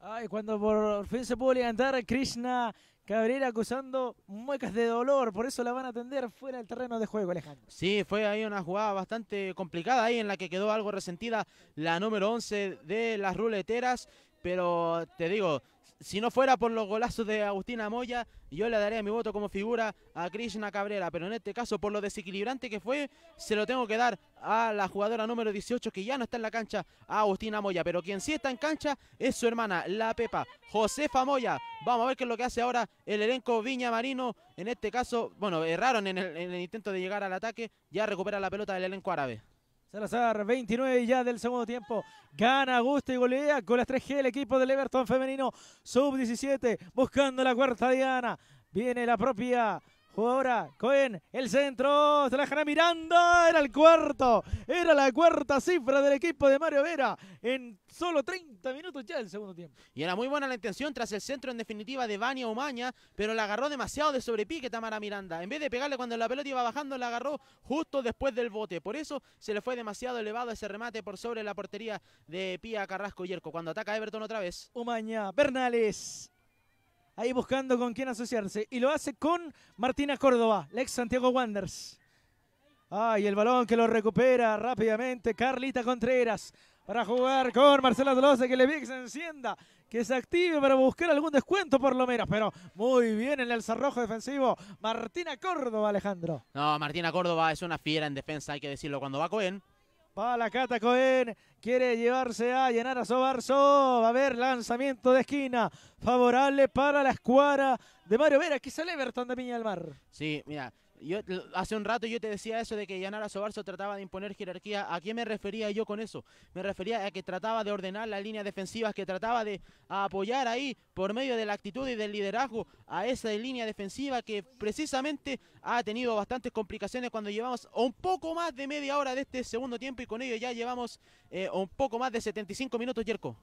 Ay, cuando por fin se pudo levantar Krishna Cabrera acusando muecas de dolor, por eso la van a atender fuera del terreno de juego, Alejandro. Sí, fue ahí una jugada bastante complicada, ahí en la que quedó algo resentida la número 11 de las ruleteras, pero te digo, si no fuera por los golazos de Agustina Moya, yo le daría mi voto como figura a Krishna Cabrera. Pero en este caso, por lo desequilibrante que fue, se lo tengo que dar a la jugadora número 18, que ya no está en la cancha, a Agustina Moya. Pero quien sí está en cancha es su hermana, la Pepa, Josefa Moya. Vamos a ver qué es lo que hace ahora el elenco Viña Marino. En este caso, bueno, erraron en el, intento de llegar al ataque. Ya recupera la pelota del elenco árabe. Salazar, 29 ya del segundo tiempo. Gana, gusta y golea con las 3G el equipo del Everton femenino. Sub-17, buscando la cuarta diana. Viene la propia Juega ahora Cohen, el centro, se la dejará Miranda, era el cuarto, era la cuarta cifra del equipo de Mario Vera en solo 30 minutos ya del segundo tiempo. Y era muy buena la intención tras el centro en definitiva de Vania Umaña, pero la agarró demasiado de sobrepique Tamara Miranda. En vez de pegarle cuando la pelota iba bajando, la agarró justo después del bote. Por eso se le fue demasiado elevado ese remate por sobre la portería de Pía Carrasco Yerco. Cuando ataca Everton otra vez. Umaña. Bernales, ahí buscando con quién asociarse. Y lo hace con Martina Córdoba, la ex Santiago Wanders. Ay, el balón que lo recupera rápidamente Carlita Contreras para jugar con Marcela Dolosa, que le se encienda, que se active para buscar algún descuento por lo menos, pero muy bien en el cerrojo defensivo Martina Córdoba, Alejandro. No, Martina Córdoba es una fiera en defensa, hay que decirlo, cuando va Cohen Va la Cata Cohen, quiere llevarse a llenar a Sobarzo. Va a haber lanzamiento de esquina favorable para la escuadra de Mario Vera, Aquí sale Everton de Piña del Mar. Sí, mira, hace un rato yo te decía eso de que Yanara Sobarso trataba de imponer jerarquía. ¿A qué me refería yo con eso? Me refería a que trataba de ordenar las líneas defensivas, que trataba de apoyar ahí por medio de la actitud y del liderazgo a esa línea defensiva que precisamente ha tenido bastantes complicaciones cuando llevamos un poco más de media hora de este segundo tiempo y con ello ya llevamos eh, un poco más de 75 minutos, Yerko.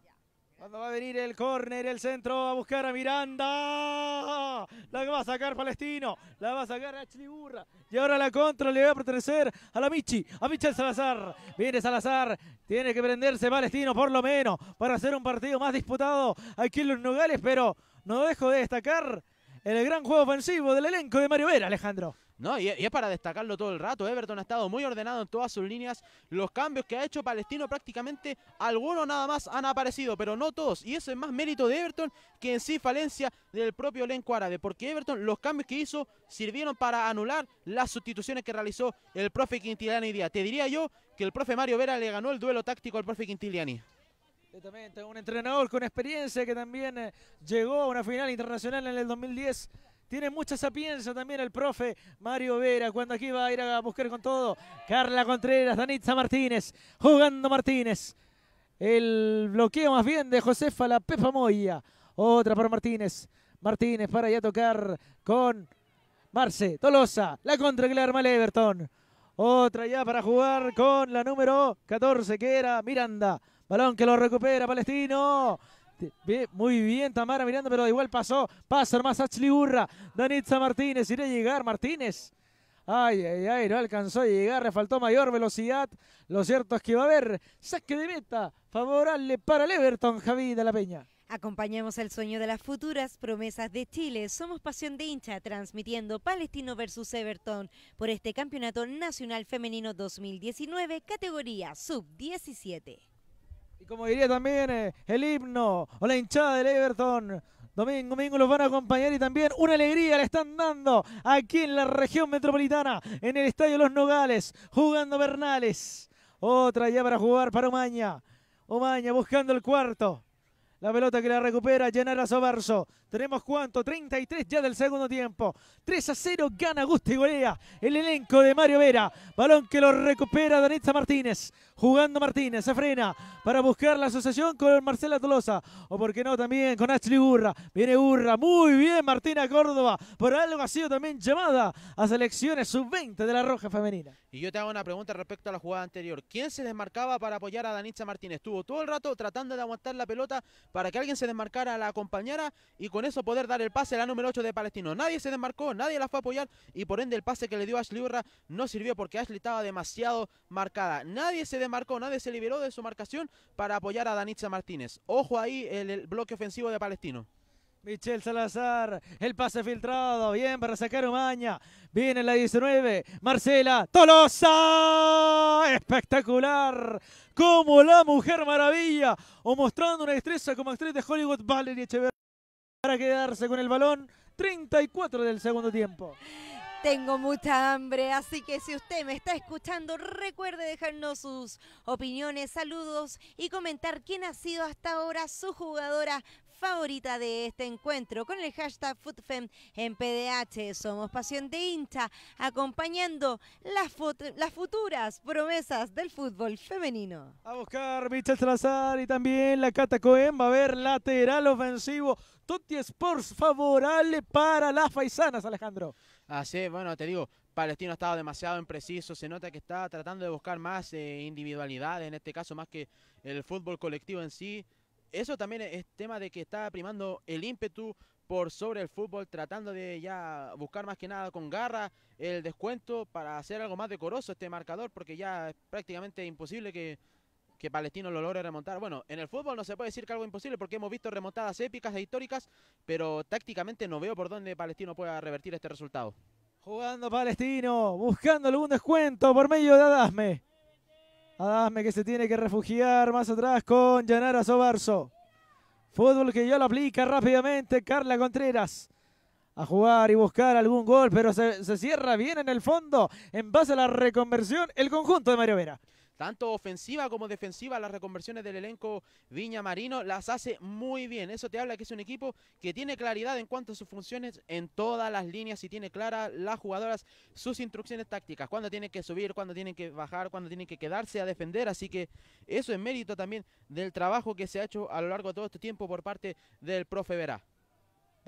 Cuando va a venir el córner, el centro va a buscar a Miranda. La va a sacar Palestino. La va a sacar Ashley Burra. Y ahora la contra le va a pertenecer a la Michi. A Michel Salazar. Viene Salazar. Tiene que prenderse Palestino por lo menos para hacer un partido más disputado aquí en los Nogales. Pero no dejo de destacar el gran juego ofensivo del elenco de Mario Vera, Alejandro. No, y, es para destacarlo todo el rato. Everton ha estado muy ordenado en todas sus líneas. Los cambios que ha hecho Palestino prácticamente algunos nada más han aparecido, pero no todos. Y eso es más mérito de Everton que en sí falencia del propio elenco árabe. Porque Everton, los cambios que hizo sirvieron para anular las sustituciones que realizó el profe Quintiliani y día. Te diría yo que el profe Mario Vera le ganó el duelo táctico al profe Quintiliani. un entrenador con experiencia que también eh, llegó a una final internacional en el 2010 tiene mucha sapiencia también el profe Mario Vera cuando aquí va a ir a buscar con todo. Carla Contreras, Danitza Martínez, jugando Martínez. El bloqueo más bien de Josefa La Pepa Moya. Otra para Martínez. Martínez para ya tocar con Marce Tolosa. La contra que le arma el Everton. Otra ya para jugar con la número 14 que era Miranda. Balón que lo recupera Palestino muy bien Tamara mirando, pero igual pasó. Pasa más Ashley Chliburra, Danitza Martínez. Irá a llegar Martínez. Ay, ay, ay, no alcanzó a llegar, le faltó mayor velocidad. Lo cierto es que va a haber saque de meta favorable para el Everton, Javi de la Peña. Acompañemos el sueño de las futuras promesas de Chile. Somos Pasión de Hincha, transmitiendo Palestino versus Everton por este Campeonato Nacional Femenino 2019, categoría Sub-17. Y como diría también eh, el himno o la hinchada del Everton. Domingo, domingo los van a acompañar y también una alegría le están dando aquí en la región metropolitana, en el Estadio Los Nogales, jugando Bernales. Otra ya para jugar para Omaña. Omaña buscando el cuarto. La pelota que la recupera raso verso. Tenemos cuánto, 33 ya del segundo tiempo. 3 a 0 gana Gusti Golea, el elenco de Mario Vera. Balón que lo recupera Danitza Martínez. Jugando Martínez, se frena para buscar la asociación con Marcela Tolosa. O por qué no, también con Ashley Burra, Viene Burra, muy bien Martina Córdoba. Por algo ha sido también llamada a selecciones sub-20 de la Roja Femenina. Y yo te hago una pregunta respecto a la jugada anterior. ¿Quién se desmarcaba para apoyar a Danitza Martínez? Estuvo todo el rato tratando de aguantar la pelota para que alguien se desmarcara, la acompañara y con con eso poder dar el pase a la número 8 de Palestino. Nadie se desmarcó, nadie la fue a apoyar y por ende el pase que le dio Ashley Urra no sirvió porque Ashley estaba demasiado marcada. Nadie se desmarcó, nadie se liberó de su marcación para apoyar a Danitza Martínez. Ojo ahí el, bloque ofensivo de Palestino. Michel Salazar, el pase filtrado, bien para sacar Umaña, viene la 19, Marcela Tolosa, espectacular, como la mujer maravilla, o mostrando una destreza como actriz de Hollywood, Valerie Echeverría para quedarse con el balón. 34 del segundo tiempo. Tengo mucha hambre, así que si usted me está escuchando, recuerde dejarnos sus opiniones, saludos y comentar quién ha sido hasta ahora su jugadora favorita de este encuentro con el hashtag FootFem en PDH. Somos Pasión de Hincha, acompañando las, las futuras promesas del fútbol femenino. A buscar Michel Salazar y también la Cata Cohen. Va a haber lateral ofensivo. Totti Sports favorable para las paisanas, Alejandro. Así, bueno, te digo, Palestino ha estado demasiado impreciso, se nota que está tratando de buscar más eh, individualidad en este caso más que el fútbol colectivo en sí eso también es tema de que está primando el ímpetu por sobre el fútbol, tratando de ya buscar más que nada con garra el descuento para hacer algo más decoroso este marcador, porque ya es prácticamente imposible que, Palestino lo logre remontar. Bueno, en el fútbol no se puede decir que algo imposible, porque hemos visto remontadas épicas e históricas, pero tácticamente no veo por dónde Palestino pueda revertir este resultado. Jugando Palestino, buscando algún descuento por medio de Adasme. Adame que se tiene que refugiar más atrás con Yanara Sobarzo. Fútbol que ya lo aplica rápidamente Carla Contreras. A jugar y buscar algún gol, pero se, se cierra bien en el fondo en base a la reconversión el conjunto de Mario Vera tanto ofensiva como defensiva, las reconversiones del elenco Viña Marino las hace muy bien. Eso te habla que es un equipo que tiene claridad en cuanto a sus funciones en todas las líneas y tiene claras las jugadoras sus instrucciones tácticas, cuándo tienen que subir, cuándo tienen que bajar, cuándo tienen que quedarse a defender. Así que eso es mérito también del trabajo que se ha hecho a lo largo de todo este tiempo por parte del profe Vera.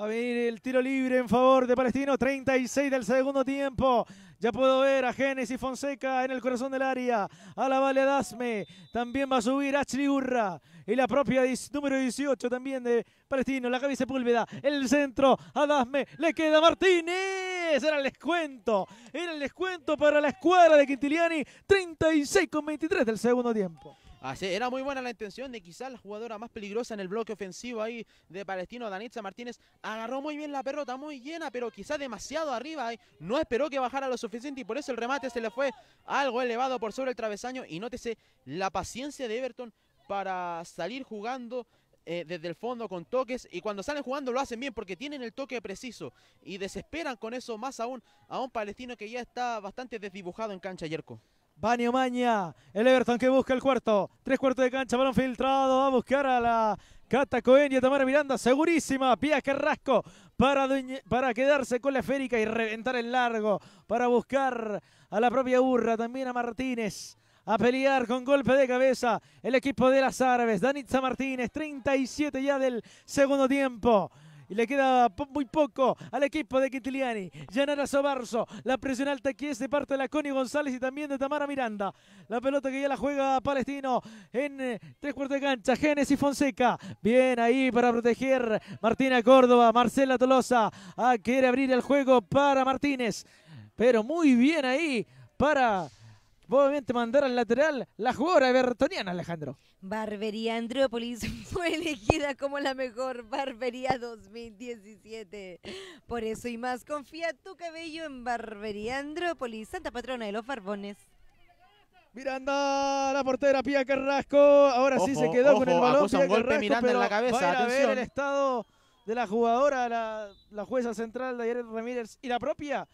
Va a venir el tiro libre en favor de Palestino. 36 del segundo tiempo. Ya puedo ver a Génesis Fonseca en el corazón del área. A la Vale Adasme, También va a subir a Urra. Y la propia número 18 también de Palestino. La cabeza púlveda. El centro. A Dasme. Le queda Martínez. Era el descuento. Era el descuento para la escuadra de Quintiliani. 36 con 23 del segundo tiempo. Así, era muy buena la intención de quizás la jugadora más peligrosa en el bloque ofensivo ahí de Palestino, Danitza Martínez. Agarró muy bien la perrota, muy llena, pero quizás demasiado arriba. ¿eh? No esperó que bajara lo suficiente y por eso el remate se le fue algo elevado por sobre el travesaño. Y nótese la paciencia de Everton para salir jugando eh, desde el fondo con toques y cuando salen jugando lo hacen bien porque tienen el toque preciso y desesperan con eso más aún a un palestino que ya está bastante desdibujado en cancha, Yerko. Banio Maña, el Everton que busca el cuarto, tres cuartos de cancha, balón filtrado, va a buscar a la Cata Tamara Miranda, segurísima, Pía Carrasco para, para quedarse con la esférica y reventar el largo, para buscar a la propia Urra, también a Martínez a pelear con golpe de cabeza el equipo de las árabes. Danitza Martínez, 37 ya del segundo tiempo y le queda muy poco al equipo de Quintiliani. Yanara Sobarso. la presión alta aquí es de parte de la Connie González y también de Tamara Miranda. La pelota que ya la juega Palestino en eh, tres cuartos de cancha. Génesis Fonseca, bien ahí para proteger Martina Córdoba, Marcela Tolosa, ah, quiere abrir el juego para Martínez, pero muy bien ahí para mandar al lateral la jugadora de bertoniana, Alejandro. Barbería Andrópolis fue elegida como la mejor barbería 2017. Por eso y más, confía tu cabello en Barbería Andrópolis, Santa Patrona de los Farbones. Miranda, la portera Pía Carrasco. Ahora sí se quedó con el balón. Pía un golpe Miranda en la cabeza. A ver el estado de la jugadora, la, jueza central Dayeret Ramírez y la propia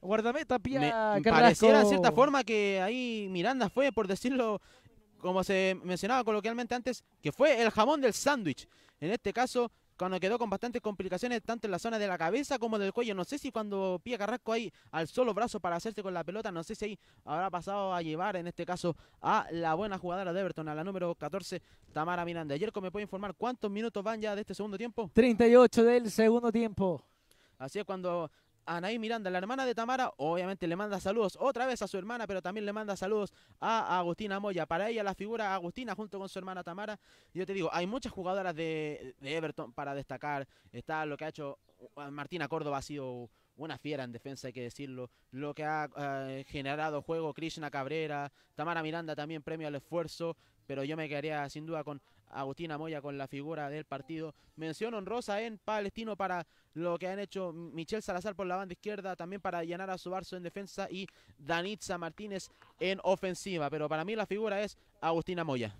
Guardameta, Pía Me Pareciera de cierta forma que ahí Miranda fue, por decirlo como se mencionaba coloquialmente antes, que fue el jamón del sándwich. En este caso, cuando quedó con bastantes complicaciones tanto en la zona de la cabeza como del cuello. No sé si cuando Pía Carrasco ahí al solo brazo para hacerse con la pelota, no sé si ahí habrá pasado a llevar en este caso a la buena jugadora de Everton, a la número 14, Tamara Miranda. Ayer, ¿me puede informar cuántos minutos van ya de este segundo tiempo? 38 del segundo tiempo. Así es cuando Anaí Miranda, la hermana de Tamara, obviamente le manda saludos otra vez a su hermana, pero también le manda saludos a Agustina Moya. Para ella la figura Agustina junto con su hermana Tamara. Yo te digo, hay muchas jugadoras de, Everton para destacar. Está lo que ha hecho uh, Martina Córdoba, ha sido una fiera en defensa, hay que decirlo. Lo que ha eh, generado juego Krishna Cabrera, Tamara Miranda también premio al esfuerzo, pero yo me quedaría sin duda con Agustina Moya con la figura del partido. Mención honrosa en Palestino para lo que han hecho Michel Salazar por la banda izquierda, también para llenar a su Barzo en defensa y Danitza Martínez en ofensiva. Pero para mí la figura es Agustina Moya.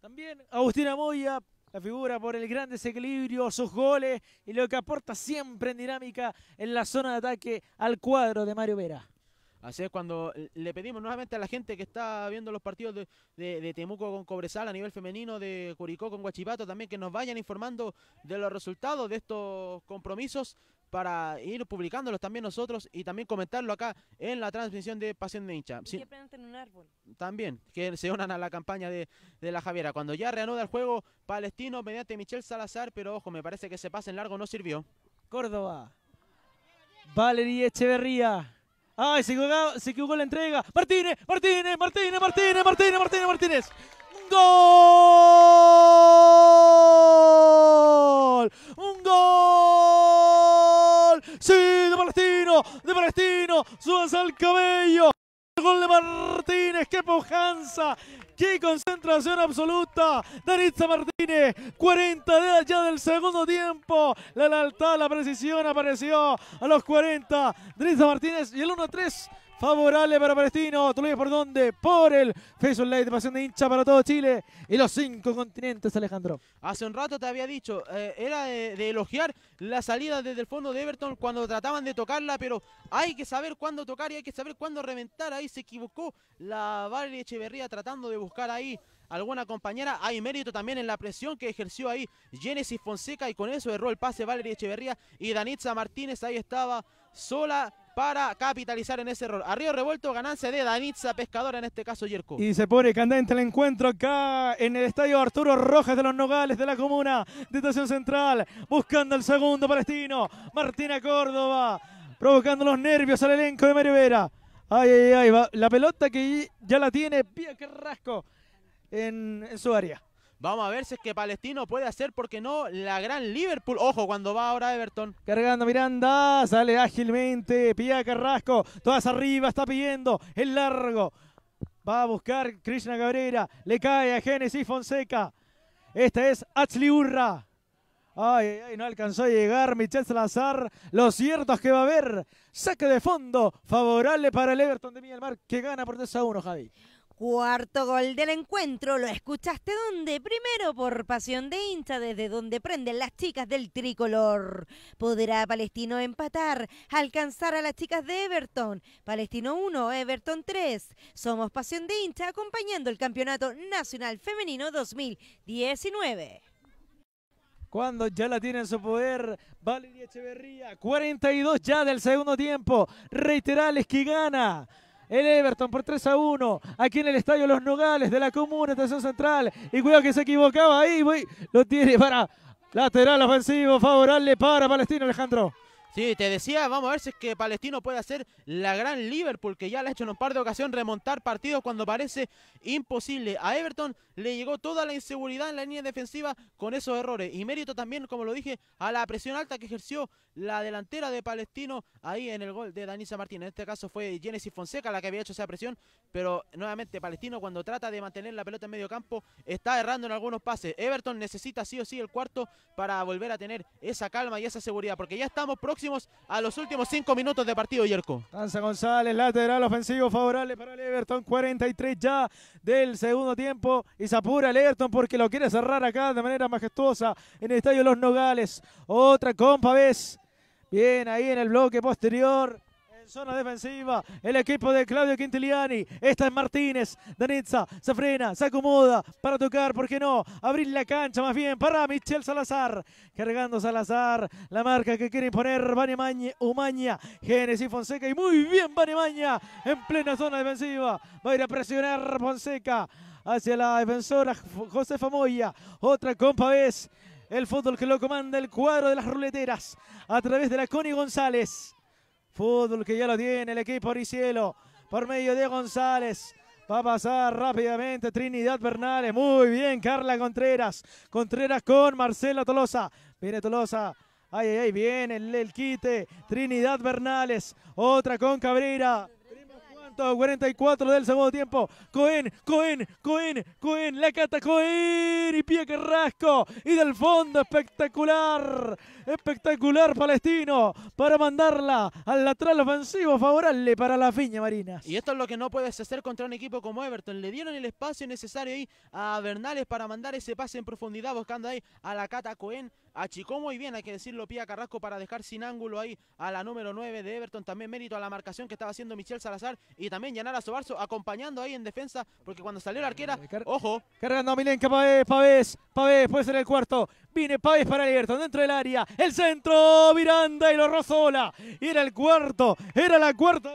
También Agustina Moya, la figura por el gran desequilibrio, sus goles y lo que aporta siempre en dinámica en la zona de ataque al cuadro de Mario Vera. Así es cuando eh, le pedimos nuevamente a la gente que está viendo los partidos de, Temuco con Cobresal a nivel femenino, de Curicó con Guachipato, también que nos vayan informando de los resultados de estos compromisos para ir publicándolos también nosotros y también comentarlo acá en la transmisión de Pasión de Hincha. un árbol. También, que se unan a la campaña de, la Javiera. Cuando ya reanuda el juego palestino mediante Michel Salazar, pero ojo, me parece que ese pase en largo no sirvió. Córdoba. Valerie Echeverría. Ay, se equivocó, la entrega. Martínez, Martínez, Martínez, Martínez, Martínez, Martínez, Martínez. ¡Gol! ¡Un gol! ¡Sí, de Palestino! ¡De Palestino! ¡Subas al cabello! gol de Martínez, qué pujanza, qué concentración absoluta. Daritza Martínez, 40 de allá del segundo tiempo. La lealtad, la precisión apareció a los 40. Daritza Martínez y el 1-3 favorable para Palestino. Tú ves por dónde? Por el Facebook Live, pasión de hincha para todo Chile y los cinco continentes, Alejandro. Hace un rato te había dicho, eh, era de, elogiar la salida desde el fondo de Everton cuando trataban de tocarla, pero hay que saber cuándo tocar y hay que saber cuándo reventar. Ahí se equivocó la Valerie Echeverría tratando de buscar ahí alguna compañera. Hay mérito también en la presión que ejerció ahí Genesis Fonseca y con eso erró el pase Valerie Echeverría y Danitza Martínez. Ahí estaba sola para capitalizar en ese error. A Revuelto, ganancia de Danitza Pescadora, en este caso Yerko. Y se pone candente el encuentro acá en el estadio Arturo Rojas de los Nogales de la comuna de Estación Central, buscando el segundo palestino, Martina Córdoba, provocando los nervios al elenco de Mario Ay, ay, ay, la pelota que ya la tiene bien, Carrasco en su área. Vamos a ver si es que Palestino puede hacer, porque no, la gran Liverpool. Ojo, cuando va ahora Everton. Cargando Miranda, sale ágilmente, pilla Carrasco, todas arriba, está pidiendo el largo. Va a buscar Krishna Cabrera, le cae a Genesis Fonseca. Esta es Urra. Ay, ay, no alcanzó a llegar Michel Salazar. Lo cierto es que va a haber saque de fondo favorable para el Everton de Miguel que gana por 3 a 1, Javi. Cuarto gol del encuentro, lo escuchaste dónde? Primero por pasión de hincha, desde donde prenden las chicas del tricolor. Podrá Palestino empatar, alcanzar a las chicas de Everton. Palestino 1, Everton 3. Somos pasión de hincha acompañando el Campeonato Nacional Femenino 2019 cuando ya la tiene en su poder Valeria Echeverría. 42 ya del segundo tiempo. Reiterales que gana el Everton por 3 a 1. Aquí en el Estadio Los Nogales de la Comuna, Estación Central. Y cuidado que se equivocaba ahí, voy Lo tiene para lateral ofensivo, favorable para Palestino, Alejandro. Sí, te decía, vamos a ver si es que Palestino puede hacer la gran Liverpool, que ya le ha hecho en un par de ocasiones remontar partidos cuando parece imposible. A Everton le llegó toda la inseguridad en la línea defensiva con esos errores. Y mérito también, como lo dije, a la presión alta que ejerció la delantera de Palestino ahí en el gol de Danisa Martínez. En este caso fue Genesis Fonseca la que había hecho esa presión, pero nuevamente Palestino cuando trata de mantener la pelota en medio campo está errando en algunos pases. Everton necesita sí o sí el cuarto para volver a tener esa calma y esa seguridad, porque ya estamos próximos a los últimos cinco minutos de partido, Yerko. Danza González, lateral ofensivo favorable para el Everton, 43 ya del segundo tiempo. Y se apura el Everton porque lo quiere cerrar acá de manera majestuosa en el Estadio Los Nogales. Otra compa vez. Bien ahí en el bloque posterior zona defensiva el equipo de Claudio Quintiliani. Esta es Martínez. Danitza se frena, se acomoda para tocar, ¿por qué no? Abrir la cancha más bien para Michel Salazar. Cargando Salazar la marca que quiere imponer Banemaña, Umaña, Génesis Fonseca. Y muy bien Maña en plena zona defensiva. Va a ir a presionar Fonseca hacia la defensora Josefa Moya. Otra compa vez. El fútbol que lo comanda el cuadro de las ruleteras a través de la Connie González. Fútbol que ya lo tiene el equipo Oricielo por medio de González. Va a pasar rápidamente Trinidad Bernales. Muy bien, Carla Contreras. Contreras con Marcela Tolosa. Viene Tolosa. Ay, ay, ay, viene el, el quite. Trinidad Bernales. Otra con Cabrera. 44 del segundo tiempo. Cohen, Cohen, Cohen, Cohen, la cata Cohen y pie Carrasco. Y del fondo, espectacular, espectacular palestino para mandarla al lateral ofensivo favorable para la Fiña Marinas. Y esto es lo que no puedes hacer contra un equipo como Everton. Le dieron el espacio necesario ahí a Bernales para mandar ese pase en profundidad buscando ahí a la cata Cohen achicó muy bien, hay que decirlo, Pía Carrasco para dejar sin ángulo ahí a la número 9 de Everton. También mérito a la marcación que estaba haciendo Michel Salazar y también Yanara sobarso acompañando ahí en defensa, porque cuando salió la arquera, ojo. Cargando a Milenka, Pavés, Pavés, Pavés, puede ser el cuarto. Viene Pavés para el Everton, dentro del área, el centro, Miranda y lo rozola. Y era el cuarto, era la cuarta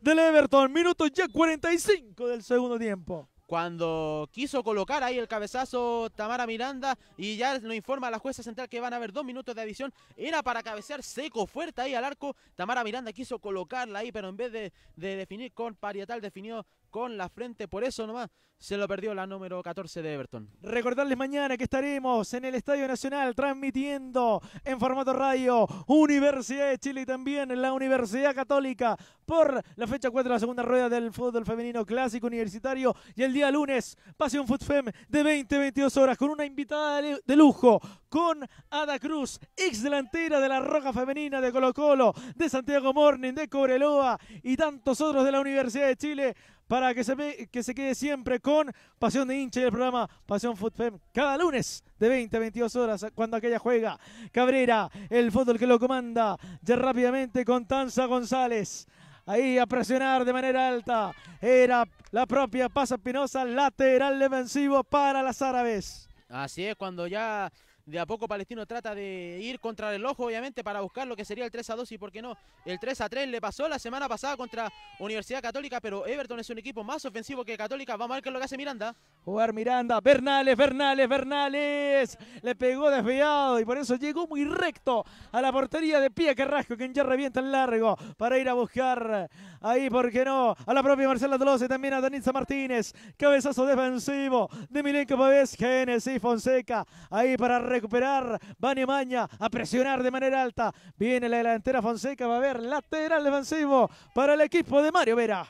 del Everton, minuto ya 45 del segundo tiempo cuando quiso colocar ahí el cabezazo Tamara Miranda y ya lo informa la jueza central que van a haber dos minutos de adición, era para cabecear seco, fuerte ahí al arco, Tamara Miranda quiso colocarla ahí, pero en vez de, de definir con parietal definió con la frente. Por eso nomás se lo perdió la número 14 de Everton. Recordarles mañana que estaremos en el Estadio Nacional transmitiendo en formato radio Universidad de Chile y también en la Universidad Católica por la fecha 4 de la segunda rueda del fútbol femenino clásico universitario. Y el día lunes, Pasión FUTFEM de 20 22 horas con una invitada de lujo, con Ada Cruz, ex delantera de la Roja Femenina de Colo Colo, de Santiago Morning, de Cobreloa y tantos otros de la Universidad de Chile para que se, que se quede siempre con Pasión de Hincha y el programa Pasión Fútbol cada lunes de 20 a 22 horas cuando aquella juega. Cabrera, el fútbol que lo comanda ya rápidamente con Tanza González. Ahí a presionar de manera alta. Era la propia pasa espinosa lateral defensivo para las árabes. Así es, cuando ya de a poco Palestino trata de ir contra el ojo, obviamente, para buscar lo que sería el 3 a 2 y, ¿por qué no? El 3 a 3 le pasó la semana pasada contra Universidad Católica, pero Everton es un equipo más ofensivo que Católica. va a ver lo que hace Miranda. Jugar Miranda, Bernales, Bernales, Bernales. Le pegó desviado y por eso llegó muy recto a la portería de Pía Carrasco, quien ya revienta el largo para ir a buscar ahí, ¿por qué no? A la propia Marcela Tolosa y también a Danitza Martínez. Cabezazo defensivo de Milenko Pavés, Genesis Fonseca. Ahí para recuperar. Vane Maña a presionar de manera alta. Viene la delantera Fonseca. Va a haber lateral defensivo para el equipo de Mario Vera.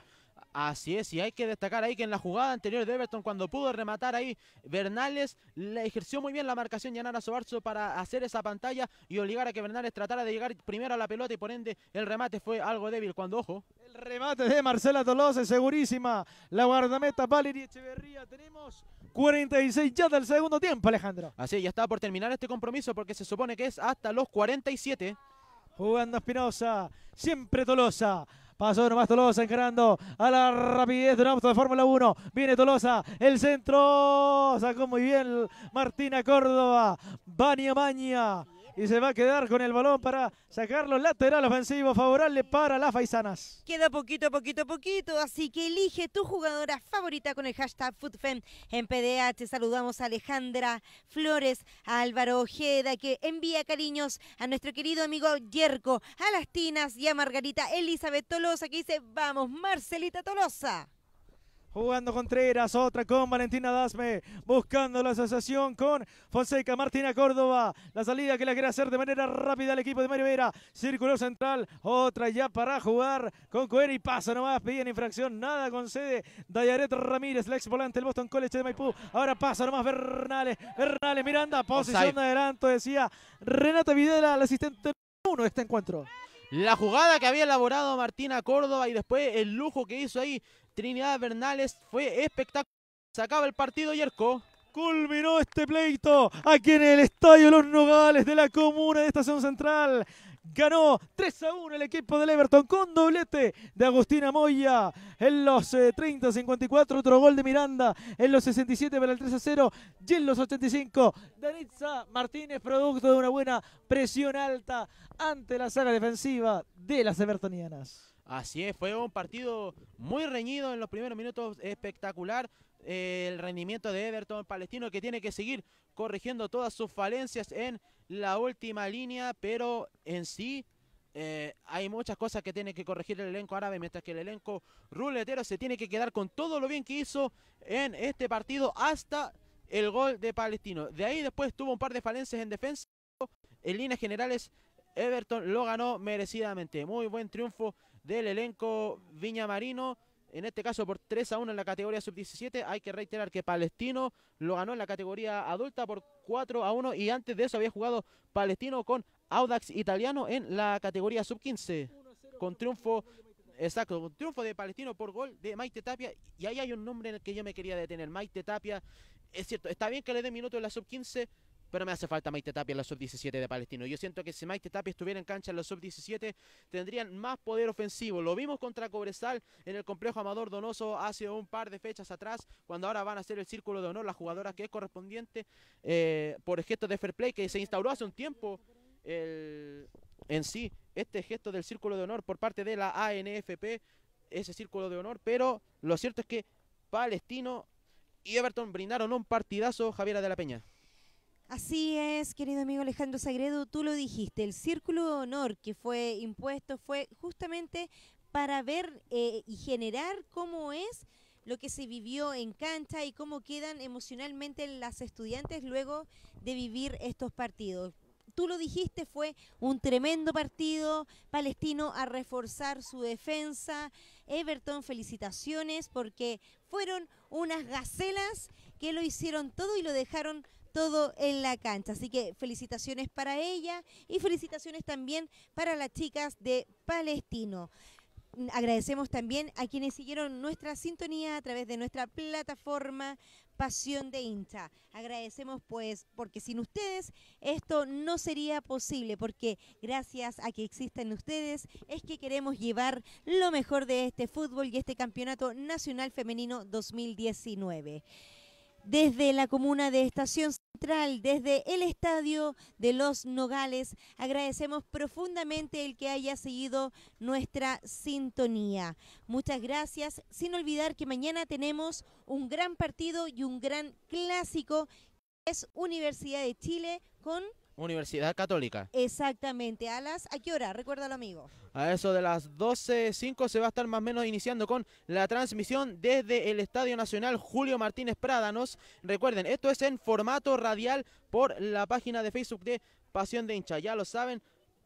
Así es, y hay que destacar ahí que en la jugada anterior de Everton, cuando pudo rematar ahí, Bernales le ejerció muy bien la marcación Yanara Sobarzo para hacer esa pantalla y obligar a que Bernales tratara de llegar primero a la pelota y por ende el remate fue algo débil cuando, ojo. El remate de Marcela Tolosa, segurísima. La guardameta Valerie Echeverría. Tenemos 46 ya del segundo tiempo, Alejandro. Así, ya está por terminar este compromiso porque se supone que es hasta los 47. Jugando Espinosa, siempre Tolosa. Pasó nomás Tolosa encarando a la rapidez de un auto de Fórmula 1. Viene Tolosa, el centro. Sacó muy bien Martina Córdoba. Bania Maña y se va a quedar con el balón para sacarlo lateral ofensivo favorable para las Faisanas. Queda poquito, poquito, poquito, así que elige tu jugadora favorita con el hashtag FootFem. En PDH. saludamos a Alejandra Flores, a Álvaro Ojeda, que envía cariños a nuestro querido amigo Yerko, a las Tinas y a Margarita Elizabeth Tolosa, que dice, vamos, Marcelita Tolosa. Jugando Contreras, otra con Valentina Dasme, buscando la asociación con Fonseca, Martina Córdoba, la salida que la quiere hacer de manera rápida al equipo de Mario Vera, círculo central, otra ya para jugar con Coeri. y pasa nomás, piden infracción, nada concede Dayaret Ramírez, la ex volante del Boston College de Maipú, ahora pasa nomás Bernales, Bernales, Miranda, posición de adelanto, decía Renata Videla, el asistente uno de este encuentro. La jugada que había elaborado Martina Córdoba y después el lujo que hizo ahí Trinidad Bernales fue espectacular. Sacaba el partido Yerko. Culminó este pleito aquí en el Estadio Los Nogales de la comuna de Estación Central. Ganó 3 a 1 el equipo del Everton con doblete de Agustina Moya en los 30-54, eh, otro gol de Miranda en los 67 para el 3 a 0 y en los 85 Danitza Martínez producto de una buena presión alta ante la saga defensiva de las Evertonianas. Así es, fue un partido muy reñido en los primeros minutos, espectacular eh, el rendimiento de Everton Palestino que tiene que seguir corrigiendo todas sus falencias en la última línea, pero en sí eh, hay muchas cosas que tiene que corregir el elenco árabe, mientras que el elenco ruletero se tiene que quedar con todo lo bien que hizo en este partido hasta el gol de Palestino. De ahí después tuvo un par de falencias en defensa. En líneas generales, Everton lo ganó merecidamente. Muy buen triunfo del elenco Viña Marino, En este caso por 3 a 1 en la categoría sub-17. Hay que reiterar que Palestino lo ganó en la categoría adulta por 4 a 1 y antes de eso había jugado Palestino con Audax Italiano en la categoría sub-15. Con triunfo Exacto, un triunfo de Palestino por gol de Maite Tapia. Y ahí hay un nombre en el que yo me quería detener. Maite Tapia, es cierto, está bien que le dé minutos en la sub-15, pero me hace falta Maite Tapia en la sub-17 de Palestino. Yo siento que si Maite Tapia estuviera en cancha en la sub-17, tendrían más poder ofensivo. Lo vimos contra Cobresal en el complejo Amador Donoso hace un par de fechas atrás, cuando ahora van a hacer el círculo de honor la jugadora que es correspondiente eh, por gesto de fair play que se instauró hace un tiempo en sí este gesto del círculo de honor por parte de la ANFP, ese círculo de honor, pero lo cierto es que Palestino y Everton brindaron un partidazo Javiera de la Peña. Así es, querido amigo Alejandro Sagredo, tú lo dijiste, el círculo de honor que fue impuesto fue justamente para ver eh, y generar cómo es lo que se vivió en cancha y cómo quedan emocionalmente las estudiantes luego de vivir estos partidos. Tú lo dijiste, fue un tremendo partido, Palestino a reforzar su defensa, Everton felicitaciones porque fueron unas gacelas que lo hicieron todo y lo dejaron todo en la cancha. Así que felicitaciones para ella y felicitaciones también para las chicas de Palestino. Mm, agradecemos también a quienes siguieron nuestra sintonía a través de nuestra plataforma Pasión de Hincha. Agradecemos pues porque sin ustedes esto no sería posible porque gracias a que existen ustedes es que queremos llevar lo mejor de este fútbol y este Campeonato Nacional Femenino 2019 desde la comuna de Estación Central, desde el Estadio de los Nogales. Agradecemos profundamente el que haya seguido nuestra sintonía. Muchas gracias, sin olvidar que mañana tenemos un gran partido y un gran clásico, que es Universidad de Chile con... Universidad Católica. Exactamente. ¿A las a qué hora? Recuérdalo, amigo. A eso de las 12.05 se va a estar más o menos iniciando con la transmisión desde el Estadio Nacional Julio Martínez Prádanos. Recuerden, esto es en formato radial por la página de Facebook de Pasión de Hincha. Ya lo saben,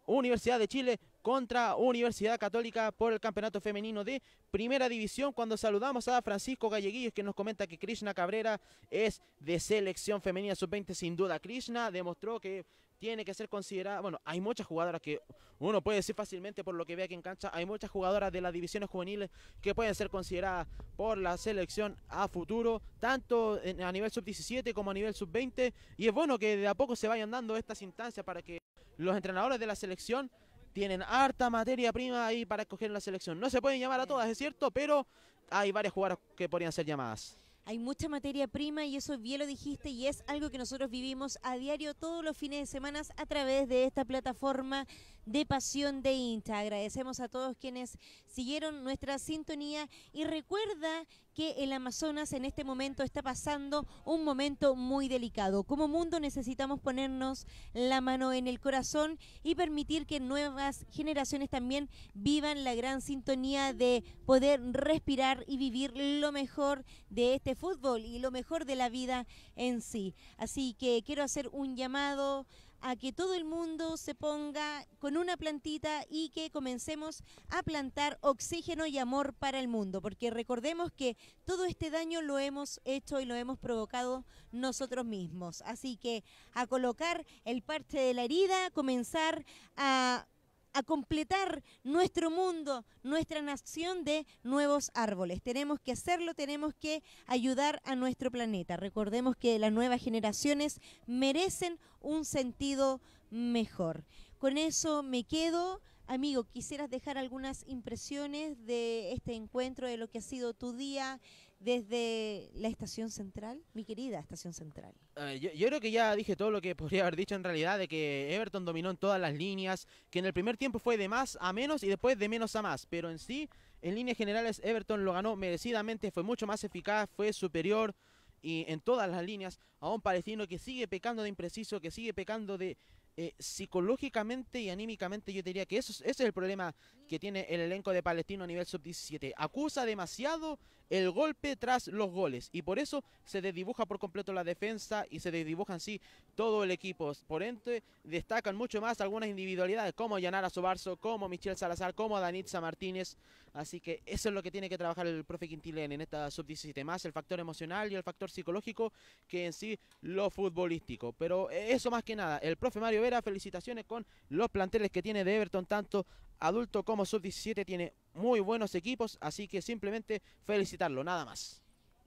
Universidad de Chile contra Universidad Católica por el Campeonato Femenino de Primera División. Cuando saludamos a Francisco Galleguillos que nos comenta que Krishna Cabrera es de selección femenina sub-20. Sin duda, Krishna demostró que tiene que ser considerada. Bueno, hay muchas jugadoras que uno puede decir fácilmente por lo que vea que en cancha. Hay muchas jugadoras de las divisiones juveniles que pueden ser consideradas por la selección a futuro, tanto a nivel sub-17 como a nivel sub-20. Y es bueno que de a poco se vayan dando estas instancias para que los entrenadores de la selección tienen harta materia prima ahí para escoger la selección. No se pueden llamar a todas, es cierto, pero hay varias jugadoras que podrían ser llamadas hay mucha materia prima y eso bien lo dijiste y es algo que nosotros vivimos a diario todos los fines de semana a través de esta plataforma de Pasión de Insta. Agradecemos a todos quienes siguieron nuestra sintonía y recuerda que el Amazonas en este momento está pasando un momento muy delicado. Como mundo necesitamos ponernos la mano en el corazón y permitir que nuevas generaciones también vivan la gran sintonía de poder respirar y vivir lo mejor de este fútbol y lo mejor de la vida en sí. Así que quiero hacer un llamado a que todo el mundo se ponga con una plantita y que comencemos a plantar oxígeno y amor para el mundo, porque recordemos que todo este daño lo hemos hecho y lo hemos provocado nosotros mismos. Así que a colocar el parche de la herida, comenzar a a completar nuestro mundo, nuestra nación de nuevos árboles. Tenemos que hacerlo, tenemos que ayudar a nuestro planeta. Recordemos que las nuevas generaciones merecen un sentido mejor. Con eso me quedo. Amigo, quisieras dejar algunas impresiones de este encuentro, de lo que ha sido tu día, desde la estación central, mi querida estación central. yo, creo que ya dije todo lo que podría haber dicho en realidad, de que Everton dominó en todas las líneas, que en el primer tiempo fue de más a menos y después de menos a más, pero en sí, en líneas generales, Everton lo ganó merecidamente, fue mucho más eficaz, fue superior y en todas las líneas a un palestino que sigue pecando de impreciso, que sigue pecando de... Eh, psicológicamente y anímicamente yo diría que eso, ese es el problema que tiene el elenco de Palestino a nivel sub-17. Acusa demasiado el golpe tras los goles. Y por eso se desdibuja por completo la defensa y se desdibuja en sí todo el equipo. Por ende, destacan mucho más algunas individualidades como Yanara Sobarzo, como Michelle Salazar, como Danitza Martínez. Así que eso es lo que tiene que trabajar el profe Quintilén en esta sub-17 más, el factor emocional y el factor psicológico que en sí lo futbolístico. Pero eh, eso más que nada, el profe Mario Vera, felicitaciones con los planteles que tiene de Everton, tanto adulto como sub-17, tiene muy buenos equipos, así que simplemente felicitarlo, nada más.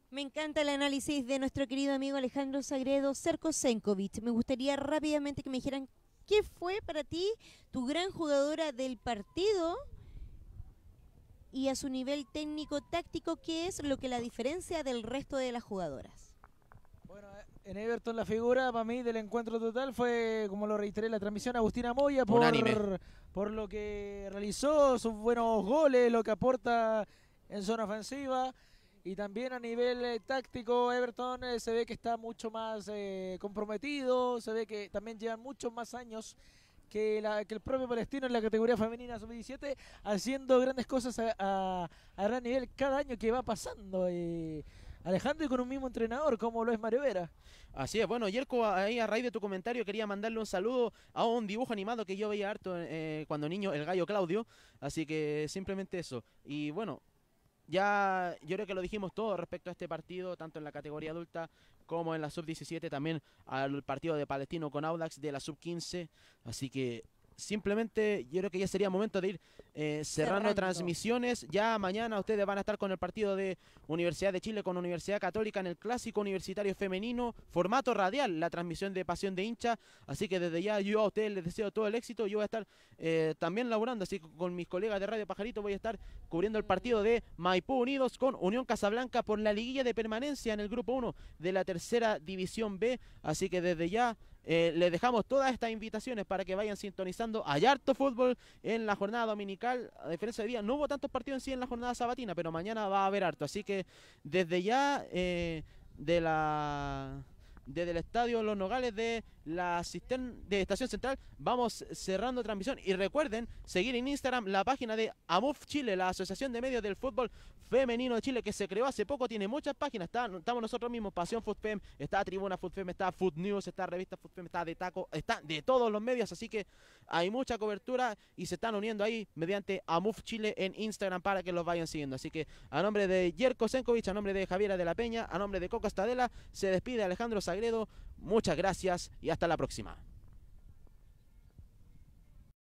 Me encanta el análisis de nuestro querido amigo Alejandro Sagredo Senkovic. Me gustaría rápidamente que me dijeran qué fue para ti tu gran jugadora del partido y a su nivel técnico-táctico, qué es lo que la diferencia del resto de las jugadoras. Bueno, eh, en Everton la figura para mí del encuentro total fue, como lo reiteré en la transmisión, Agustina Moya por, por lo que realizó, sus buenos goles, lo que aporta en zona ofensiva. Y también a nivel eh, táctico, Everton eh, se ve que está mucho más eh, comprometido, se ve que también lleva muchos más años que, que el propio Palestino en la categoría femenina sub-17, haciendo grandes cosas a, a, gran nivel cada año que va pasando. Alejandro y con un mismo entrenador como lo es Mario Vera. Así es, bueno, Yerko, ahí a raíz de tu comentario quería mandarle un saludo a un dibujo animado que yo veía harto eh, cuando niño, el gallo Claudio, así que simplemente eso. Y bueno, ya yo creo que lo dijimos todo respecto a este partido, tanto en la categoría adulta como en la sub-17, también al partido de Palestino con Audax de la sub-15, así que simplemente yo creo que ya sería momento de ir eh, cerrando, transmisiones. Ya mañana ustedes van a estar con el partido de Universidad de Chile con Universidad Católica en el Clásico Universitario Femenino, formato radial, la transmisión de Pasión de Hincha. Así que desde ya yo a ustedes les deseo todo el éxito. Yo voy a estar eh, también laborando, así con mis colegas de Radio Pajarito voy a estar cubriendo el partido de Maipú Unidos con Unión Casablanca por la liguilla de permanencia en el Grupo 1 de la Tercera División B. Así que desde ya eh, les dejamos todas estas invitaciones para que vayan sintonizando. Hay harto fútbol en la jornada dominical. A diferencia de día, no hubo tantos partidos en sí en la jornada sabatina, pero mañana va a haber harto. Así que desde ya, eh, de la, desde el estadio Los Nogales de la cisterna de Estación Central. Vamos cerrando transmisión y recuerden seguir en Instagram la página de AMUF Chile, la Asociación de Medios del Fútbol Femenino de Chile que se creó hace poco, tiene muchas páginas, está, estamos nosotros mismos, Pasión FootFem, está Tribuna FootFem, está Food News, está Revista FootFem, está de Taco, está de todos los medios, así que hay mucha cobertura y se están uniendo ahí mediante AMUF Chile en Instagram para que los vayan siguiendo. Así que a nombre de Yerko senkovich a nombre de Javiera de la Peña, a nombre de Coco Estadela, se despide Alejandro Sagredo, muchas gracias y hasta hasta la próxima.